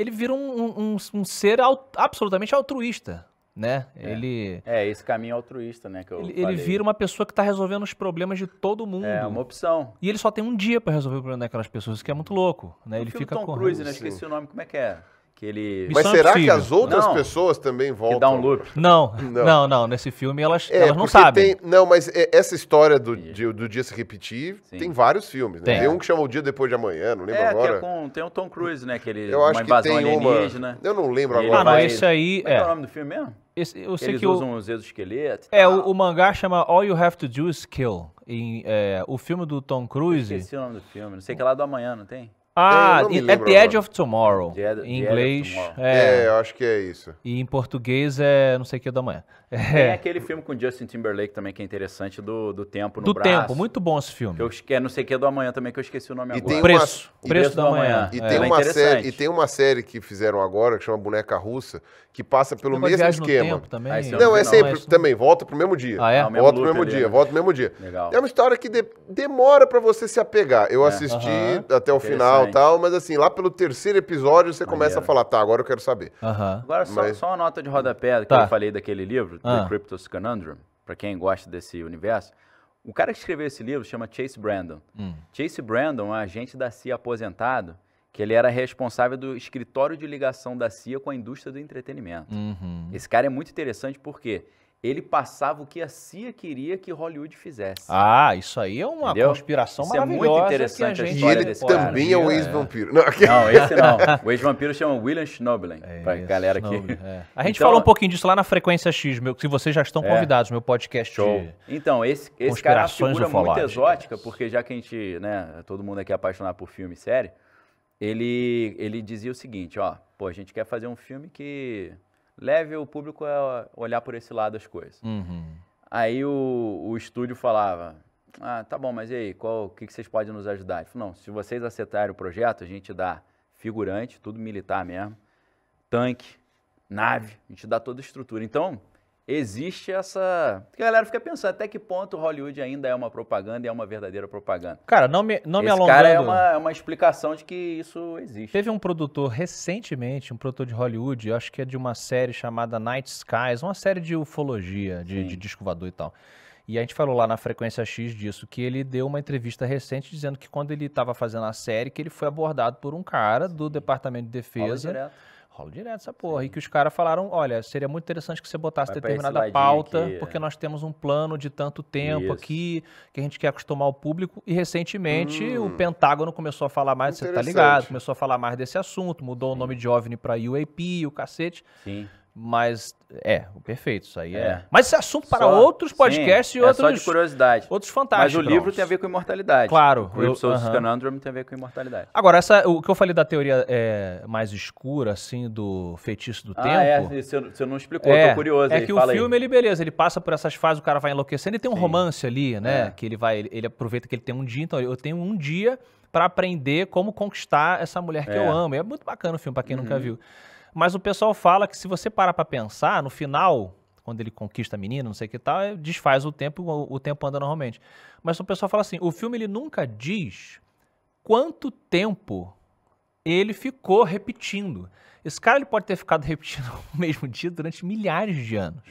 ele vira um, um, um ser alt, absolutamente altruísta, né? É. Ele é esse caminho altruísta, né? Que eu ele, ele vira uma pessoa que está resolvendo os problemas de todo mundo. É uma opção. E ele só tem um dia para resolver o problema daquelas pessoas, que é muito louco, né? No ele fica Tom correndo. Cruise, né? Esqueci o nome, como é que é? Que ele... Mas será que as outras Não. pessoas também voltam? Que dá um loop. Não, não, não, não, Nesse filme elas, É, elas não sabem. tem- não, mas é- essa história do, de- do, dia se repetir Sim. tem vários filmes. né? Tem. Tem. um que chama O Dia Depois de Amanhã, não lembro É, que é agora. com, tem o Tom Cruise, né? Que ele, Eu acho uma que tem alienígena. uma. Eu não lembro agora. Ah, não, esse aí. Como é, é, é o nome do filme mesmo? Esse- eu sei Eles que o. usam os exoesqueletos. É, o, o mangá chama All You Have to Do Is Kill. Em, é, o filme do Tom Cruise. Esqueci o nome do filme. Não sei que é lá do amanhã, não tem? Ah, é, The Edge of Tomorrow. The, em inglês. Tomorrow. É, é, eu acho que é isso. E em português é não sei o que da manhã. Tem é. aquele filme com Justin Timberlake também que é interessante, do, do Tempo no do Braço. Do Tempo, muito bom esse filme. Que eu esque... É não sei o que é do Amanhã também, que eu esqueci o nome e agora. Tem preço, uma... preço, preço do Amanhã. E, é. tem uma é série, e tem uma série que fizeram agora, que chama Boneca Russa, que passa pelo tem mesmo esquema. Tempo, também. Ah, não, é sempre, não. também, volta pro mesmo dia. Ah, é? volta pro mesmo dia, né? volta pro mesmo dia. Legal. É uma história que de... demora para você se apegar. Eu é. assisti uh -huh. até o final e tal, mas assim, lá pelo terceiro episódio você começa a falar, tá, agora eu quero saber. Agora só uma nota de rodapé que tá. eu falei daquele livro, ah. The Crypto's Conundrum, para quem gosta desse universo, o cara que escreveu esse livro chama Chase Brandon. Hum. Chase Brandon é um agente da CIA aposentado, que ele era responsável do escritório de ligação da CIA com a indústria do entretenimento. Uhum. Esse cara é muito interessante porque ele passava o que a CIA queria que Hollywood fizesse. Ah, isso aí é uma Entendeu? conspiração isso maravilhosa. é muito interessante a, a história E ele também é um ex-vampiro. Não, não, esse não. O ex-vampiro chama William Schnoblen, é pra galera aqui. É. A gente então, falou um pouquinho disso lá na Frequência X, meu, vocês já estão é. convidados, meu podcast. Show. Então, esse, esse cara é uma figura muito exótica, porque já que a gente, né, todo mundo aqui é apaixonado por filme e série, ele, ele dizia o seguinte, ó, pô, a gente quer fazer um filme que leve o público a olhar por esse lado as coisas. Uhum. Aí o, o estúdio falava, ah, tá bom, mas e aí, o que, que vocês podem nos ajudar? Ele falou, não, se vocês aceitarem o projeto, a gente dá figurante, tudo militar mesmo, tanque, nave, a gente dá toda a estrutura. Então, existe essa. a galera fica pensando até que ponto Hollywood ainda é uma propaganda e é uma verdadeira propaganda. Cara, não me, não Esse me alongando. Cara, é uma, é uma explicação de que isso existe. Teve um produtor recentemente, um produtor de Hollywood, eu acho que é de uma série chamada Night Skies, uma série de ufologia, de, de disco e tal. E a gente falou lá na Frequência X disso, que ele deu uma entrevista recente dizendo que quando ele estava fazendo a série, que ele foi abordado por um cara do Departamento de Defesa. Fala direto Rolo direto essa porra. Sim. E que os caras falaram: olha, seria muito interessante que você botasse Vai determinada pauta, aqui, porque é. nós temos um plano de tanto tempo Isso. aqui, que a gente quer acostumar o público. E recentemente hum. o Pentágono começou a falar mais, você tá ligado? Começou a falar mais desse assunto, mudou Sim. o nome de OVNI para UAP, o cacete. Sim. Mas é, perfeito, isso aí é. é. Mas esse assunto para só, outros podcasts sim, e outros. É só de curiosidade. Outros fantásticos. Mas o livro tem a ver com imortalidade. Claro. O Ipsos uh -huh. Conundrum tem a ver com imortalidade. Agora, essa, o que eu falei da teoria é, mais escura, assim, do feitiço do ah, é, tempo. É, você, você não explicou, é, eu tô é, curioso. É aí, que o filme, aí. ele, beleza, ele passa por essas fases, o cara vai enlouquecendo e tem um sim. romance ali, né? É. Que ele vai, ele, ele aproveita que ele tem um dia, então eu tenho um dia para aprender como conquistar essa mulher que eu é. amo. E é muito bacana o filme, para quem uhum. nunca viu. Mas o pessoal fala que se você parar para pensar, no final, quando ele conquista a menina, não sei o que tal, desfaz o tempo, o tempo anda normalmente. Mas o pessoal fala assim, o filme ele nunca diz quanto tempo ele ficou repetindo. Esse cara ele pode ter ficado repetindo o mesmo dia durante milhares de anos.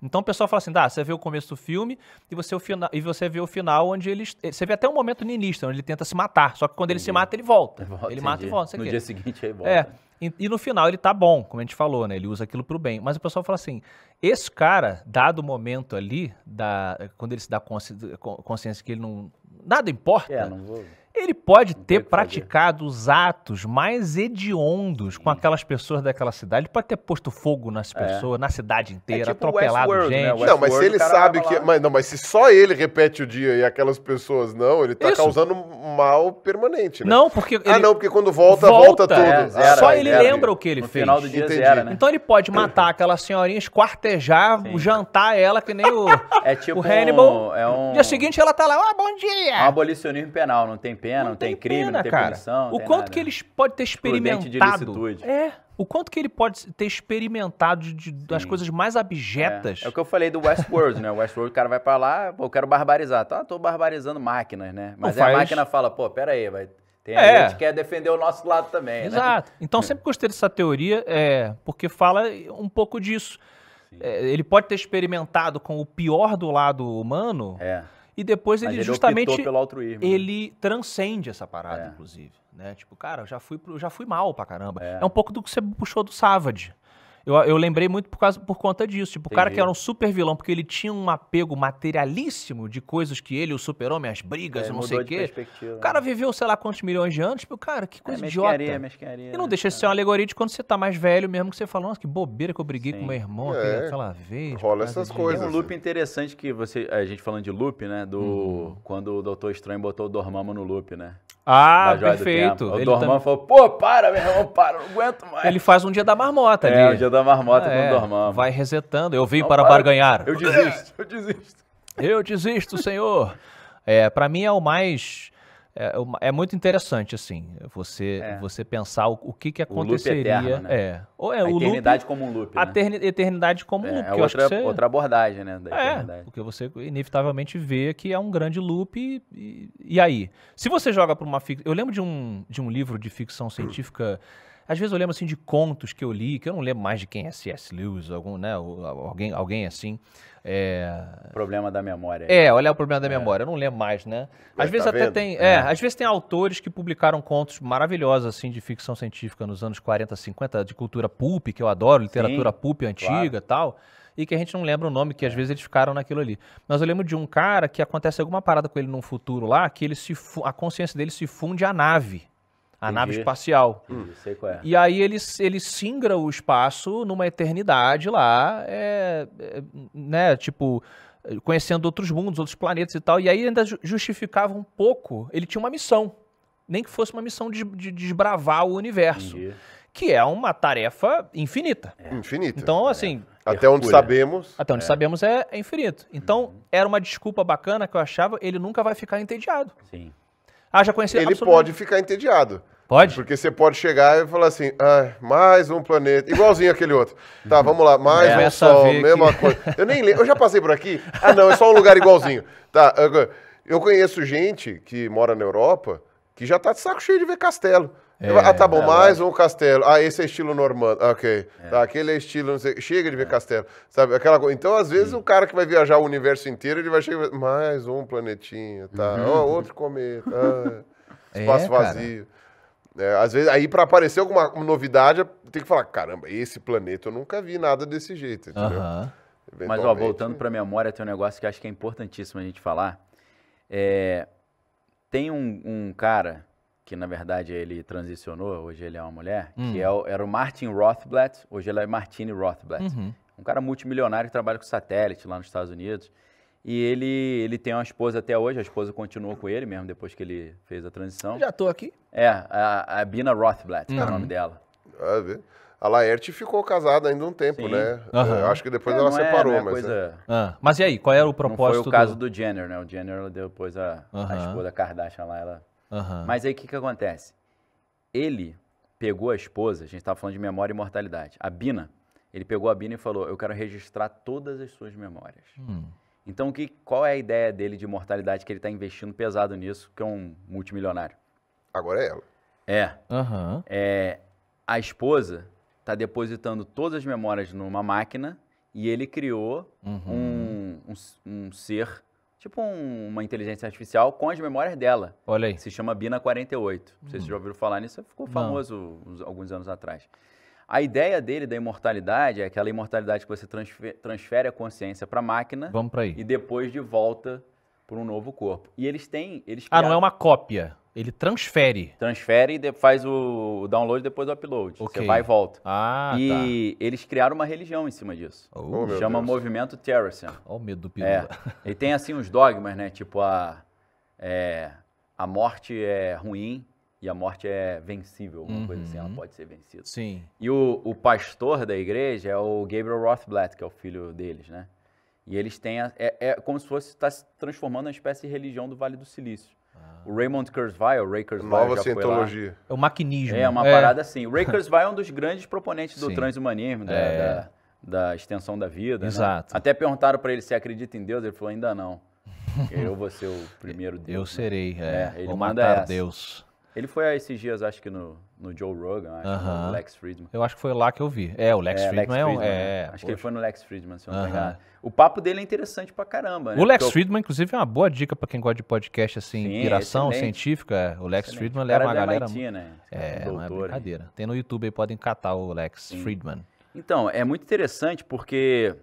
Então o pessoal fala assim: tá, você vê o começo do filme e você, o final, e você vê o final onde ele. Eh, você vê até um momento ninista, onde ele tenta se matar. Só que quando entendi. ele se mata, ele volta. Ele, volta, ele mata e volta. No quê. dia seguinte ele volta. É. E, e, no final ele tá bom, como a gente falou, né? Ele usa aquilo pro bem. Mas o pessoal fala assim: esse cara, dado o momento ali, da, quando ele se dá consciência, consciência que ele não. Nada importa. É, não vou ele pode ter praticado fazer. os atos mais hediondos Sim. com aquelas pessoas daquela cidade. Ele pode ter posto fogo nas é. pessoas, é. na cidade é inteira, é tipo atropelado né? gente. Né? não, mas se ele sabe que. Mas, não, mas se só ele repete o dia e aquelas pessoas não, ele tá Isso. causando mal permanente, né? Não, porque. Ah, não, porque quando volta, volta, volta tudo. É, ah, zera, só ele lembra o que ele no fez. Final do dia Entendi. né? Então ele pode matar aquela senhorinha, esquartejar, Sim. jantar ela, que nem o, é tipo o Hannibal. Um, é um... Dia seguinte ela tá lá, ó, ah, bom dia! É um abolicionismo penal, não tem pena pena, não, não tem, tem, crime, pena, não tem cara. punição. O quanto nada. que eles podem ter experimentado. É. O quanto que ele pode ter experimentado de, das coisas mais abjetas. É. é. o que eu falei do Westworld, né? O Westworld, o cara vai para lá, pô, eu quero barbarizar. Tá, tô barbarizando máquinas, né? Mas faz... a máquina fala, pô, pera aí, vai. Tem é. gente quer defender o nosso lado também. Né? Exato. Né? Então sempre gostei dessa teoria, é, porque fala um pouco disso. É, ele pode ter experimentado com o pior do lado humano. É e depois ele, ele justamente né? ele transcende essa parada, é. inclusive, né? Tipo, cara, já fui já fui mal pra caramba. É. é um pouco do que você puxou do Savage, eu, eu lembrei muito por, causa, por conta disso. Tipo, Entendi. o cara que era um super vilão, porque ele tinha um apego materialíssimo de coisas que ele, o super-homem, as brigas, é, não sei o quê. O cara né? viveu, sei lá, quantos milhões de anos. Tipo, cara, que coisa é, idiota. Mesquinharia, e não né, deixa de ser uma alegoria de quando você tá mais velho mesmo, que você fala, nossa, que bobeira que eu briguei Sim. com meu irmão é, aquela vez. Rola essas coisas. Tem um loop interessante que você, a gente falando de loop, né? Do. Uhum. Quando o Doutor Estranho botou o Dormammu no loop, né? Ah, perfeito. O Dorman tam... falou, pô, para, meu irmão, para, não aguento mais. Ele faz um dia da marmota é, ali. É, o dia da marmota ah, com é. o Dorman. Vai resetando, eu vim não, para, para barganhar. Eu desisto, eu desisto. Eu desisto, senhor. É, para mim é o mais é, é, é, muito interessante, assim, você é. você pensar o, o que, que aconteceria. O loop é eterno, né? É. Ou é a o eternidade loop, como um loop. A né? eternidade como um é, loop. É outra, você... outra abordagem, né? Da é, eternidade. porque você inevitavelmente vê que é um grande loop. E, e, aí? Se você joga para uma. ficção. Eu lembro de um, de um livro de ficção científica. Às vezes eu lembro assim de contos que eu li, que eu não lembro mais de quem é C.S. Lewis, algum, né, alguém, alguém assim. É... Problema da memória. É, né? olhar o problema da é. memória, eu não lembro mais, né? Às vezes tá até vendo? tem, é, é, às vezes tem autores que publicaram contos maravilhosos assim de ficção científica nos anos 40, 50, de cultura pulp, que eu adoro, literatura Sim, pulp antiga, claro. tal e que a gente não lembra o nome, que às é. vezes eles ficaram naquilo ali. Mas eu lembro de um cara que acontece alguma parada com ele num futuro lá, que ele se a consciência dele se funde à nave. A Entendi. nave espacial. Hum, sei qual é. E aí ele, ele singra o espaço numa eternidade lá, é, é, né, tipo, conhecendo outros mundos, outros planetas e tal. E aí ainda justificava um pouco, ele tinha uma missão. Nem que fosse uma missão de, de desbravar o universo. Entendi. Que é uma tarefa infinita. É. Infinita. Então, é. assim. Até Hercúlea. É. onde sabemos. Até onde é. sabemos é, infinito. Então, uhum. era uma desculpa bacana que eu achava, ele nunca vai ficar entediado. Sim. Ah, já conheci Ele pode ficar entediado. Pode? Porque você pode chegar e falar assim, ah, mais um planeta, igualzinho aquele outro. Tá, uhum. vamos lá, mais é, um sol, mesma coisa. Eu nem lembro, eu já passei por aqui. Ah, não, é só um lugar igualzinho. Tá, eu conheço gente que mora na Europa que já tá de saco cheio de ver castelo. É, ah, tá bom, é, mais um castelo. Ah, esse é estilo normando. Ah, ok. É. Tá, aquele é estilo, não sei. Chega de ver castelo. Sabe? Aquela coisa. Então, às vezes, Sim. o cara que vai viajar o universo inteiro, ele vai chegar. Mais um planetinha, tá? Uhum. Oh, outro cometa. Ah, é, espaço vazio. É, às vezes, aí, para aparecer alguma novidade, tem que falar: caramba, esse planeta eu nunca vi nada desse jeito, entendeu? Uhum. Mas, ó, voltando para memória, tem um negócio que acho que é importantíssimo a gente falar. É, tem um, um cara que na verdade ele transicionou, hoje ele é uma mulher, hum. que é era o Martin Rothblatt, hoje ela é Martine Rothblatt. Uhum. Um cara multimilionário que trabalha com satélite lá nos Estados Unidos. E ele, ele tem uma esposa até hoje, a esposa continuou com ele mesmo depois que ele fez a transição. Já tô aqui. É, a, a Bina Rothblatt, uhum. é o nome uhum. dela. Ah, vê. A Laerte ficou casada ainda um tempo, Sim. né? Uhum. acho que depois é, ela é, separou, é, mas. Coisa... É. Ah, mas e aí, qual era o propósito? Não foi o caso do Jenner, né? O Jenner depois a, uhum. a esposa Kardashian lá, ela Uhum. Mas aí o que, que acontece? Ele pegou a esposa, a gente estava falando de memória e mortalidade. a Bina. Ele pegou a Bina e falou: Eu quero registrar todas as suas memórias. Hum. Então, que, qual é a ideia dele de mortalidade que ele está investindo pesado nisso, que é um multimilionário? Agora é ela. É. Uhum. é a esposa está depositando todas as memórias numa máquina e ele criou uhum. um, um, um ser tipo um, uma inteligência artificial com as memórias dela. Olha aí. Se chama Bina 48. se uhum. Vocês já ouviram falar nisso? Ficou famoso uns, alguns anos atrás. A ideia dele da imortalidade é aquela imortalidade que você transfer, transfere a consciência para a máquina. Vamos para aí. E depois de volta para um novo corpo. E eles têm, eles. Ah, não é uma cópia. Ele transfere. Transfere e faz o download depois do upload. Okay. Você vai e volta. Ah, e tá. eles criaram uma religião em cima disso. Oh, Chama Movimento Terrorism. Olha o medo do pirula. É. E tem assim os dogmas, né? Tipo a, é, a morte é ruim e a morte é vencível, alguma uhum. coisa assim. Ela uhum. pode ser vencida. Sim. E o, o pastor da igreja é o Gabriel Rothblatt, que é o filho deles, né? E eles têm. A, é, é como se fosse estar tá se transformando em uma espécie de religião do Vale do Silício. Ah. O Raymond Kurzweil, o Ray Kurzweil Nova já cientologia. É o maquinismo. É, uma é. parada assim. O Ray Kurzweil é um dos grandes proponentes do Sim. transhumanismo, da, é. da, da, extensão da vida. Né? Exato. Né? Até perguntaram para ele se acredita em Deus, ele falou, ainda não. Eu vou ser o primeiro Deus. Eu serei, é. é ele vou matar essa. Deus. Ele foi a esses dias, acho que no, no Joe Rogan, acho, uh -huh. Lex Friedman. Eu acho que foi lá que eu vi. É, o Lex é, Friedman, Lex Friedman é, né? é, Acho poxa. que ele foi no Lex Friedman, se eu não uh -huh. O papo dele é interessante pra caramba, né? O Lex Porque Friedman, eu... inclusive, é uma boa dica pra quem gosta de podcast, assim, Sim, inspiração científica. É, o Lex excelente. Friedman leva uma galera... MIT, né? É, é, é, Doutor, é brincadeira. Hein? Tem no YouTube aí, podem catar o Lex Sim. Friedman. Então, é muito interessante porque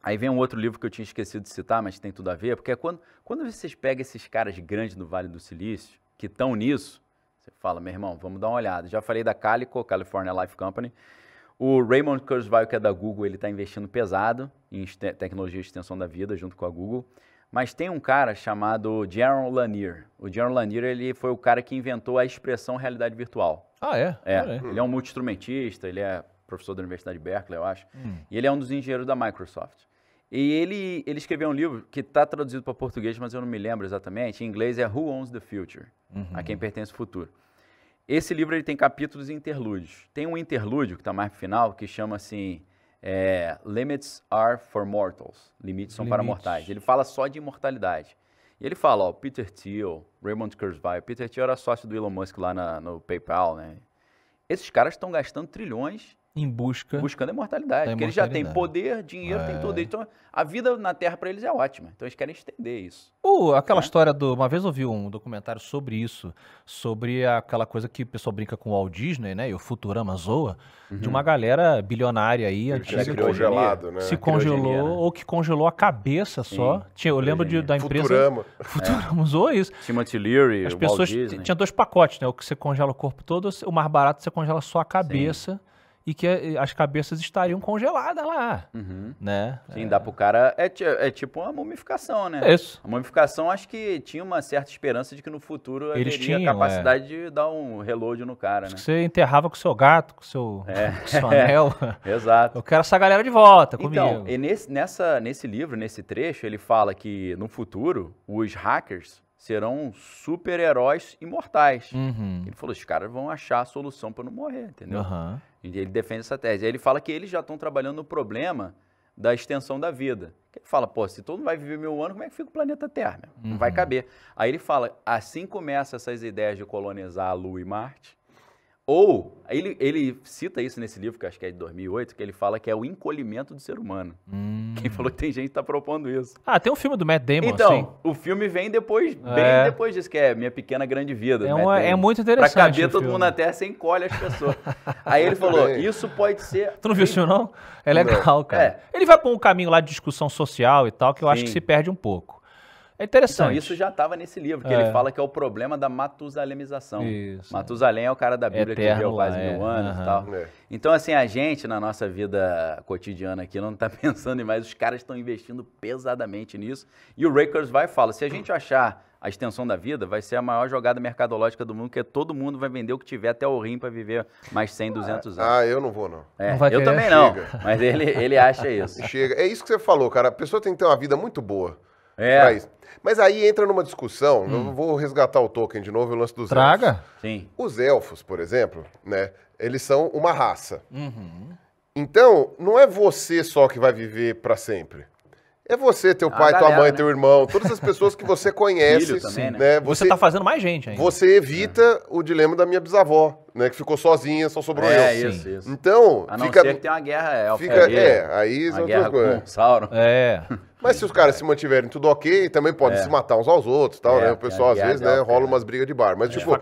Aí vem um outro livro que eu tinha esquecido de citar, mas tem tudo a ver, porque é quando, quando vocês pegam esses caras grandes do Vale do Silício, que estão nisso, você fala, meu irmão, vamos dar uma olhada. Já falei da Calico, California Life Company. O Raymond Kurzweil, que é da Google, ele está investindo pesado em tecnologia de extensão da vida, junto com a Google. Mas tem um cara chamado Jaron Lanier. O Jaron Lanier, ele foi o cara que inventou a expressão realidade virtual. Ah, é? É. Ah, é. Ele é um multi-instrumentista, ele é professor da Universidade de Berkeley, eu acho. Hum. E ele é um dos engenheiros da Microsoft. E ele, ele escreveu um livro que está traduzido para português, mas eu não me lembro exatamente. Em inglês é Who Owns the Future? Uhum. A quem pertence o futuro. Esse livro ele tem capítulos e interlúdios. Tem um interlúdio que está mais final que chama assim é, Limits are for mortals. Limites são Limites. para mortais. Ele fala só de imortalidade. E ele fala, ó, Peter Thiel, Raymond Kurzweil. Peter Thiel era sócio do Elon Musk lá na, no PayPal, né? Esses caras estão gastando trilhões em busca buscando a imortalidade, porque imortalidade. eles já têm poder, dinheiro, é. tem tudo. Então a vida na Terra para eles é ótima. Então eles querem estender isso. Uh, aquela é. história do uma vez eu vi um documentário sobre isso, sobre aquela coisa que o pessoal brinca com o Walt Disney, né? E o Futurama zoa uhum. de uma galera bilionária aí, antiga, se congelado, né? Se congelou né? ou que congelou a cabeça só. Sim. Tinha, eu lembro de, da empresa Futurama. Futurama é. zoou isso. Timothy Leary, As pessoas tinha dois pacotes, né? O que você congela o corpo todo, o mais barato você congela só a cabeça. Sim e que eh, as cabeças estariam congeladas lá, uhum. né? Sim, é. dá pro cara... É, é, tipo uma mumificação, né? É isso. A mumificação, acho que tinha uma certa esperança de que no futuro Eles haveria tinham, a é. capacidade é. de dar um reload no cara, né? Você enterrava com o seu gato, com o seu, é. com seu anel. Exato. Eu quero essa galera de volta então, comigo. Então, e nesse, nessa, nesse livro, nesse trecho, ele fala que no futuro, os hackers serão super-heróis imortais. Uhum. Ele falou, os caras vão achar a solução para não morrer, entendeu? Uhum. Ele defende essa tese. Aí ele fala que eles já estão trabalhando no problema da extensão da vida. Ele fala, pô, se todo mundo vai viver mil anos, como é que fica o planeta Terra? Uhum. Não vai uhum. caber. Aí ele fala, assim começa essas ideias de colonizar a Lua e Marte, ou, ele, ele cita isso nesse livro, que acho que é de 2008, que ele fala que é o encolhimento do ser humano. Hum. Quem falou que tem gente que tá propondo isso. Ah, tem um filme do Matt Damon, Então, assim. o filme vem depois, é. bem depois disso, que é Minha Pequena Grande Vida. É, uma, é muito interessante. Pra caber todo filme. mundo na Terra, você encolhe as pessoas. Aí ele falou, isso pode ser... Tu não viu esse não? É legal, não. cara. É. Ele vai pra um caminho lá de discussão social e tal, que eu Sim. acho que se perde um pouco. É interessante. Então, isso já estava nesse livro, que é. ele fala que é o problema da matusalemização. Isso, Matusalém é. o cara da Bíblia Eterno, que viveu quase é. mil anos e tal. É. Então, assim, a gente, na nossa vida cotidiana aqui, não está pensando em mais, os caras estão investindo pesadamente nisso. E o Rakers vai e fala, se a gente achar a extensão da vida vai ser a maior jogada mercadológica do mundo, que é todo mundo vai vender o que tiver até o rim para viver mais 100, 200 ah, anos. Ah, eu não vou, não. É, não eu também não, Chega. mas ele, ele acha isso. Chega. É isso que você falou, cara. A pessoa tem que ter uma vida muito boa. É. Pra isso. Mas aí entra numa discussão, hum. eu vou resgatar o Tolkien de novo, o lance dos Traga. elfos. Sim. Os elfos, por exemplo, né, eles são uma raça. Uhum. Então, não é você só que vai viver para sempre. É você, teu ah, pai, galera, tua mãe, né? teu irmão, todas as pessoas que você conhece. Filho também, né? né? Você, você tá fazendo mais gente ainda. Você evita é. o dilema da minha bisavó né? Que ficou sozinha, só sobrou é, eu. É, isso, isso. Então, a não fica... ser que tem uma guerra elfa. É, fica, é, aí uma é outra coisa. Com Sauron. É. Mas se os caras se mantiverem tudo ok, também podem é. se matar uns aos outros tal, é, né? O pessoal, às vezes, é né, rola né? umas brigas de bar. Mas, é, tipo,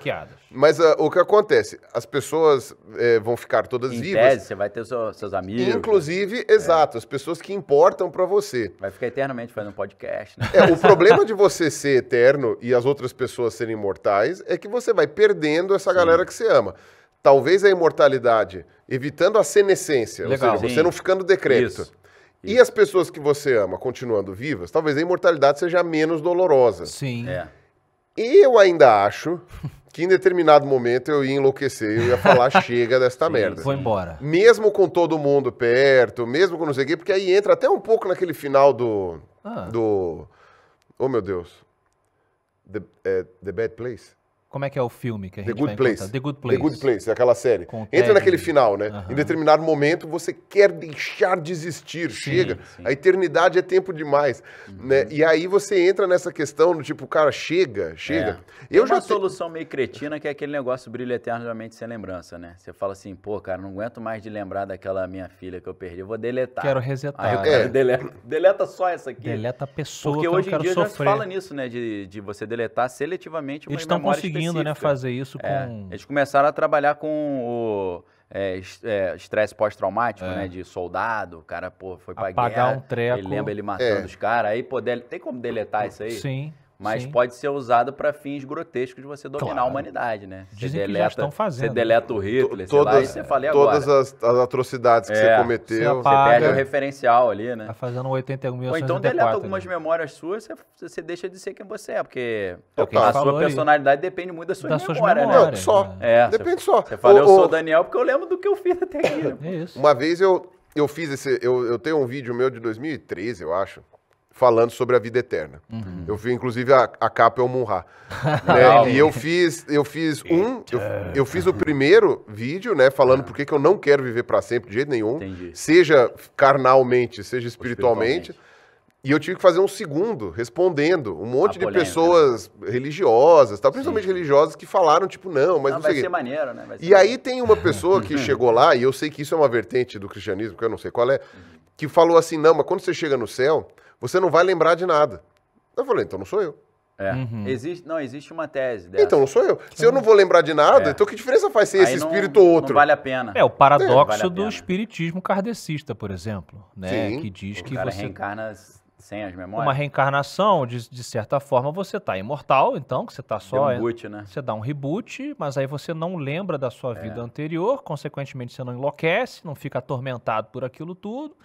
mas uh, o que acontece? As pessoas vão ficar todas em vivas. Tese, você vai ter seu, seus amigos. Inclusive, né? exato, as pessoas que importam para você. Vai ficar eternamente fazendo podcast, né? É, o problema de você ser eterno e as outras pessoas serem imortais é que você vai perdendo essa Sim. galera que você ama talvez a imortalidade, evitando a senescência, Legal, ou seja, sim. você não ficando decrépito. Isso. E as pessoas que você ama continuando vivas, talvez a imortalidade seja menos dolorosa. Sim. É. Eu ainda acho que em determinado momento eu ia enlouquecer, eu ia falar chega desta Sim, merda. Foi embora. Mesmo com todo mundo perto, mesmo com não sei o quê, porque aí entra até um pouco naquele final do. Ah. do oh meu Deus. The, eh, the Bad Place. Como é que é o filme que a gente The Good Place. The Good Place. The Good Place, aquela série. Com Entra naquele final, né? Uhum. Em determinado momento você quer deixar de existir, sim, chega. Sim. A eternidade é tempo demais, uhum. né? E aí você entra nessa questão do tipo, cara, chega, chega. É. Eu Tem já uma te... solução meio cretina que é aquele negócio brilho eternamente sem lembrança, né? Você fala assim, pô, cara, não aguento mais de lembrar daquela minha filha que eu perdi, eu vou deletar. Quero resetar. Aí eu né? quero é. deleta, deleta só essa aqui. Deleta a pessoa Porque que hoje eu quero em dia já se fala nisso, né? De, de você deletar seletivamente uma Eles estão conseguindo conseguindo né, fazer isso é, com. É, eles começaram a trabalhar com o é, é, estresse é, pós-traumático, é. né? De soldado, o cara pô, foi pra Apagar guerra. um treco. Ele lembra ele matando é. os caras. Aí, pô, dele... tem como deletar isso aí? Sim mas Sim. pode ser usado para fins grotescos de você dominar claro. a humanidade, né? Dizem você deleta, que já estão fazendo. Você né? deleta o Hitler, todas, lá, você fala, Todas as, as, atrocidades que é, você cometeu. Você, apaga, você perde o referencial ali, né? Tá fazendo 81 mil Ou então deleta algumas né? memórias suas, você, você, deixa de ser quem você é, porque é Total. a sua personalidade depende muito das suas das né? memórias, suas memórias, né? Não, só. Né? É, depende só. Você fala, eu sou o Daniel porque eu lembro do que eu fiz até aqui. É Isso. Uma vez eu, eu fiz esse... Eu, eu tenho um vídeo meu de 2013, eu acho, falando sobre a vida eterna. Uhum. Eu vi, inclusive, a, a capa é o Munra. Né? e eu fiz, eu fiz um, eu, eu, fiz o primeiro vídeo, né, falando ah. por que eu não quero viver para sempre de jeito nenhum, Entendi. seja carnalmente, seja espiritualmente. espiritualmente. E eu tive que fazer um segundo respondendo um monte a de polêmica, pessoas né? religiosas, tal, principalmente Sim. religiosas, que falaram, tipo, não, mas não, não vai sei ser maneiro, né? Ser e maneiro. aí tem uma pessoa que chegou lá, e eu sei que isso é uma vertente do cristianismo, que eu não sei qual é, uhum. que falou assim: não, mas quando você chega no céu, você não vai lembrar de nada. Eu falei, então não sou eu. É. Uhum. Existe, não, existe uma tese dessa. Então, não sou eu. Se eu não vou lembrar de nada, é. então que diferença faz ser Aí esse não, espírito ou outro? Não vale a pena. É, o paradoxo é. Vale do espiritismo kardecista, por exemplo, né? Sim. Que diz o que cara você... reencarna sem as memórias. Uma reencarnação, de, de certa forma, você está imortal, então, que você está só... Um reboot, né? Você dá um reboot, mas aí você não lembra da sua é. vida anterior, consequentemente você não enlouquece, não fica atormentado por aquilo tudo.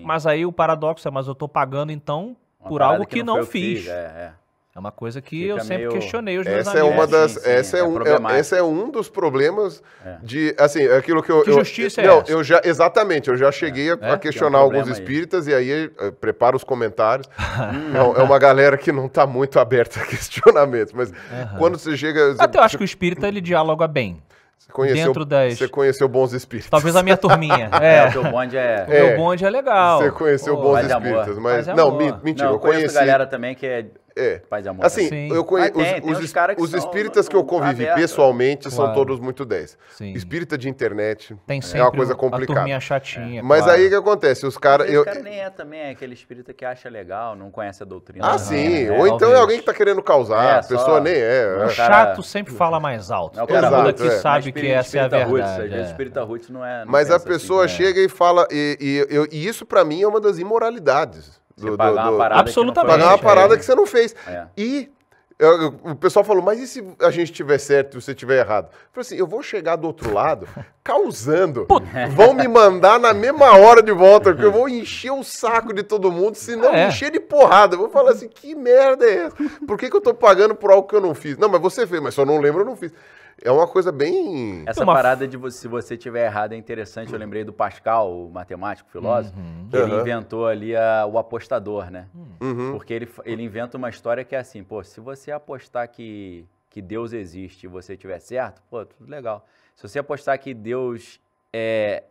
Mas aí o paradoxo é, mas eu estou pagando então uma por algo que, que não, não fiz. fiz. É, é. é, uma coisa que Fica eu sempre meio... questionei os meus essa é amigos. É uma das, sim, sim, essa, é, é um, é, essa é um dos problemas de, assim, aquilo que eu... Que justiça eu, é não, essa? Eu já, exatamente, eu já cheguei a, a, questionar alguns espíritas aí. e aí eh, prepara os comentários. é, uma galera que não está muito aberta a questionamentos, mas uhum. quando você chega... Até eu acho que o espírita ele dialoga bem. Você conheceu, dentro das... Você conheceu bons espíritos. Talvez a minha turminha. É, é o teu bonde é... O meu bonde é legal. Você conheceu Pô, bons espíritos, amor. mas... mas não, mentira, não, eu, eu conheço... galera também que é é. Paz e amor. Assim, Sim. Né? eu conheço ah, os, os, os, os espíritas que eu tá convivi aberto. pessoalmente claro. são todos muito 10. Sim. Espírita de internet tem é uma coisa complicada. A minha chatinha. É. Mas claro. aí o que acontece? Os caras. Eu... cara nem é também aquele espírita que acha legal, não conhece a doutrina. Ah, né? sim. É, Ou então é alguém que tá querendo causar, é, a pessoa nem é. O chato sempre fala mais alto. É o cara Exato, que sabe que essa é a verdade. Às vezes espírita roots não é. Mas a pessoa assim, né? chega e fala. E isso, para mim, é uma das imoralidades. Você pagar do, uma parada. Absolutamente. Pagar uma parada é. que você não fez. É. E eu, o pessoal falou, mas e se a gente tiver certo e você tiver errado? Eu falei assim, eu vou chegar do outro lado causando. Vão me mandar na mesma hora de volta, porque eu vou encher o saco de todo mundo, se não é. encher de porrada. Eu vou falar assim, que merda é essa? Por que, que eu tô pagando por algo que eu não fiz? Não, mas você fez, mas só não lembro, eu não fiz. É uma coisa bem. Essa uma... parada de se você tiver errado é interessante. Eu lembrei do Pascal, o matemático, filósofo, uhum. que ele uhum. inventou ali a, o apostador, né? Uhum. Porque ele, ele inventa uma história que é assim, pô, se você apostar que, que Deus existe e você tiver certo, pô, tudo legal. Se você apostar que Deus é,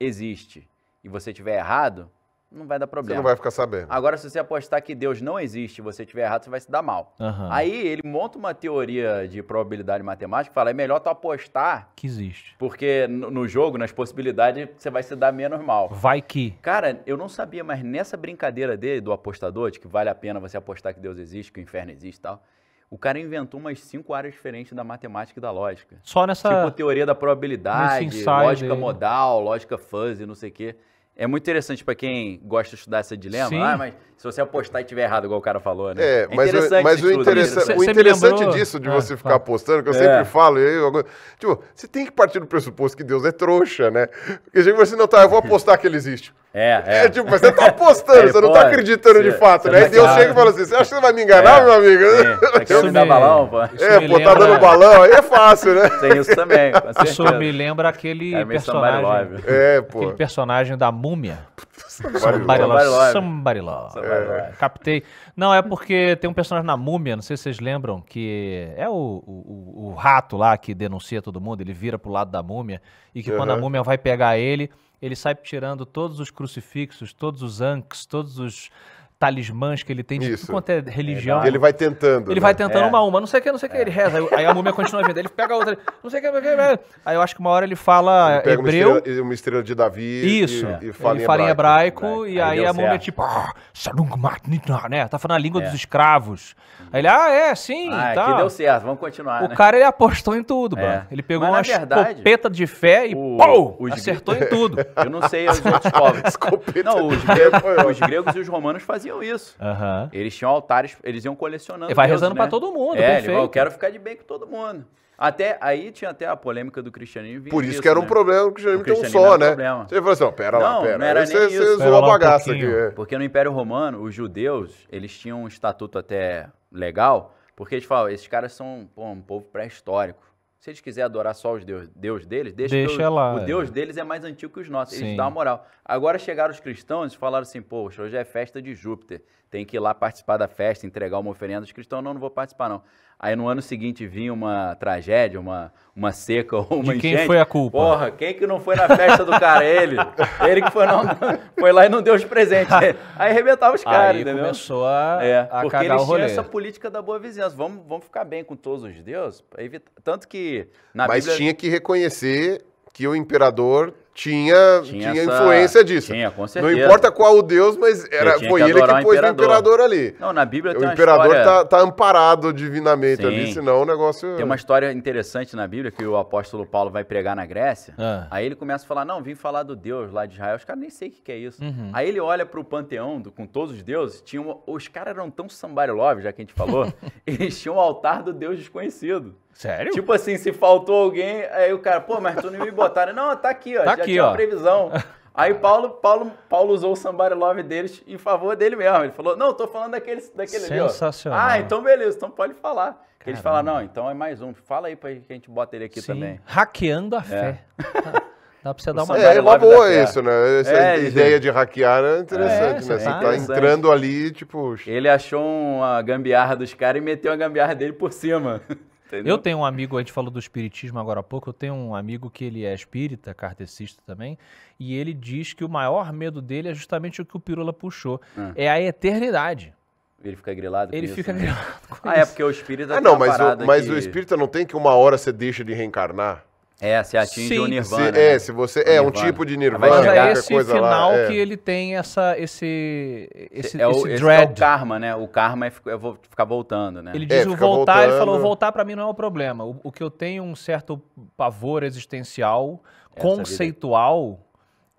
existe e você tiver errado, não vai dar problema. Você não vai ficar sabendo. Agora, se você apostar que Deus não existe e você tiver errado, você vai se dar mal. Uhum. Aí ele monta uma teoria de probabilidade matemática e fala: é melhor tu apostar. Que existe. Porque no jogo, nas possibilidades, você vai se dar menos mal. Vai que. Cara, eu não sabia, mas nessa brincadeira dele, do apostador, de que vale a pena você apostar que Deus existe, que o inferno existe e tal. O cara inventou umas cinco áreas diferentes da matemática e da lógica. Só nessa. Tipo teoria da probabilidade, lógica dele. modal, lógica fuzzy, não sei o quê. É muito interessante para quem gosta de estudar esse dilema. Ah, mas se você apostar e tiver errado, igual o cara falou, né? É, é mas, o, mas o, interessa né? o interessante disso de ah, você ficar ah, apostando, que eu é. sempre falo, eu, tipo, você tem que partir do pressuposto que Deus é trouxa, né? Porque chega assim, não, tá, eu vou apostar que ele existe. É, é. é tipo, mas você tá apostando, é, você não tá acreditando de fato, né? E é Deus chega e fala assim, você acha que você vai me enganar, é. meu amigo? É, eu me dá balão, pô. É, pô, tá dando balão, aí é fácil, né? Tem isso também, Isso me lembra aquele personagem... É, pô. Aquele personagem da múmia. Somebody Love. Somebody Love. É. Captei. Não, é porque tem um personagem na Múmia, não sei se vocês lembram, que é o, o, o rato lá que denuncia todo mundo, ele vira pro lado da Múmia, e que uhum. quando a Múmia vai pegar ele, ele sai tirando todos os crucifixos, todos os ancs, todos os talismãs que ele tem de Isso. tudo quanto é religião. É, ele vai tentando. Ele né? vai tentando é. uma a uma, não sei o que, não sei o que, ele é. reza. Aí, a múmia continua vendo, ele pega a outra, não sei o que, não sei o que. Aí eu acho que uma hora ele fala ele pega hebreu. Uma estrela, uma estrela de Davi. Isso. E, e fala, ele em em hebraico. e aí, aí a múmia tipo, ah, né? Tá falando a língua é. dos escravos. Aí ele, ah, é, sim. Ah, tá. que deu certo, vamos continuar. O né? cara ele apostou em tudo, mano. É. Ele pegou Mas, uma verdade, escopeta de fé e, o, pô, acertou em tudo. Eu não sei os outros povos. Escopeta não, os gregos e os romanos faziam faziam isso. Uhum. Eles tinham altares, eles iam colecionando. E vai rezando né? para todo mundo, é, perfeito. Ele, eu quero ficar de bem com todo mundo. Até aí tinha até a polêmica do cristianismo. Por isso, que era né? um problema, o cristianismo, o cristianismo um só, né? Problema. Você falou assim, oh, pera não, lá, pera. Não era você, isso. zoou a bagaça aqui. É. Porque no Império Romano, os judeus, eles tinham um estatuto até legal, porque eles falam, esses caras são pô, um povo pré-histórico. Se eles quiserem adorar só os deus, deus deles, deixa, deixa lá. O é. deus né? deles é mais antigo que os nossos, Sim. eles dão a moral. Agora chegaram os cristãos e falaram assim, poxa, hoje é festa de Júpiter, tem que ir lá participar da festa, entregar uma oferenda. Os cristãos, não, não vou participar não. Aí no ano seguinte vinha uma tragédia, uma, uma seca ou uma De quem enchente. foi a culpa? Porra, quem que não foi na festa do cara? Ele. Ele que foi, não, foi lá e não deu os presentes. Aí arrebentava os caras, entendeu? começou a, é, a Porque eles tinham essa política da boa vizinhança. Vamos, vamos ficar bem com todos os deuses. Evitar... Tanto que na Mas Bíblia... tinha que reconhecer que o imperador tinha, tinha, tinha essa... influência disso. Tinha, com certeza. Não importa qual o Deus, mas era, foi que ele que pôs o imperador. ali. Não, na Bíblia tem O imperador história... tá, tá amparado divinamente Sim. ali, senão o negócio. Tem uma história interessante na Bíblia que o apóstolo Paulo vai pregar na Grécia. Ah. Aí ele começa a falar: não, vim falar do Deus lá de Israel. Os caras nem sei o que, que é isso. Uhum. Aí ele olha para o panteão do, com todos os deuses. Tinha uma... os caras eram tão somebody já que a gente falou, eles tinham o um altar do Deus desconhecido. Sério? Tipo assim, se faltou alguém, aí o cara, pô, mas tu não me botaram. Não, tá aqui, ó. Tá já aqui, tinha ó. previsão. Aí Paulo, Paulo, Paulo usou o Somebody Love deles em favor dele mesmo. Ele falou, não, tô falando daquele, daquele Sensacional. Ali, ah, então beleza, então pode falar. Caramba. eles falaram, não, então é mais um. Fala aí pra que a gente bota ele aqui Sim. também. Hackeando a é. fé. Tá. Dá pra você dar uma É, é uma boa isso, né? Essa é, ideia gente... de hackear é interessante, é, né? Você é tá entrando ali, tipo. Ele achou uma gambiarra dos caras e meteu a gambiarra dele por cima. Entendeu? Eu tenho um amigo, a gente falou do espiritismo agora há pouco, eu tenho um amigo que ele é espírita, kartecista também, e ele diz que o maior medo dele é justamente o que o Pirula puxou, ah. é a eternidade. Ele fica grilado Ele isso, fica né? grilado Ah, é, isso. é porque o espírita... Ah, não, mas, o, mas que... o espírita não tem que uma hora você deixa de reencarnar? É, se atinge o Nirvana. Se, né? é, se você, é um tipo de Nirvana, Mas é esse coisa final lá, é. que ele tem essa, esse, esse, é o, esse dread. Esse é o karma, né? O karma é, ficar voltando, né? Ele é, diz é, o voltar, voltando. ele falou, voltar para mim não é o problema. O, o, que eu tenho um certo pavor existencial, essa conceitual, vida.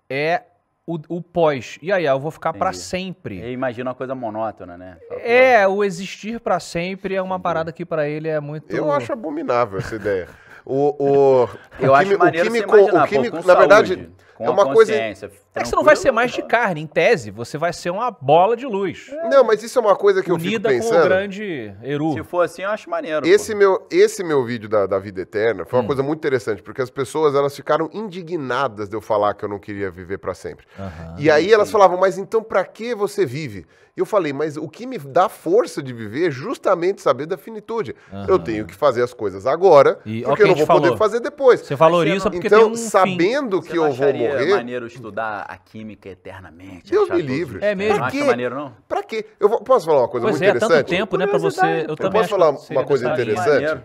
é o, o, pós. E aí, eu vou ficar para sempre. Imagina uma coisa monótona, né? é, o existir para sempre é uma Entendi. parada que para ele é muito... Eu acho abominável essa ideia. O, o, eu o acho que, o imaginar, o na saúde, verdade, é uma coisa. É que você não vai ser mais de carne, em tese, você vai ser uma bola de luz. É. Não, mas isso é uma coisa que Unida eu fico pensando. com o grande Eru. Se for assim, eu acho maneiro. Esse, meu, esse meu vídeo da, da vida eterna foi uma hum. coisa muito interessante, porque as pessoas elas ficaram indignadas de eu falar que eu não queria viver para sempre. Uhum. E aí elas falavam, mas então para que você vive? Eu falei, mas o que me dá força de viver é justamente saber da finitude. Uhum. Eu tenho que fazer as coisas agora, e, porque eu não vou falou. poder fazer depois. Você valoriza porque então, tem um sabendo fim. que eu vou morrer. É maneiro estudar a química eternamente. Deus me livre. É mesmo. Pra quê? Não maneiro, não? Pra quê? Eu vou, posso falar uma coisa pois muito é, interessante? Tanto tempo, né, para você. Eu, eu também posso falar uma coisa interessante.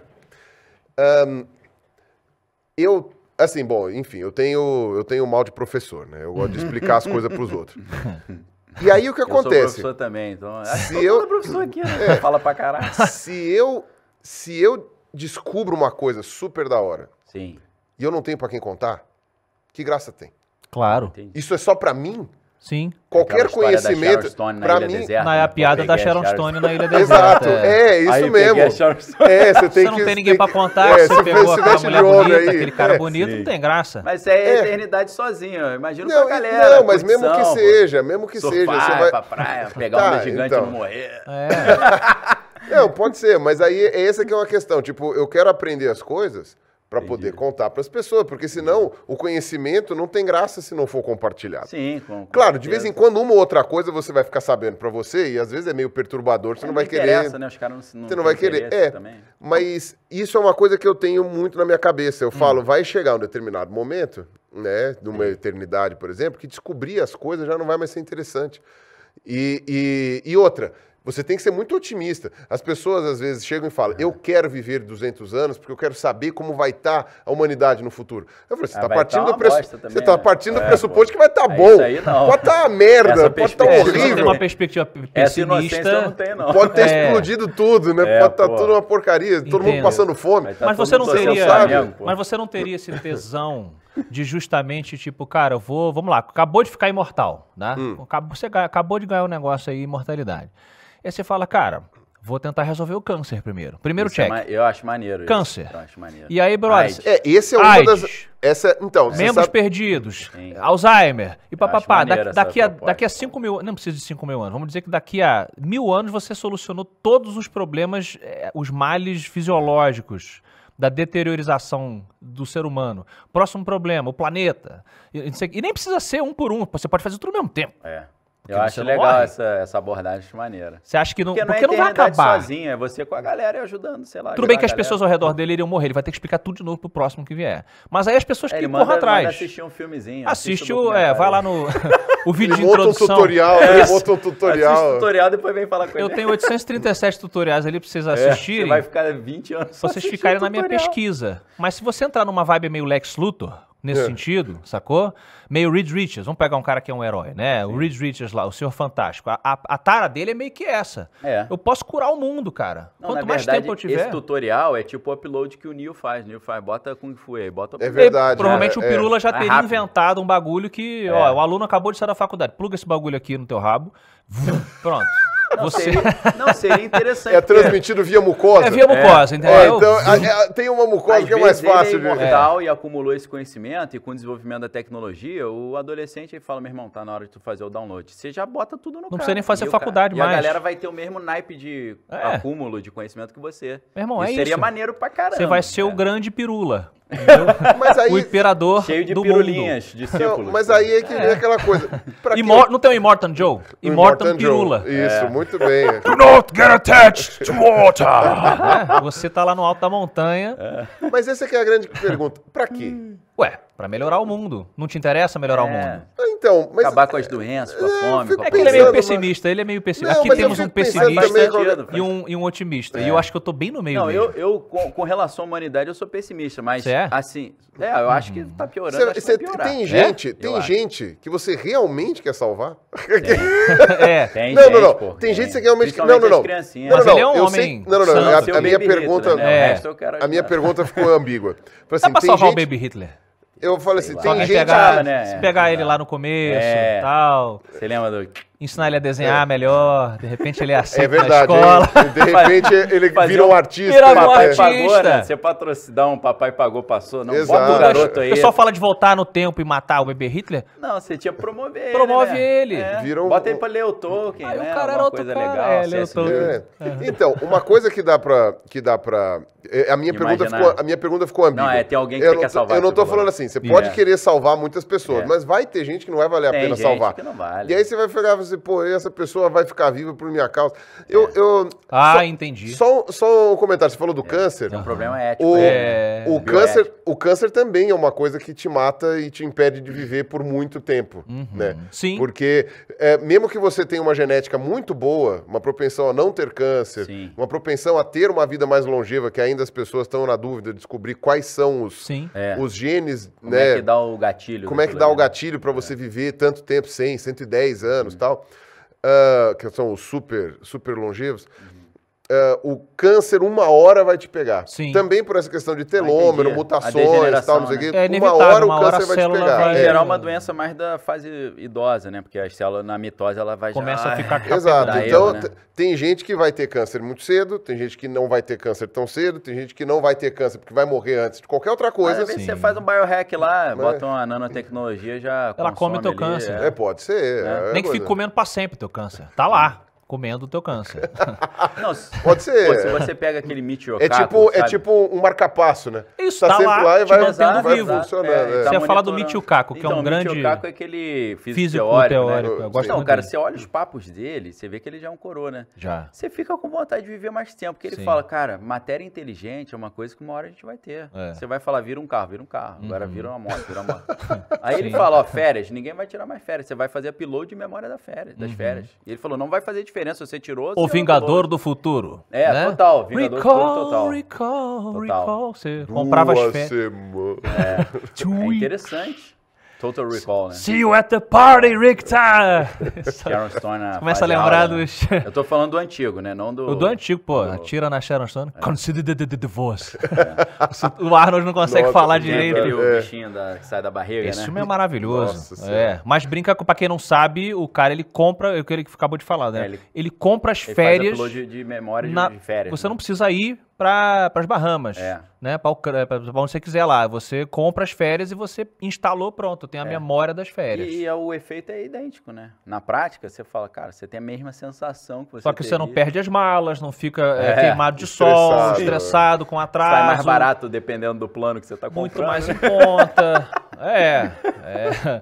Um, eu assim, bom, enfim, eu tenho eu tenho mal de professor, né? Eu gosto de explicar as coisas para os outros. E aí o que acontece? Eu sou professor também, então. É, se eu é professor aqui, né? é, fala pra caralho. Se eu se eu descubro uma coisa super da hora. Sim. E eu não tenho para quem contar, que graça tem? Claro. Entendi. Isso é só para mim? Sim. Qualquer conhecimento, para mim... na é a piada da Sharon Stone na Ilha Deserta. Exato, é, é isso aí mesmo. É, você tem você não tem ninguém para contar, é, você, pegou aquela mulher bonita, aí. aquele cara é. bonito, Sim. não tem graça. Mas é, é. eternidade sozinho, imagina pra galera. Não, mas mesmo que seja, mesmo que seja... Você vai pra praia, pegar tá, gigante então. e não morrer. É. não, pode ser, mas aí é essa que é uma questão, tipo, eu quero aprender as coisas para poder contar para as pessoas, porque senão o conhecimento não tem graça se não for compartilhado. Sim, com, Claro, de vez em quando uma ou outra coisa você vai ficar sabendo para você e às vezes é meio perturbador, você não, é, não vai querer. Né? Os caras não, não, você não vai querer. É, também. mas isso é uma coisa que eu tenho muito na minha cabeça. Eu hum. falo, vai chegar um determinado momento, né, numa é. eternidade, por exemplo, que descobrir as coisas já não vai mais ser interessante. e, e, e outra, você tem que ser muito otimista. As pessoas às vezes chegam e falam: é. Eu quero viver 200 anos porque eu quero saber como vai estar tá a humanidade no futuro. Eu falo: Você está ah, tá partindo, tá do, você tá né? partindo é, do pressuposto pô. que vai estar tá é, bom. Aí não. Pode estar tá uma merda, pode tá estar horrível. Tem uma perspectiva pessimista. Não tem, não. Pode ter é. explodido tudo, né? É, pode estar tá tudo uma porcaria, Entendo. todo mundo passando fome. Mas, você não teria, sabe? mas você não teria esse tesão de justamente tipo, cara, eu vou, vamos lá, acabou de ficar imortal, né? Hum. você acabou de ganhar um negócio aí, imortalidade. Aí você fala, cara, vou tentar resolver o câncer primeiro. Primeiro isso é check. É eu acho maneiro. Câncer. Isso. Eu acho maneiro. E aí, brother. É, esse é uma AIDS, das. Essa, então, Membros sabe... perdidos, Sim. Alzheimer e papapá. Da, daqui, a, daqui a 5 mil anos. Não precisa de 5 mil anos. Vamos dizer que daqui a mil anos você solucionou todos os problemas, eh, os males fisiológicos da deteriorização do ser humano. Próximo problema, o planeta. E, e nem precisa ser um por um, você pode fazer tudo ao mesmo tempo. É eu acho legal essa, essa abordagem maneira. Você acha que não. Porque, porque não, é não vai acabar. sozinho, é você com a galera e ajudando, sei lá. Tudo bem que as pessoas ao redor dele iriam morrer, ele vai ter que explicar tudo de novo pro próximo que vier. Mas aí as pessoas é, que corram atrás. assistir um filmezinho. Assiste o. É, vai lá no. o vídeo ele de introdução. Um tutorial, é. bota um tutorial. Assiste o tutorial depois vem falar com ele. Eu tenho 837 tutoriais ali pra vocês assistirem. É, você vai ficar 20 anos. Pra vocês ficarem na minha pesquisa. Mas se você entrar numa vibe meio Lex Luthor, nesse é. sentido, sacou? Meio Reed Richards, vamos pegar um cara que é um herói, né? Sim. O Reed Richards lá, o Senhor Fantástico. A, a, a tara dele é meio que essa. É. Eu posso curar o mundo, cara. Não, Quanto mais verdade, tempo eu tiver. Esse tutorial é tipo o upload que o Neil faz. O faz, bota Kung Fu aí, bota... É verdade. E, provavelmente é, o Pirula é. já é teria inventado um bagulho que, ó, é. o aluno acabou de sair da faculdade, pluga esse bagulho aqui no teu rabo, pronto. Não, você... seria, não seria é interessante. É transmitido via mucosa? É via mucosa, é. entendeu? É, então, a, a, tem uma mucosa Às que é mais fácil. Ele é imortal é. e acumulou esse conhecimento, e com o desenvolvimento da tecnologia, o adolescente aí fala: meu irmão, tá na hora de tu fazer o download. Você já bota tudo no Não cara, precisa nem fazer faculdade cara? mais. E a galera vai ter o mesmo naipe de é. acúmulo de conhecimento que você. Meu irmão, é seria isso. Seria maneiro pra caramba. Você vai ser cara. o né? grande pirula. aí, o imperador cheio de do pirulinhas, mundo. discípulos. Não, mas aí é que é. aquela coisa. Imor Não tem o Immortan Joe? Immortan Pirula. Joe. Isso, é. muito bem. Do not get attached to water. É, você tá lá no alto da montanha. É. Mas essa é é a grande pergunta. Pra quê? Ué, para melhorar o mundo. Não te interessa melhorar é. o mundo. Ah, então, mas, Acabar com é, as doenças, com a é, fome. É, é que ele é meio pessimista, ele é meio pessimista. Não, Aqui temos um pessimista e um, e um otimista. É. E eu acho que eu tô bem no meio Não, mesmo. eu, eu com, com, relação à humanidade, eu sou pessimista, mas é? assim, é, eu acho que tá piorando. Cê, cê tem gente, é? tem gente que você realmente quer salvar? É, tem não, gente. Não, não, não. Tem gente que você realmente quer. Não, não, não. Mas ele é um homem. Não, não, não. A minha pergunta. Né? A minha pergunta ficou ambígua. Dá assim, pra salvar o Baby Hitler? Eu falo assim, tem lá. gente. Pegar, ah, né? Se pegar ele lá no começo é. e É. tal. Você lembra do ensinar ele a desenhar é. melhor, de repente ele é, é aceito é verdade, na escola. de repente ele vira um artista. Vira um artista. Pagou, né? Você patrocinar um papai pagou, passou, não Exato. bota o garoto aí. O pessoal fala de voltar no tempo e matar o bebê Hitler? Não, você tinha que promover Promove ele. Né? ele. É. Vira um... Bota ele pra ler o Tolkien, aí né? o cara era outro coisa cara. legal. É, ler o Tolkien. É. É. Então, uma coisa que dá pra... Que dá pra a, minha pergunta ficou, a minha pergunta ficou ambígua. Não, é, tem alguém que quer salvar. Eu não tô falando assim, você pode querer salvar muitas pessoas, mas vai ter gente que não vai valer a tem pena salvar. E aí você vai pegar assim, pô, essa pessoa vai ficar viva por minha causa. Eu, é. eu ah, só, entendi. Só, só um comentário, você falou do é, câncer. É um uhum. problema ético. O, né? é, o, câncer, o câncer também é uma coisa que te mata e te impede de viver por muito tempo, uhum. né? Sim. Porque é, mesmo que você tenha uma genética muito boa, uma propensão a não ter câncer, Sim. uma propensão a ter uma vida mais longeva, que ainda as pessoas estão na dúvida de descobrir quais são os, é. os genes, Como é né? é que dá o gatilho. Como é que dá o né? gatilho para você viver tanto tempo, 100, 110 anos, uhum. tal. Ah, que são os super, super longevos, Uh, o câncer uma hora vai te pegar. Sim. Também por essa questão de ah, telômero, ah, mutações, tal, não sei o né? quê. É uma hora uma o câncer hora vai te pegar. Vai... Em geral, é, é. uma doença mais da fase idosa, né? Porque a célula na mitose ela vai começa já... a ficar Exato. Então né? tem gente que vai ter câncer muito cedo, tem gente que não vai ter câncer tão cedo, tem gente que não vai ter câncer porque vai morrer antes de qualquer outra coisa. Às vezes você faz um biohack lá, Mas... É. bota uma nanotecnologia já. Ela come teu ali, câncer. É. é, pode ser. Né? É. Nem que fique comendo para sempre teu câncer. Tá lá comendo o teu câncer. Não, pode ser. Pô, se você pega aquele meet é tipo É tipo um marcapasso, né? Isso, tá, tá sempre lá, lá e vai, exato, vai vivo. funcionando. É, é. Tá você falar do Mitio que então, é um então, grande... Mitio Caco é aquele físico teórico. Né? Não, cara, dele. você olha os papos dele, você vê que ele já é um coroa, né? Já. Você fica com vontade de viver mais tempo, porque ele Sim. fala, cara, matéria inteligente é uma coisa que uma hora a gente vai ter. É. Você vai falar, vira um carro, vira um carro. Uhum. Agora vira uma moto, vira uma moto. Aí Sim. ele fala, ó, férias, ninguém vai tirar mais férias. Você vai fazer a upload de memória das uhum. férias. E ele falou, não vai fazer diferença você tirou. O Vingador do Futuro. É, né? total. Vingador recall, do Futuro, total. Recall, total. recall. Você comprava as férias. É, é interessante. Total Recall, né? See you at the party, Richter! Sharon Stone é Começa a lembrar dos... Né? Eu tô falando do antigo, né? Não do... O do antigo, pô. Do... Atira na Sharon Stone. É. Consider the, the divorce. É. O Arnold não consegue falar direito. O é. bichinho da, que sai da barriga, Esse né? filme é maravilhoso. Nossa, é. Mas brinca com... Pra quem não sabe, o cara, ele compra... É o que ele acabou de falar, né? É, ele... ele compra as ele férias... Ele faz de, de memória na... de férias. Você né? não precisa ir para as Bahamas, é. né? Para onde você quiser lá. Você compra as férias e você instalou, pronto, tem a é. memória das férias. E, e, é o efeito é idêntico, né? Na prática, você fala, cara, você tem a mesma sensação que você Só que teria. você não perde as malas, não fica é, é queimado de sol, estressado, com atraso. Sai mais barato dependendo do plano que você está comprando. Muito mais em né? conta. É, é,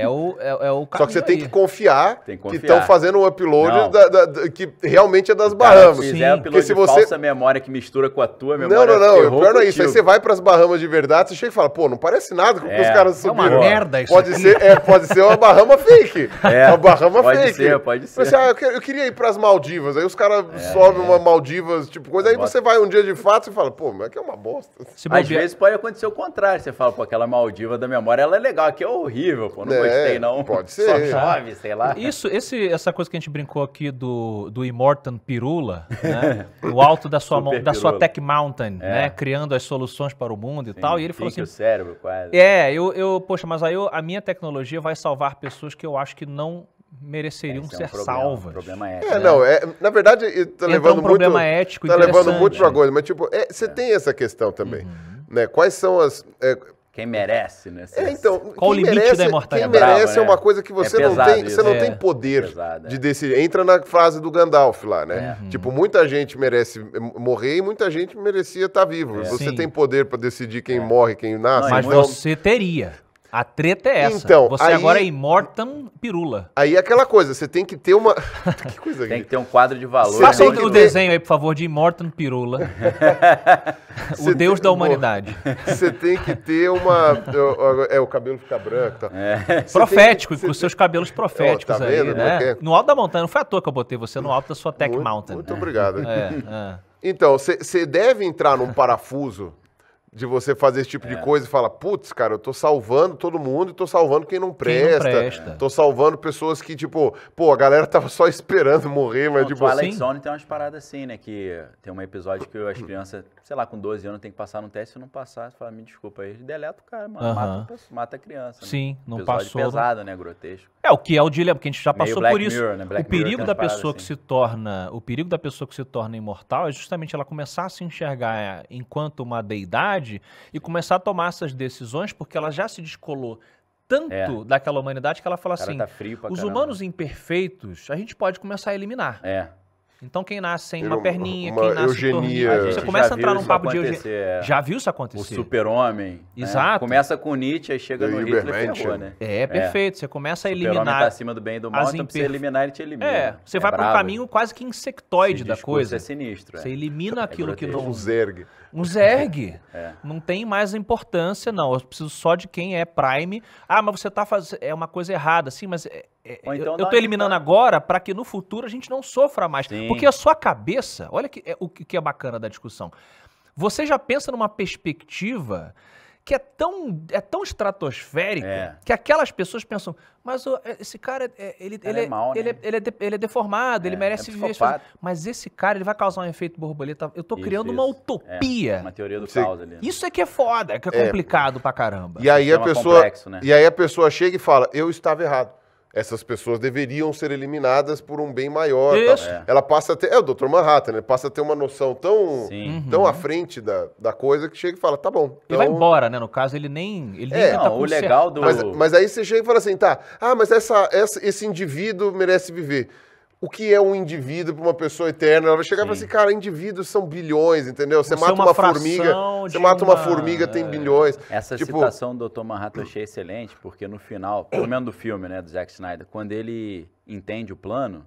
é o, é, é o Só que você aí. tem que confiar, tem que estão fazendo um upload da, da, da, que realmente é das Bahamas. Cara, Sim. upload Porque se de você... falsa memória que mistura mistura com a tua, minha Não, não, não. O pior não é isso. Aí você vai para as Bahamas de verdade, você chega e fala, pô, não parece nada com o é, que os é. caras subiram. É uma merda isso. Pode, aqui. Ser, é, pode ser uma Bahama fake. É. Uma Bahama pode fake. Pode ser, pode ser. Você, ah, eu, quero, eu, queria ir para as Maldivas. Aí os caras é, sobem é. uma Maldivas, tipo coisa. Aí Bota. você vai um dia de fato e fala, pô, mas aqui é uma bosta. Se Às vezes pode acontecer o contrário. Você fala, pô, aquela Maldiva da memória, ela é legal. Aqui é horrível, pô. Não é, gostei, não. Pode ser. Só chove, sei lá. Isso, esse, essa coisa que a gente brincou aqui do, do Immortan Pirula, né? o alto da sua, da sua Tech Mountain, é. né? Criando as soluções para o mundo e Sim, tal. E ele falou assim. o cérebro, quase. É, eu, eu poxa, mas aí eu, a minha tecnologia vai salvar pessoas que eu acho que não mereceriam Esse ser é um problema, salvas. Um problema ético. É, né? não, é, na verdade, está levando um problema tá muito, ético Está levando muito para é. coisa, mas tipo, é, você é. tem essa questão também. Uhum. Né? Quais são as quem merece, né? É, então, Qual o limite merece, da imortalidade? Quem merece é, bravo, é uma né? coisa que é você não tem, você não é tem poder pesado, de é. decidir. Entra na frase do Gandalf lá, né? Uhum. Tipo, muita gente merece morrer e muita gente merecia estar tá vivo. Você Sim. tem poder para decidir quem morre, quem nasce. mas então... você teria. A treta é essa. Então, você aí... agora é imortam pirula. Aí é aquela coisa, você tem que ter uma. que coisa Tem que ter um quadro de valor. Faça o desenho aí, por favor, de imortam pirula. o deus tem... da humanidade. Você tem que ter uma. É, o cabelo fica branco. Tá. É. Profético, com os seus cabelos proféticos tá aí. Vendo, né? Né? No alto da montanha, não foi à toa que eu botei você no alto da sua Tech muito, Mountain. Muito obrigado. É, é. Então, você deve entrar num parafuso de você fazer esse tipo é. de coisa e falar, putz, cara, eu tô salvando todo mundo e tô salvando quem não presta. Quem não presta. Tô salvando pessoas que, tipo, pô, a galera tava só esperando morrer, mas não, tipo... O Alex Zone tem umas paradas assim, né, que tem um episódio que as crianças sei lá, com 12 anos tem que passar no teste, se não passar, você fala, me desculpa aí, deleta o cara, mano, mata, mata, a criança. Né? Sim, né? não passou. pesado, né, grotesco. É, o que é o dilema, porque a gente já passou por isso. Mirror, né? o perigo da pessoa assim. que se torna, o perigo da pessoa que se torna imortal é justamente ela começar a se enxergar é, enquanto uma deidade e começar a tomar essas decisões porque ela já se descolou tanto é. daquela humanidade que ela fala assim, tá os caramba. humanos imperfeitos a gente pode começar a eliminar. É. Então quem nasce sem uma, perninha, uma quem nasce eugenia. você começa a entrar num papo de eugenia. Já viu isso acontecer? O super-homem. Né? Exato. Né? Começa com Nietzsche, aí chega no Hitler ferrou, né? É, é, perfeito. Você começa a eliminar... Super-homem tá acima do bem e do mal, então imper... você eliminar, ele te elimina. É, você é vai para um caminho quase que insectoide Esse da é coisa. é sinistro. É. Você elimina é aquilo é que não... Zerg. Um Zerg é. é. Não tem mais importância, não. Eu preciso só de quem é Prime. Ah, mas você está fazendo. É uma coisa errada, sim, mas. É, é, então eu estou eliminando agora para que no futuro a gente não sofra mais. Sim. Porque a sua cabeça, olha que, é, o que é bacana da discussão. Você já pensa numa perspectiva que é tão, é tão estratosférico é. que aquelas pessoas pensam, mas eh, esse cara, eh, ele, ele, é, ele, é, né? é ele, é, deformado, ele é, merece viver. Mas esse cara, ele vai causar um efeito borboleta. Eu tô isso, criando isso. uma utopia. uma teoria do caos ali. Né? Isso é que é foda, é que é, complicado pra caramba. E aí, a pessoa, complexo, né? e aí a pessoa chega e fala, eu estava errado essas pessoas deveriam ser eliminadas por um bem maior. Isso. É. Ela passa a ter. É o Dr. Manhattan, ele passa a ter uma noção tão, uhum. tão uhum. à frente da, da coisa que chega e fala: tá bom. Então... Ele vai embora, né? No caso, ele nem. Ele é, nem não, o legal do. Mas, mas, aí você chega e fala assim: tá, ah, mas essa, essa, esse indivíduo merece viver o que é um indivíduo para uma pessoa eterna. Ela vai chegar Sim. e falar assim, cara, indivíduos são bilhões, entendeu? Você, é mata uma, formiga, você mata uma, formiga, tem bilhões. Essa tipo... citação do Dr. Manhattan é excelente, porque no final, pelo menos do filme, né, do Zack Snyder, quando ele entende o plano,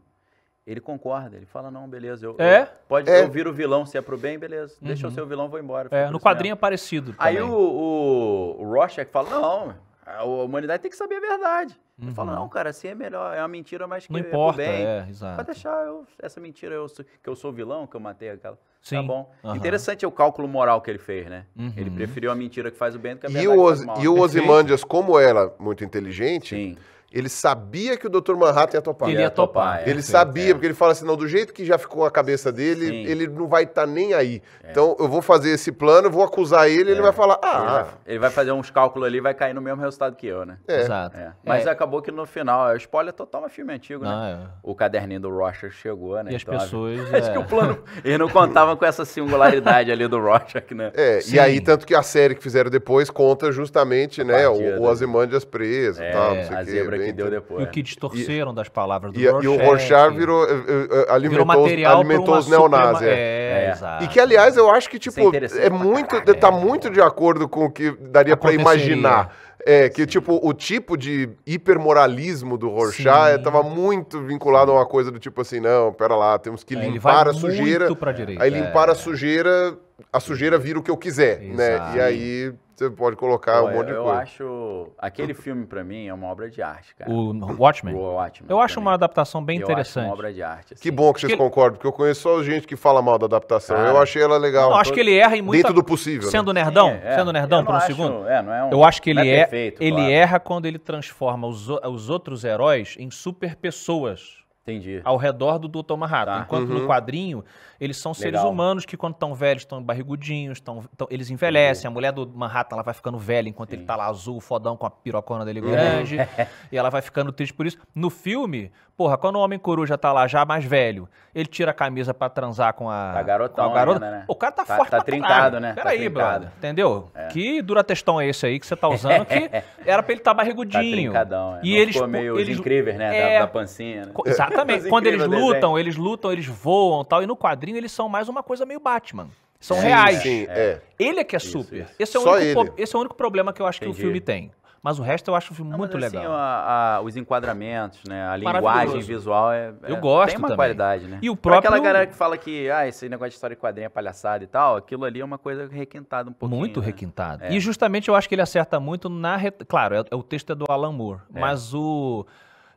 ele concorda, ele fala, não, beleza, eu, é? é? eu pode é. o vilão, se é pro bem, beleza. Uhum. Deixa eu uhum. ser o vilão, vou embora. É, no quadrinho mesmo. é parecido. Aí o, o, o Rorschach fala, não, a humanidade tem que saber a verdade. Uhum. Eu falo, uhum. não, cara, assim é melhor, é uma mentira, mas que não importa, é bem. É, exato. Pode deixar eu, essa mentira, eu, que eu sou vilão, que eu matei aquela. Tá Sim. Tá bom. Uhum. Interessante é o cálculo moral que ele fez, né? Uhum. Ele preferiu a mentira que faz o bem do que a verdade e o, o E como era muito inteligente, Sim. Ele sabia que o Dr. Manhattan ia topar. Ele ia topar. É, é ele sabia, é. porque ele fala assim: não, do jeito que já ficou a cabeça dele, Sim. ele não vai estar tá nem aí. É. Então, eu vou fazer esse plano, vou acusar ele, ele é. vai falar: ah. Ele vai, ele vai, fazer uns cálculos ali e vai cair no mesmo resultado que eu, né? É. Exato. Mas acabou que no final, é spoiler total, mas filme antigo, né? não, né? O caderninho do Rocha chegou, né? E então, as pessoas. Acho que o plano. Eles não contavam com essa singularidade ali do Rocha, né? É, Sim. e aí, tanto que a série que fizeram depois conta justamente, né, a né, o, o Azimandias preso e tal, não sei o quê que então, deu depois. E o que distorceram e, das palavras do Rorschach. E o Rorschach virou, eh, eh, eh, alimentou, alimentou os neonazis. Suprema... É. é, é, exato. E que, aliás, eu acho que, é tipo, é muito, caralho. tá muito de acordo com o que daria para imaginar. É, que, Sim. tipo, o tipo de hipermoralismo do Rorschach estava muito vinculado a uma coisa do tipo assim, não, pera lá, temos que é, limpar a sujeira. Direita, aí limpar a é. sujeira, a sujeira vira o que eu quiser, Exato. né? E aí você pode colocar Pô, um monte de eu coisa. Eu acho. Aquele filme, para mim, é uma obra de arte, cara. O Watchmen? O Watchmen. Eu acho uma adaptação bem eu interessante. uma obra de arte. Assim. Que bom que vocês que... concordam, porque eu conheço só gente que fala mal da adaptação. Cara, eu achei ela legal. Não, acho que ele erra em muito Dentro do possível. Sendo né? nerdão, Sim, é, é, sendo nerdão por um acho, segundo. É, não é um, eu acho que é ele, é perfeito, ele claro. erra quando ele transforma os, os outros heróis em super pessoas. Entendi. Ao redor do, Dr. Manhattan, Tá. Enquanto uhum. no quadrinho, eles são seres Legal. humanos que, quando estão velhos, estão barrigudinhos, tão, tão eles envelhecem. A mulher do Manhattan ela vai ficando velha enquanto Sim. ele tá lá azul, fodão, com a pirocona dele uhum. grande. Uhum. e ela vai ficando triste por isso. No filme, Porra, quando o homem coruja tá lá já mais velho, ele tira a camisa para transar com a. tá garotão, com a garota. Né, O cara tá, tá forte. Tá trincado, né? Peraí, tá aí, brother. Entendeu? É. Que dura textão é esse aí que você tá usando? Que era pra ele tá barrigudinho. Tá trincadão, é. E não eles. Ficou meio eles, incríveis, né? É, da, da, pancinha. Né? Exatamente. Quando eles lutam, eles lutam, eles voam tal. E no quadrinho eles são mais uma coisa meio Batman. São sim, reais. Sim, é. Ele é que é isso, super. Isso. Esse, é o Só único, ele. esse é o único problema que eu acho Entendi. que o filme tem. Mas o resto eu acho filme não, muito mas, assim, legal. a, a, os enquadramentos, né? A linguagem visual é, é, Eu gosto Tem uma também. qualidade, né? E o tipo próprio... Pra aquela galera que fala que ah, esse negócio de história de quadrinho é palhaçada e tal, aquilo ali é uma coisa requintada um pouquinho. Muito né? requintada. É. E justamente eu acho que ele acerta muito na... Re... Claro, é, é o texto é do Alan Moore, é. mas o...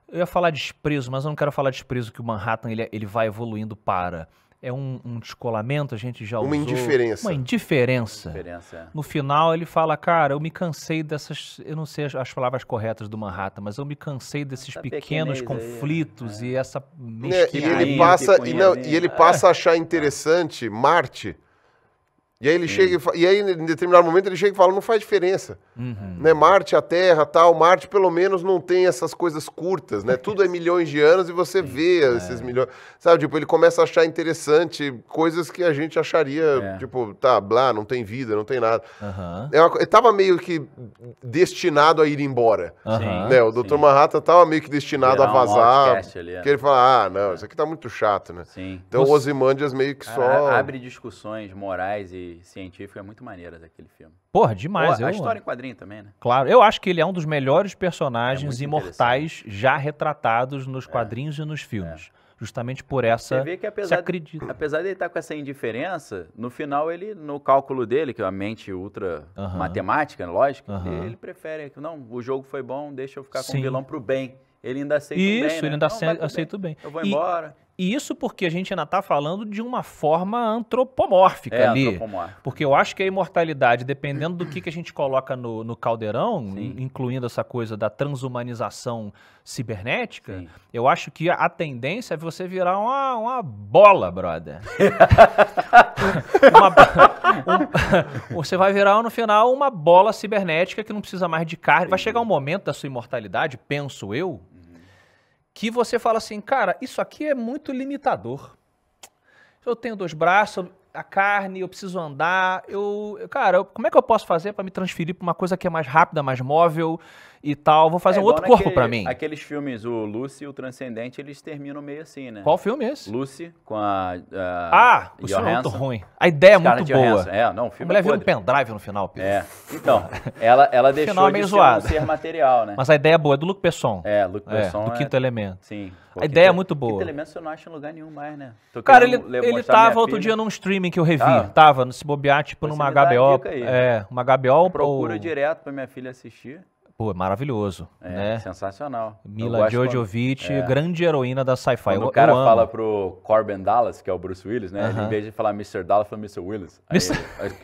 Eu ia falar desprezo, mas eu não quero falar desprezo que o Manhattan ele, é, ele vai evoluindo para é um, um, descolamento, a gente já uma usou. Indiferença. Uma indiferença. indiferença é. No final ele fala, cara, eu me cansei dessas, eu não sei as, as palavras corretas do Manhattan, mas eu me cansei desses tá pequenos né? conflitos aí, é. e essa é, e ele passa e, não, e ele passa a achar interessante Marte e aí ele hum. chega e, e, aí em determinado momento ele chega e fala, não faz diferença, uhum. né? Marte, a Terra, tal, Marte pelo menos não tem essas coisas curtas, né? Tudo é milhões de anos e você vê é. esses milhões, sabe? Tipo, ele começa a achar interessante coisas que a gente acharia, é. tipo, tá, blá, não tem vida, não tem nada. Uhum. É uma... tava meio que destinado a ir embora, né? O Dr. Sim. Manhattan tava meio que destinado Virar a vazar, um ali, é. porque ele fala, ah, não, isso aqui tá muito chato, né? Sim. Então o Ozymandias meio que só... Abre discussões morais e científico é muito maneira daquele filme. Porra, demais. Pô, a história em quadrinho também, né? Claro. Eu acho que ele é um dos melhores personagens é imortais já retratados nos é. quadrinhos é. e nos é. filmes. É. Justamente por essa. Você vê que apesar, acredita. De, apesar de ele estar tá com essa indiferença, no final ele, no cálculo dele, que é a mente ultra uhum. matemática, lógica, uhum. ele prefere que não, o jogo foi bom, deixa eu ficar com o vilão pro bem ele ainda aceita Isso, bem, Isso, ele né? ainda não, aceita, aceita bem. bem. Eu vou e, embora. E isso porque a gente ainda está falando de uma forma antropomórfica é, ali. Antropomórfica. Porque eu acho que a imortalidade, dependendo do que, que a gente coloca no, no caldeirão, Sim. incluindo essa coisa da transhumanização cibernética, Sim. eu acho que a tendência é você virar uma, uma bola, brother. uma, um, você vai virar no final uma bola cibernética que não precisa mais de carne. Vai chegar um momento da sua imortalidade, penso eu, que você fala assim, cara, isso aqui é muito limitador. Eu tenho dois braços, a carne, eu preciso andar, eu, cara, eu, como é que eu posso fazer para me transferir para uma coisa que é mais rápida, mais móvel? e tal, vou fazer é, um outro corpo para mim. Aqueles filmes, o Lucy e o Transcendente, eles terminam meio assim, né? Qual filme é esse? Lucy com a. ah, o filme é muito ruim. A ideia é muito boa. É, não, o filme. A mulher é viu um pendrive no final, Pedro. É. Então, ela, ela deixou final é meio de zoado. ser um ser material, né? Mas a ideia é boa, é do Luc Besson. É, Luc é, Besson. do é Quinto Elemento. Sim. Pô, a ideia é muito boa. Quinto Elemento você não acha em lugar nenhum mais, né? Tô Cara, ele, ele tava outro dia num streaming que eu revi. Ah. Tava, se bobear, tipo, numa HBO. É, uma HBO. Procura direto pra minha filha assistir. Pô, é maravilhoso. É, né? sensacional. Mila Jojovic, quando... é. grande heroína da sci-fi. o cara eu fala pro Corbin Dallas, que é o Bruce Willis, né? Uh -huh. em vez de falar Mr. Dallas, fala Mr. Willis. Aí,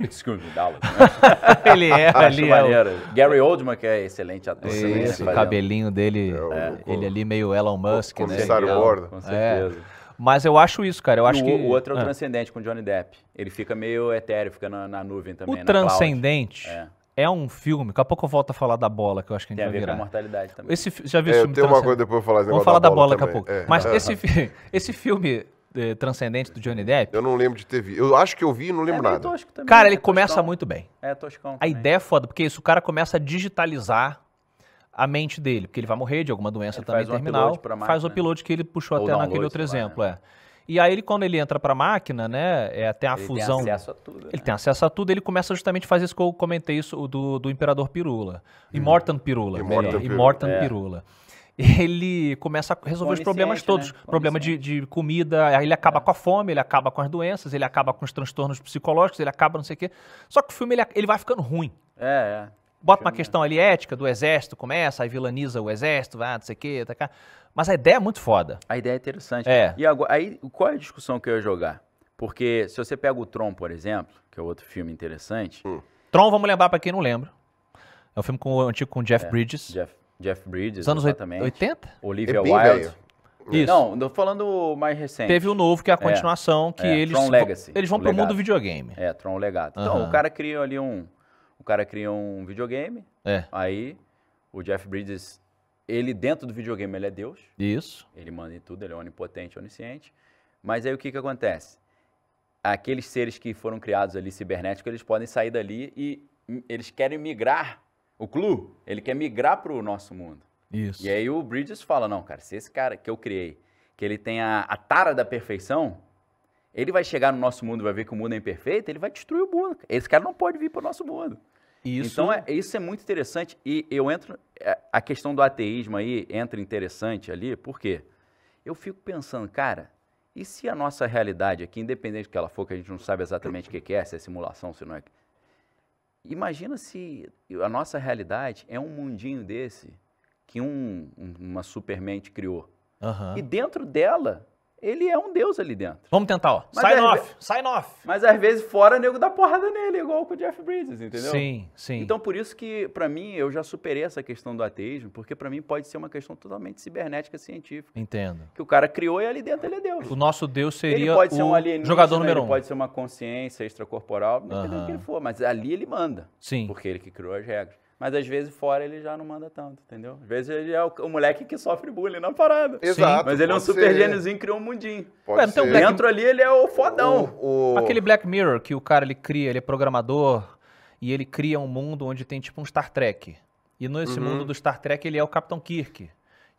excuse me, Dallas. Né? ele é, ali é. Gary Oldman, que é excelente ator. Né, isso, né? o cabelinho dele, é, é. ele ali meio Elon Musk, o, né? Comissário Gordon. Com é. certeza. Mas eu acho isso, cara. Eu acho o, que... o outro é o ah. Transcendente com Johnny Depp. Ele fica meio etéreo, fica na, na nuvem também. O Transcendente, cloud é um filme. Daqui a pouco eu volto a falar da bola, que eu acho que a gente Tem vai a ver virar. com a mortalidade também. Esse, já viu? É, filme Tem uma coisa depois pra falar. Vamos falar da bola, daqui a pouco. É. Mas esse, esse filme eh, transcendente do Johnny Depp, Eu não lembro de ter visto. Eu acho que eu vi e não lembro é meio nada. tosco também, cara, né? ele É começa toscão. muito bem. É toscão. A ideia é foda, porque isso o cara começa a digitalizar a mente dele, porque ele vai morrer de alguma doença Ele também faz terminal. faz o upload que ele puxou até naquele outro exemplo, é. E aí ele, quando ele entra para a máquina, né, é, tem a ele fusão. Ele tem acesso a tudo. Né? Ele tem acesso a tudo, ele começa justamente a fazer isso que eu comentei isso do, do Imperador Pirula. Hum. Immortan Pirula. Immortan, é, é. Pirula. Ele começa a resolver os problemas todos. Né? Problema de, de comida, ele acaba é. com a fome, ele acaba com as doenças, ele acaba com os transtornos psicológicos, ele acaba não sei o quê. Só que o filme ele, ele vai ficando ruim. É, é. Bota uma questão é. ali ética do exército, começa, aí vilaniza o exército, vai, não sei o quê, tá cá. Mas a ideia é muito foda. A ideia é interessante. É. E agora, aí, qual é a discussão que eu ia jogar? Porque se você pega o Tron, por exemplo, que é outro filme interessante. Hum. Tron, vamos lembrar para quem não lembra. É um filme com, antigo com Jeff é, Bridges. Jeff, Jeff Bridges, Os anos exatamente. 80? Olivia é Wilde. Isso. Não, tô falando mais recente. Teve o um novo, que é a é. continuação, é, que é, eles. Tron Legacy. Eles vão pro mundo do videogame. É, Tron Legado. Uhum. Então, o cara criou ali um. O cara cria um videogame. É. Aí o Jeff Bridges ele dentro do videogame ele é Deus. Isso. Ele manda em tudo, ele é onipotente, onisciente. Mas aí o que, que acontece? Aqueles seres que foram criados ali cibernéticos, eles podem sair dali e eles querem migrar. O Clu, ele quer migrar para o nosso mundo. Isso. E aí o Bridges fala, não, cara, se esse cara que eu criei, que ele tem a, a tara da perfeição, ele vai chegar no nosso mundo, vai ver que o mundo é imperfeito, ele vai destruir o mundo. Esse cara não pode vir para o nosso mundo. Isso. Então, é, isso é muito interessante. E eu entro. É, a questão do ateísmo aí entra interessante ali, por quê? Eu fico pensando, cara, e se a nossa realidade aqui, independente do que ela for, que a gente não sabe exatamente o que é, se é simulação, se não é. Imagina se a nossa realidade é um mundinho desse que um, uma supermente criou. Uhum. E dentro dela ele é um deus ali dentro. Vamos tentar, ó. Mas sign é off, ve... sign off. Mas às vezes fora, nego dá porrada nele, igual com o Jeff Bridges, entendeu? Sim, sim. Então por isso que, para mim, eu já superei essa questão do ateísmo, porque para mim pode ser uma questão totalmente cibernética científica. Entendo. Que o cara criou e ali dentro ele é deus. O nosso deus seria ele ser um jogador número um. pode ser uma consciência extracorporal, não uhum. -huh. o que ele for, mas ali ele manda. Sim. Porque ele que criou as regras. Mas às vezes fora ele já não manda tanto, entendeu? Às vezes ele é o, o moleque que sofre bullying na parada. Exato. Mas ele é um super gêniozinho, criou um mundinho. Pode Ué, então ser. Black... Dentro ali ele é o fodão. O, o... Aquele Black Mirror que o cara ele cria, ele é programador e ele cria um mundo onde tem tipo um Star Trek. E nesse uhum. mundo do Star Trek ele é o Capitão Kirk.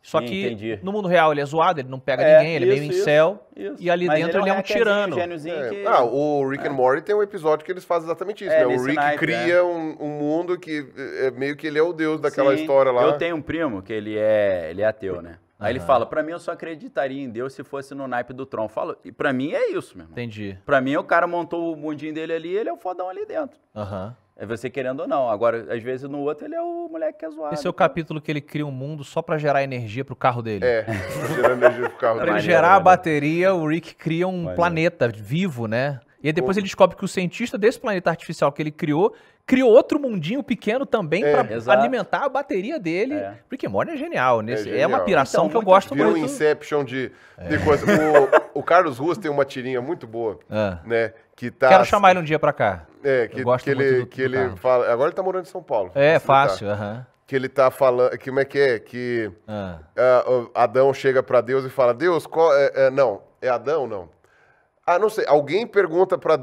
Só Sim, que entendi. no mundo real ele é zoado, ele não pega é, ninguém, ele isso, é meio incel. E ali Mas dentro ele é, é, um tirano. É. Que... Ah, o Rick é. and Morty tem um episódio que eles fazem exatamente isso, é, né? O Rick Night, cria é. um, um, mundo que é meio que ele é o deus daquela Sim. história lá. Eu tenho um primo que ele é, ele é ateu, né? Aí uhum. ele fala, para mim eu só acreditaria em Deus se fosse no naipe do Tron. Falo, e para mim é isso, mesmo Entendi. Para mim o cara montou o mundinho dele ali, ele é o fodão ali dentro. Aham. Uhum. É você querendo ou não. Agora, às vezes no outro ele é o moleque que é zoado. Esse é o capítulo que ele cria um mundo só para gerar energia pro carro dele. É, gerar energia pro carro dele. Pra ele gerar maneiro, a né? bateria, o Rick cria um maneiro. planeta vivo, né? E aí depois Pô. ele descobre que o cientista desse planeta artificial que ele criou, criou outro mundinho pequeno também é. para alimentar a bateria dele. É. Porque Morning é genial, é nesse, é, genial. é uma piração então, que eu gosto muito. Vira um Inception de, de é. coisa. O, o, Carlos Ruas tem uma tirinha muito boa, ah. né? Que tá, Quero chamar assim ele um dia para cá. É, que, que ele, do, que do ele fala. Agora ele tá morando em São Paulo. É, tá fácil, Uh -huh que ele tá falando, que, como é que é? Que ah. uh, Adão chega para Deus e fala: "Deus, qual é, é, não, é Adão não? Ah, não sei. Alguém pergunta para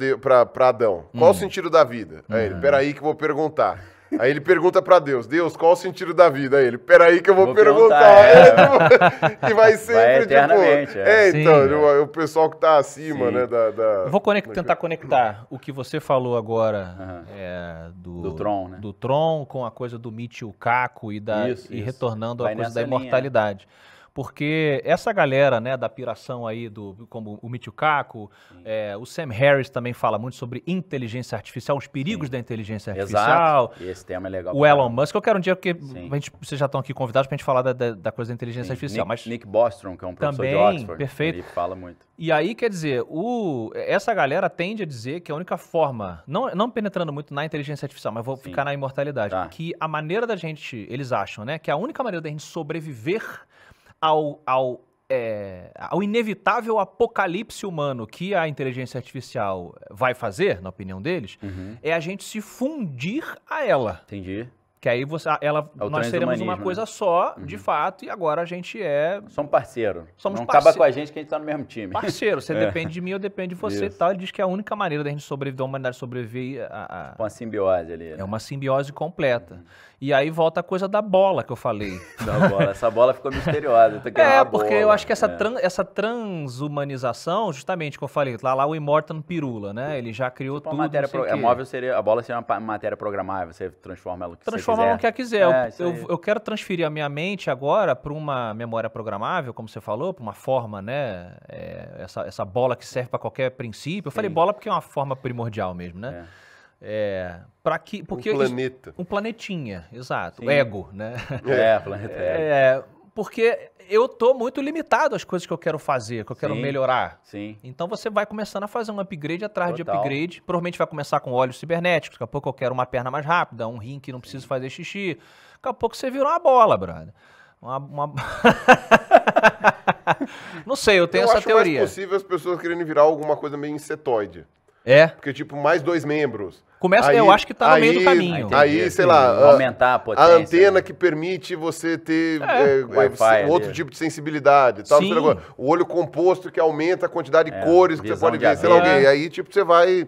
para Adão: "Qual hum. o sentido da vida?" Aí ele: "Peraí que vou perguntar." Aí ele pergunta para Deus, Deus, qual o sentido da vida? Aí ele, peraí que eu vou, vou perguntar. perguntar. É. e vai sempre, vai tipo... É, é então, é. o pessoal que tá acima, Sim. né, da... da... Eu vou é tentar é? conectar o que você falou agora uhum. do, do, Tron, né? do Tron com a coisa do Mitio Caco e, da, isso, e isso. retornando à coisa da imortalidade. Linha porque essa galera né, da piração aí, do, como o Mitio Caco, é, o Sam Harris também fala muito sobre inteligência artificial, os perigos Sim. da inteligência artificial. Exato. Esse tema é legal. O Elon Musk, eu quero um dia que a gente, vocês já estão aqui convidados para a gente falar da, da, da coisa da inteligência Sim. artificial. Nick, mas Nick Bostrom, que é um professor também, de Oxford, perfeito. ele fala muito. E aí, quer dizer, o, essa galera tende a dizer que a única forma, não, não penetrando muito na inteligência artificial, mas vou Sim. ficar na imortalidade, tá. que a maneira da gente, eles acham, né, que a única maneira da gente sobreviver ao, ao, é, ao inevitável apocalipse humano que a inteligência artificial vai fazer, na opinião deles, uhum. é a gente se fundir a ela. Entendi. Que aí você, ela, é nós seremos uma coisa né? só, uhum. de fato, e agora a gente é. Somos parceiro. Somos Não parceiro. acaba com a gente que a gente está no mesmo time. Parceiro, você é. depende de mim, eu dependo de você e tal. Ele diz que é a única maneira da gente sobreviver, da humanidade sobreviver. A, a... Tipo uma simbiose ali. É né? É uma simbiose completa. Uhum. E aí volta a coisa da bola que eu falei. Da bola. Essa bola ficou misteriosa. é, porque bola, eu acho que essa, é. tran, essa transhumanização, justamente que eu falei, lá, lá o Immortan Pirula, né? Ele já criou tipo, tudo. A, matéria pro, é, móvel seria, a bola seria uma matéria programável, você transforma ela o que transforma você quiser. Transforma ela o que quiser. É, eu, eu, eu quero transferir a minha mente agora para uma memória programável, como você falou, para uma forma, né? É, essa, essa bola que serve para qualquer princípio. Eu Sim. falei bola porque é uma forma primordial mesmo, né? É. É, para que porque um planeta. um planetinha, exato, Sim. ego, né? É, é planeta. É, porque eu tô muito limitado às coisas que eu quero fazer, que eu quero melhorar. Sim. Então você vai começando a fazer um upgrade atrás Total. de upgrade. Provavelmente vai começar com óleo cibernéticos. Daqui a pouco eu quero uma perna mais rápida, um rim que não preciso fazer xixi. Daqui a pouco você virou uma bola, brother. Uma. uma... não sei, eu tenho eu essa acho teoria. É possível as pessoas querendo virar alguma coisa meio insetoide. É. Porque, tipo, mais dois membros. Começa, aí, eu acho que tá no aí, meio do caminho. Ah, aí, aí sei lá, a, aumentar a, potência, a antena né? que permite você ter é. É, é outro tipo de sensibilidade. Tal, o olho composto que aumenta a quantidade de é. cores que você pode ver, sei lá, alguém. Né? Aí, tipo, você vai.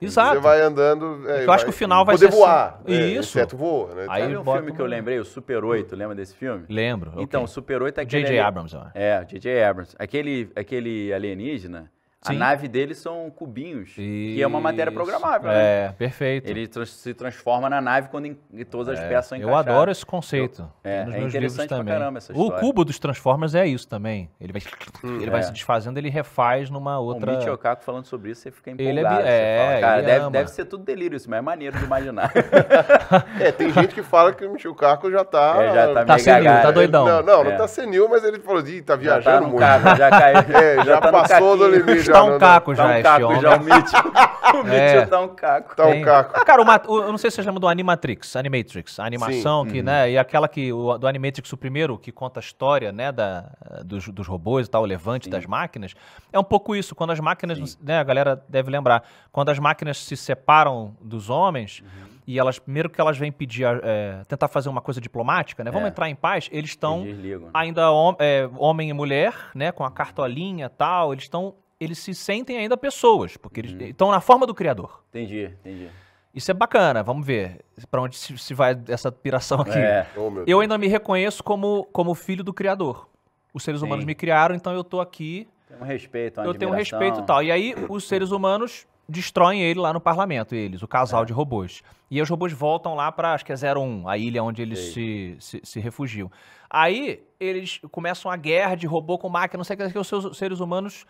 Exato. Você vai andando. É é, eu vai, acho que o final vai poder ser. voar. Assim. Isso. Exceto voa, né? Aí um filme que eu lembrei, o Super 8, lembra desse filme? Lembro. Então, o Super 8 é aquele. J.J. Abrams, ó. É, J.J. Abrams. Aquele, aquele alienígena a nave dele são cubinhos, Isso. que é uma matéria programável. É, né? perfeito. Ele se transforma na nave quando todas as é. peças são encaixadas. Eu adoro esse conceito. Eu, é, é interessante também. caramba essa história. O cubo dos Transformers é isso também. Ele vai, hum, ele é. vai se desfazendo, ele refaz numa outra... O Michio falando sobre isso, você fica empolgado. Ele é, é fala, cara, ele deve, deve, ser tudo delírio isso, mas é maneiro de imaginar. é, tem gente que fala que o Michio Kaku já tá... É, já tá, tá senil, tá doidão. Não, não, não é. tá senil, mas ele falou, tá, tá viajando já tá muito. Carro, já caiu. É, já tá passou do limite. Mitch tá um caco tá já, um caco homem. Já, o Mitch, o Mitch é. Tá um caco. Tá um caco. Ah, cara, uma, o, eu não sei se vocês lembram do Animatrix, Animatrix, a animação Sim. que, uhum. né, e aquela que, o, do Animatrix, o primeiro, que conta a história, né, da, dos, dos robôs e tal, o levante Sim. das máquinas, é um pouco isso, quando as máquinas, Sim. né, a galera deve lembrar, quando as máquinas se separam dos homens... Uhum e elas, primeiro que elas vêm pedir, é, tentar fazer uma coisa diplomática, né? Vamos é. entrar em paz. Eles estão né. ainda hom é, homem e mulher, né? Com a cartolinha e tal. Eles estão eles se sentem ainda pessoas, porque uhum. eles estão na forma do criador. Entendi, entendi. Isso é bacana, vamos ver para onde se, se, vai essa piração aqui. É. Oh, eu ainda me reconheço como, como filho do criador. Os seres Sim. humanos me criaram, então eu tô aqui. Tem um respeito, uma Eu admiração. tenho um respeito e tal. E aí os seres humanos destroem ele lá no parlamento, eles, o casal é. de robôs. E os robôs voltam lá para, acho que é 01, a ilha onde eles se, se, se, refugiam. Aí eles começam a guerra de robô com máquina, não sei o que, os seres humanos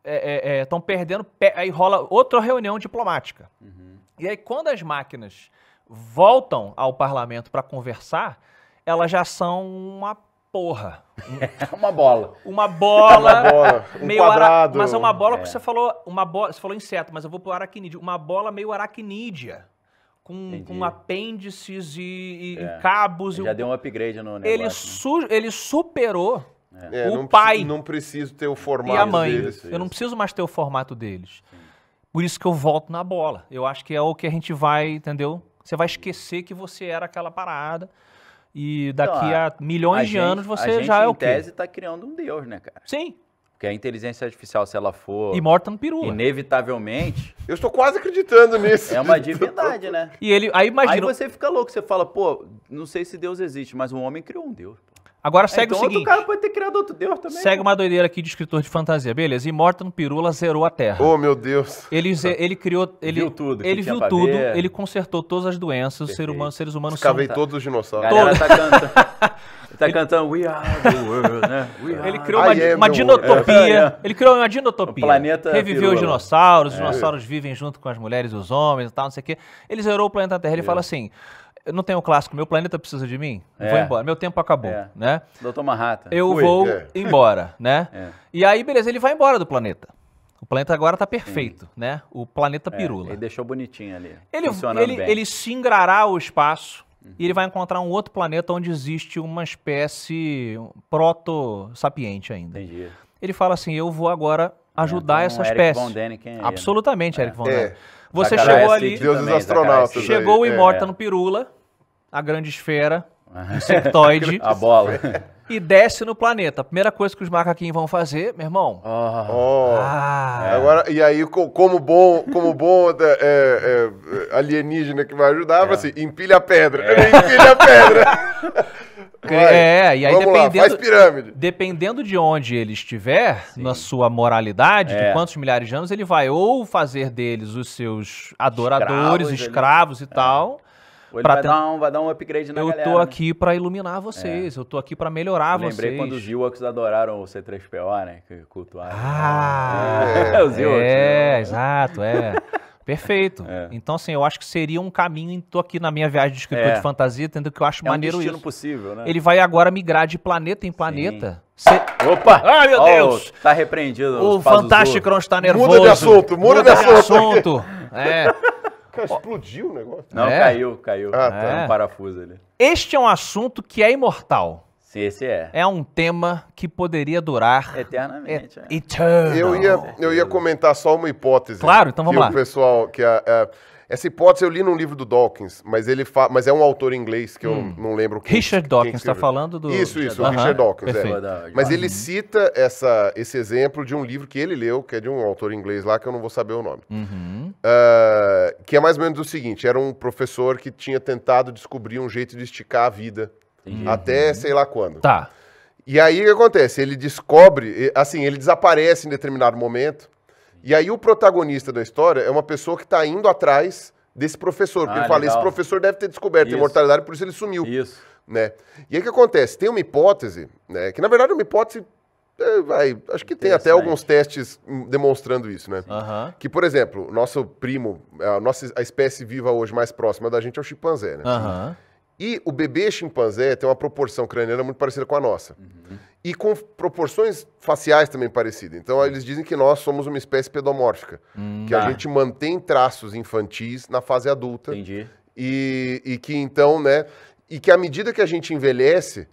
estão é, é, é perdendo. Aí rola outra reunião diplomática. Uhum. E aí, quando as máquinas voltam ao parlamento para conversar, elas já são uma porra. uma bola. Uma bola. uma bola um meio quadrado. Mas é uma bola que é. você falou, uma bola, você falou inseto, mas eu vou pro aracnídeo. Uma bola meio aracnídea. Com, com apêndices e, e é. cabos. já e, deu um upgrade no negócio. Ele, né? su ele superou é. é. o não pai. eu não preciso ter o formato e a mãe. Deles, eu não preciso mais ter o formato deles. Por isso que eu volto na bola. Eu acho que é o que a gente vai, entendeu? Você vai esquecer que você era aquela parada. E daqui então, a, a, milhões a de gente, anos você gente, já é o quê? A tese está criando um deus, né, cara? Sim. Porque a inteligência artificial, se ela for. E morta no peru. Inevitavelmente. Eu estou quase acreditando nisso. É uma divindade, né? E ele. Aí imagina. Aí você fica louco, você fala, pô, não sei se Deus existe, mas um homem criou um Deus. Agora é, segue é, então o seguinte. Então cara pode ter criado outro deus também. Segue uma doideira aqui de escritor de fantasia, beleza? Immortan Pirula zerou a Terra. Oh, meu Deus. Ele, ele criou... Ele viu tudo. Ele viu tudo, ver. ele consertou todas as doenças, os ser humano, seres humanos Escavei são... todos os dinossauros. Galera tá cantando... tá ele... cantando We Are the World, né? Are... Ele criou uma, uma dinotopia. É, Ele criou uma dinotopia. O planeta Reviveu pirula. os dinossauros, os é. dinossauros vivem junto com as mulheres e os homens e tal, não sei o quê. Ele zerou o planeta Terra. Ele fala assim: eu não tenho o clássico, meu planeta precisa de mim, é. vou embora, meu tempo acabou, é. né? Doutor Marrata. Eu Fui. vou é. embora, né? É. E aí, beleza, ele vai embora do planeta. O planeta agora tá perfeito, Sim. né? O planeta é, pirula. ele deixou bonitinho ali, ele, ele, bem. ele singrará o espaço uhum. e ele uhum. vai encontrar um outro planeta onde existe uma espécie proto-sapiente ainda. Entendi. Ele fala assim, eu vou agora ajudar então, essa espécie. Eric Von é, Absolutamente, é. Eric Von é. Däniken. Você chegou é ali, assim, é assim. né? Chegou o Imorta no Pirula, a grande esfera, o insectoide. a bola. e desce no planeta. A primeira coisa que os macaquinhos vão fazer, meu irmão. Oh. oh. Ah. É. Agora, e aí, como bom, como bom é, é, alienígena que vai ajudar, é. assim, empilha a pedra. Empilha a pedra. Vai, é, é, e aí dependendo, lá, pirâmide. dependendo de onde ele estiver, Sim. na sua moralidade, é. de quantos milhares de anos, ele vai ou fazer deles os seus adoradores, escravos, escravos é. ele... e tal. É. Ou vai, ter... dar um, vai dar um upgrade na eu galera. Eu né? tô aqui pra iluminar é. vocês, é. eu tô aqui pra melhorar eu lembrei vocês. Lembrei quando os Ewoks adoraram o C3PO, né? Que cultuaram. Ah, é, os Ewoks. É, né? exato, é. Perfeito. É. Então, assim, eu acho que seria um caminho. Tô aqui na minha viagem de escritor é. de fantasia, tendo que eu acho é maneiro um isso. possível, né? Ele vai agora migrar de planeta em planeta. Se... Opa! Ai, meu oh, Deus! Tá repreendido. O Fantástico não está nervoso. Muda de assunto, muda, de assunto. é. Cara, explodiu o negócio. Não, é. caiu, caiu. Ah, tá. tá. um parafuso ali. Este é um assunto que é imortal. Se esse é. É um tema que poderia durar eternamente. E, é. Eu ia, eu ia comentar só uma hipótese. Claro, então vamos lá. O pessoal que a, a, essa hipótese eu li num livro do Dawkins, mas ele fa... mas é um autor inglês que hum. eu não lembro quem. Richard Dawkins está falando do Isso, isso, uh -huh. Richard Dawkins, é. Mas ele uhum. cita essa, esse exemplo de um livro que ele leu, que é de um autor inglês lá que eu não vou saber o nome. Uhum. Uh, que é mais ou menos o seguinte, era um professor que tinha tentado descobrir um jeito de esticar a vida Entendi. Até uhum. sei lá quando. Tá. E aí o que acontece? Ele descobre, assim, ele desaparece em determinado momento. E aí o protagonista da história é uma pessoa que está indo atrás desse professor. Porque ah, ele fala, esse professor deve ter descoberto a imortalidade, por isso ele sumiu. Isso. Né? E aí o que acontece? Tem uma hipótese, né? Que na verdade é uma hipótese. É, vai, acho que tem até alguns testes demonstrando isso, né? Que, por exemplo, nosso primo, a nossa a espécie viva hoje mais próxima da gente é o chimpanzé, né? Uhum. E o bebê chimpanzé tem uma proporção craniana muito parecida com a nossa. Uhum. E com proporções faciais também parecidas. Então, eles dizem que nós somos uma espécie pedomórfica. Hum, que tá. a gente mantém traços infantis na fase adulta. Entendi. E, e que então, né? E que à medida que a gente envelhece,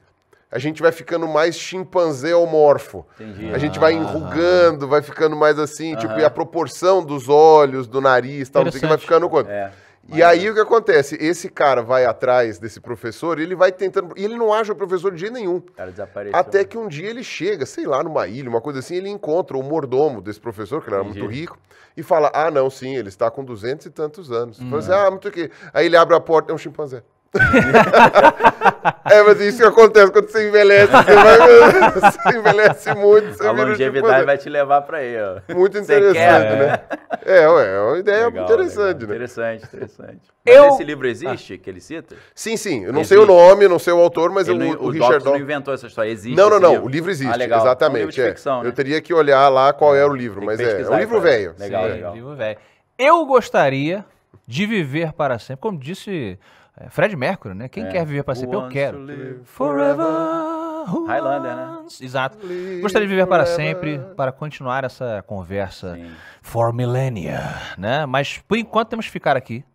a gente vai ficando mais chimpanzéomorfo. Entendi. A gente vai ah. enrugando, vai ficando mais assim, uhum. tipo, e a proporção dos olhos, do nariz, tal, não sei que vai ficando. É. E aí o que acontece? Esse cara vai atrás desse professor e ele vai tentando. E ele não acha o professor de jeito nenhum. Cara, desapareceu. Até né? que um dia ele chega, sei lá, numa ilha, uma coisa assim, ele encontra o mordomo desse professor, que ele era muito rico, e fala: Ah, não, sim, ele está com duzentos e tantos anos. Hum. Fala assim, ah, muito o quê? Aí ele abre a porta, é um chimpanzé. é, mas isso que acontece quando você envelhece, você, vai, você envelhece muito. Você a tipo, longevidade tipo, vai te levar para aí, ó. Muito interessante, quer, né? É. é, ué, é uma ideia legal, interessante, legal. né? Interessante, interessante. Eu... esse livro existe, ah. que ele cita? Sim, sim. Eu não existe. sei o nome, não sei o autor, mas ele, o, o, o Richard Dawkins... não inventou essa história, existe Não, não, não, livro? o livro existe, ah, legal. exatamente. É um livro de é. ficção, é. né? Eu teria que olhar lá qual era o livro, mas é, é um livro velho. Legal, sim, é. legal. É um livro velho. Eu gostaria de viver para sempre, como disse... É, Fred Mercury, né? Quem é. quer viver para sempre, eu quero. Forever. Highlander, né? Exato. Gostaria de viver para sempre, para continuar essa conversa Sim. for millennia, né? Mas por enquanto temos que ficar aqui,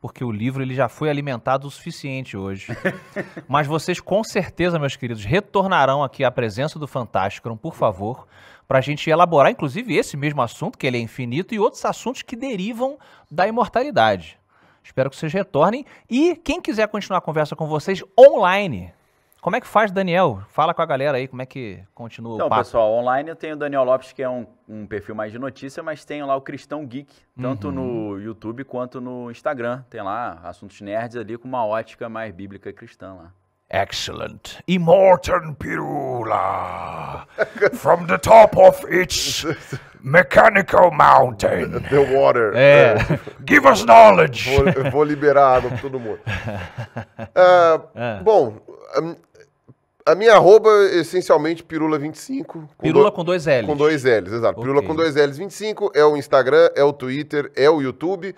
porque o livro ele já foi alimentado o suficiente hoje. Mas vocês com certeza, meus queridos, retornarão aqui à presença do Fantástico, por favor, para a gente elaborar, inclusive, esse mesmo assunto, que ele é infinito, e outros assuntos que derivam da imortalidade. Espero que vocês retornem. E quem quiser continuar a conversa com vocês online, como é que faz, Daniel? Fala com a galera aí, como é que continua então, o Então, pessoal, online eu tenho o Daniel Lopes, que é um, um perfil mais de notícia, mas tenho lá o Cristão Geek, tanto uhum. no YouTube quanto no Instagram. Tem lá assuntos nerds ali com uma ótica mais bíblica e cristã lá. Excellent. Immortal Pirula. From the top of its mechanical mountain. The water. É. Give us knowledge. Vou, vou liberar água pra todo mundo. Uh, é. Bom, hum, a minha arroba é essencialmente pirula25. pirula com dois L's. Com dois L's, exato. Okay. Pirula com dois L's 25 é o Instagram, é o Twitter, é o YouTube.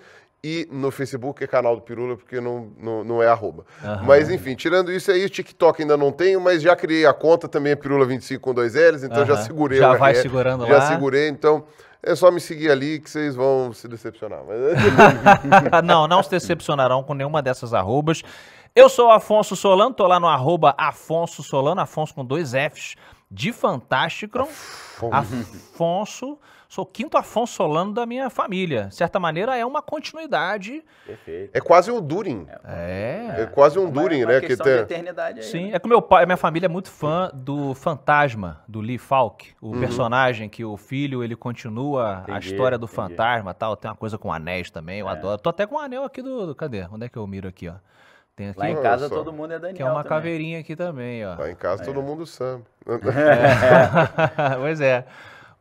E no Facebook é canal do Pirula, porque não, não, não é arroba. Mas enfim, tirando isso aí, o TikTok ainda não tenho, mas já criei a conta, também é Pirula25 com dois L's, então já segurei. Já vai segurando já lá. Já segurei, então é só me seguir ali que vocês vão se decepcionar. É não, não se decepcionarão com nenhuma dessas arrobas. Eu sou o Afonso Solano, tô lá no arroba Afonso Solano, Afonso com dois Fs, de Fantástico. Afonso. Afonso Sou o quinto Afonso Solano da minha família. De certa maneira, é uma continuidade. Perfeito. É quase um Durin. É. É quase um Durin, né? Que tem... eternidade aí, Sim, né? é que meu pai, minha família é muito fã do Fantasma, do Lee Falk, o uhum. personagem que o filho, ele continua entendi, a história do entendi. fantasma tal. Tem uma coisa com anéis também, eu é. adoro. Tô até com um anel aqui do... Cadê? Onde é que eu miro aqui, ó? Tem aqui, Lá em casa todo mundo é Daniel. Que é uma também. caveirinha aqui também, ó. Lá em casa todo é. mundo samba. É. pois é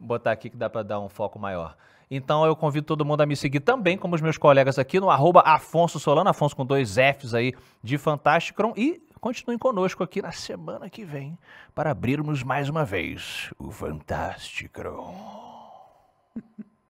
botar aqui que dá para dar um foco maior. Então eu convido todo mundo a me seguir também, como os meus colegas aqui, no arroba Afonso Solano, Afonso com dois Fs aí de Fantasticron. E continuem conosco aqui na semana que vem para abrirmos mais uma vez o Fantasticron.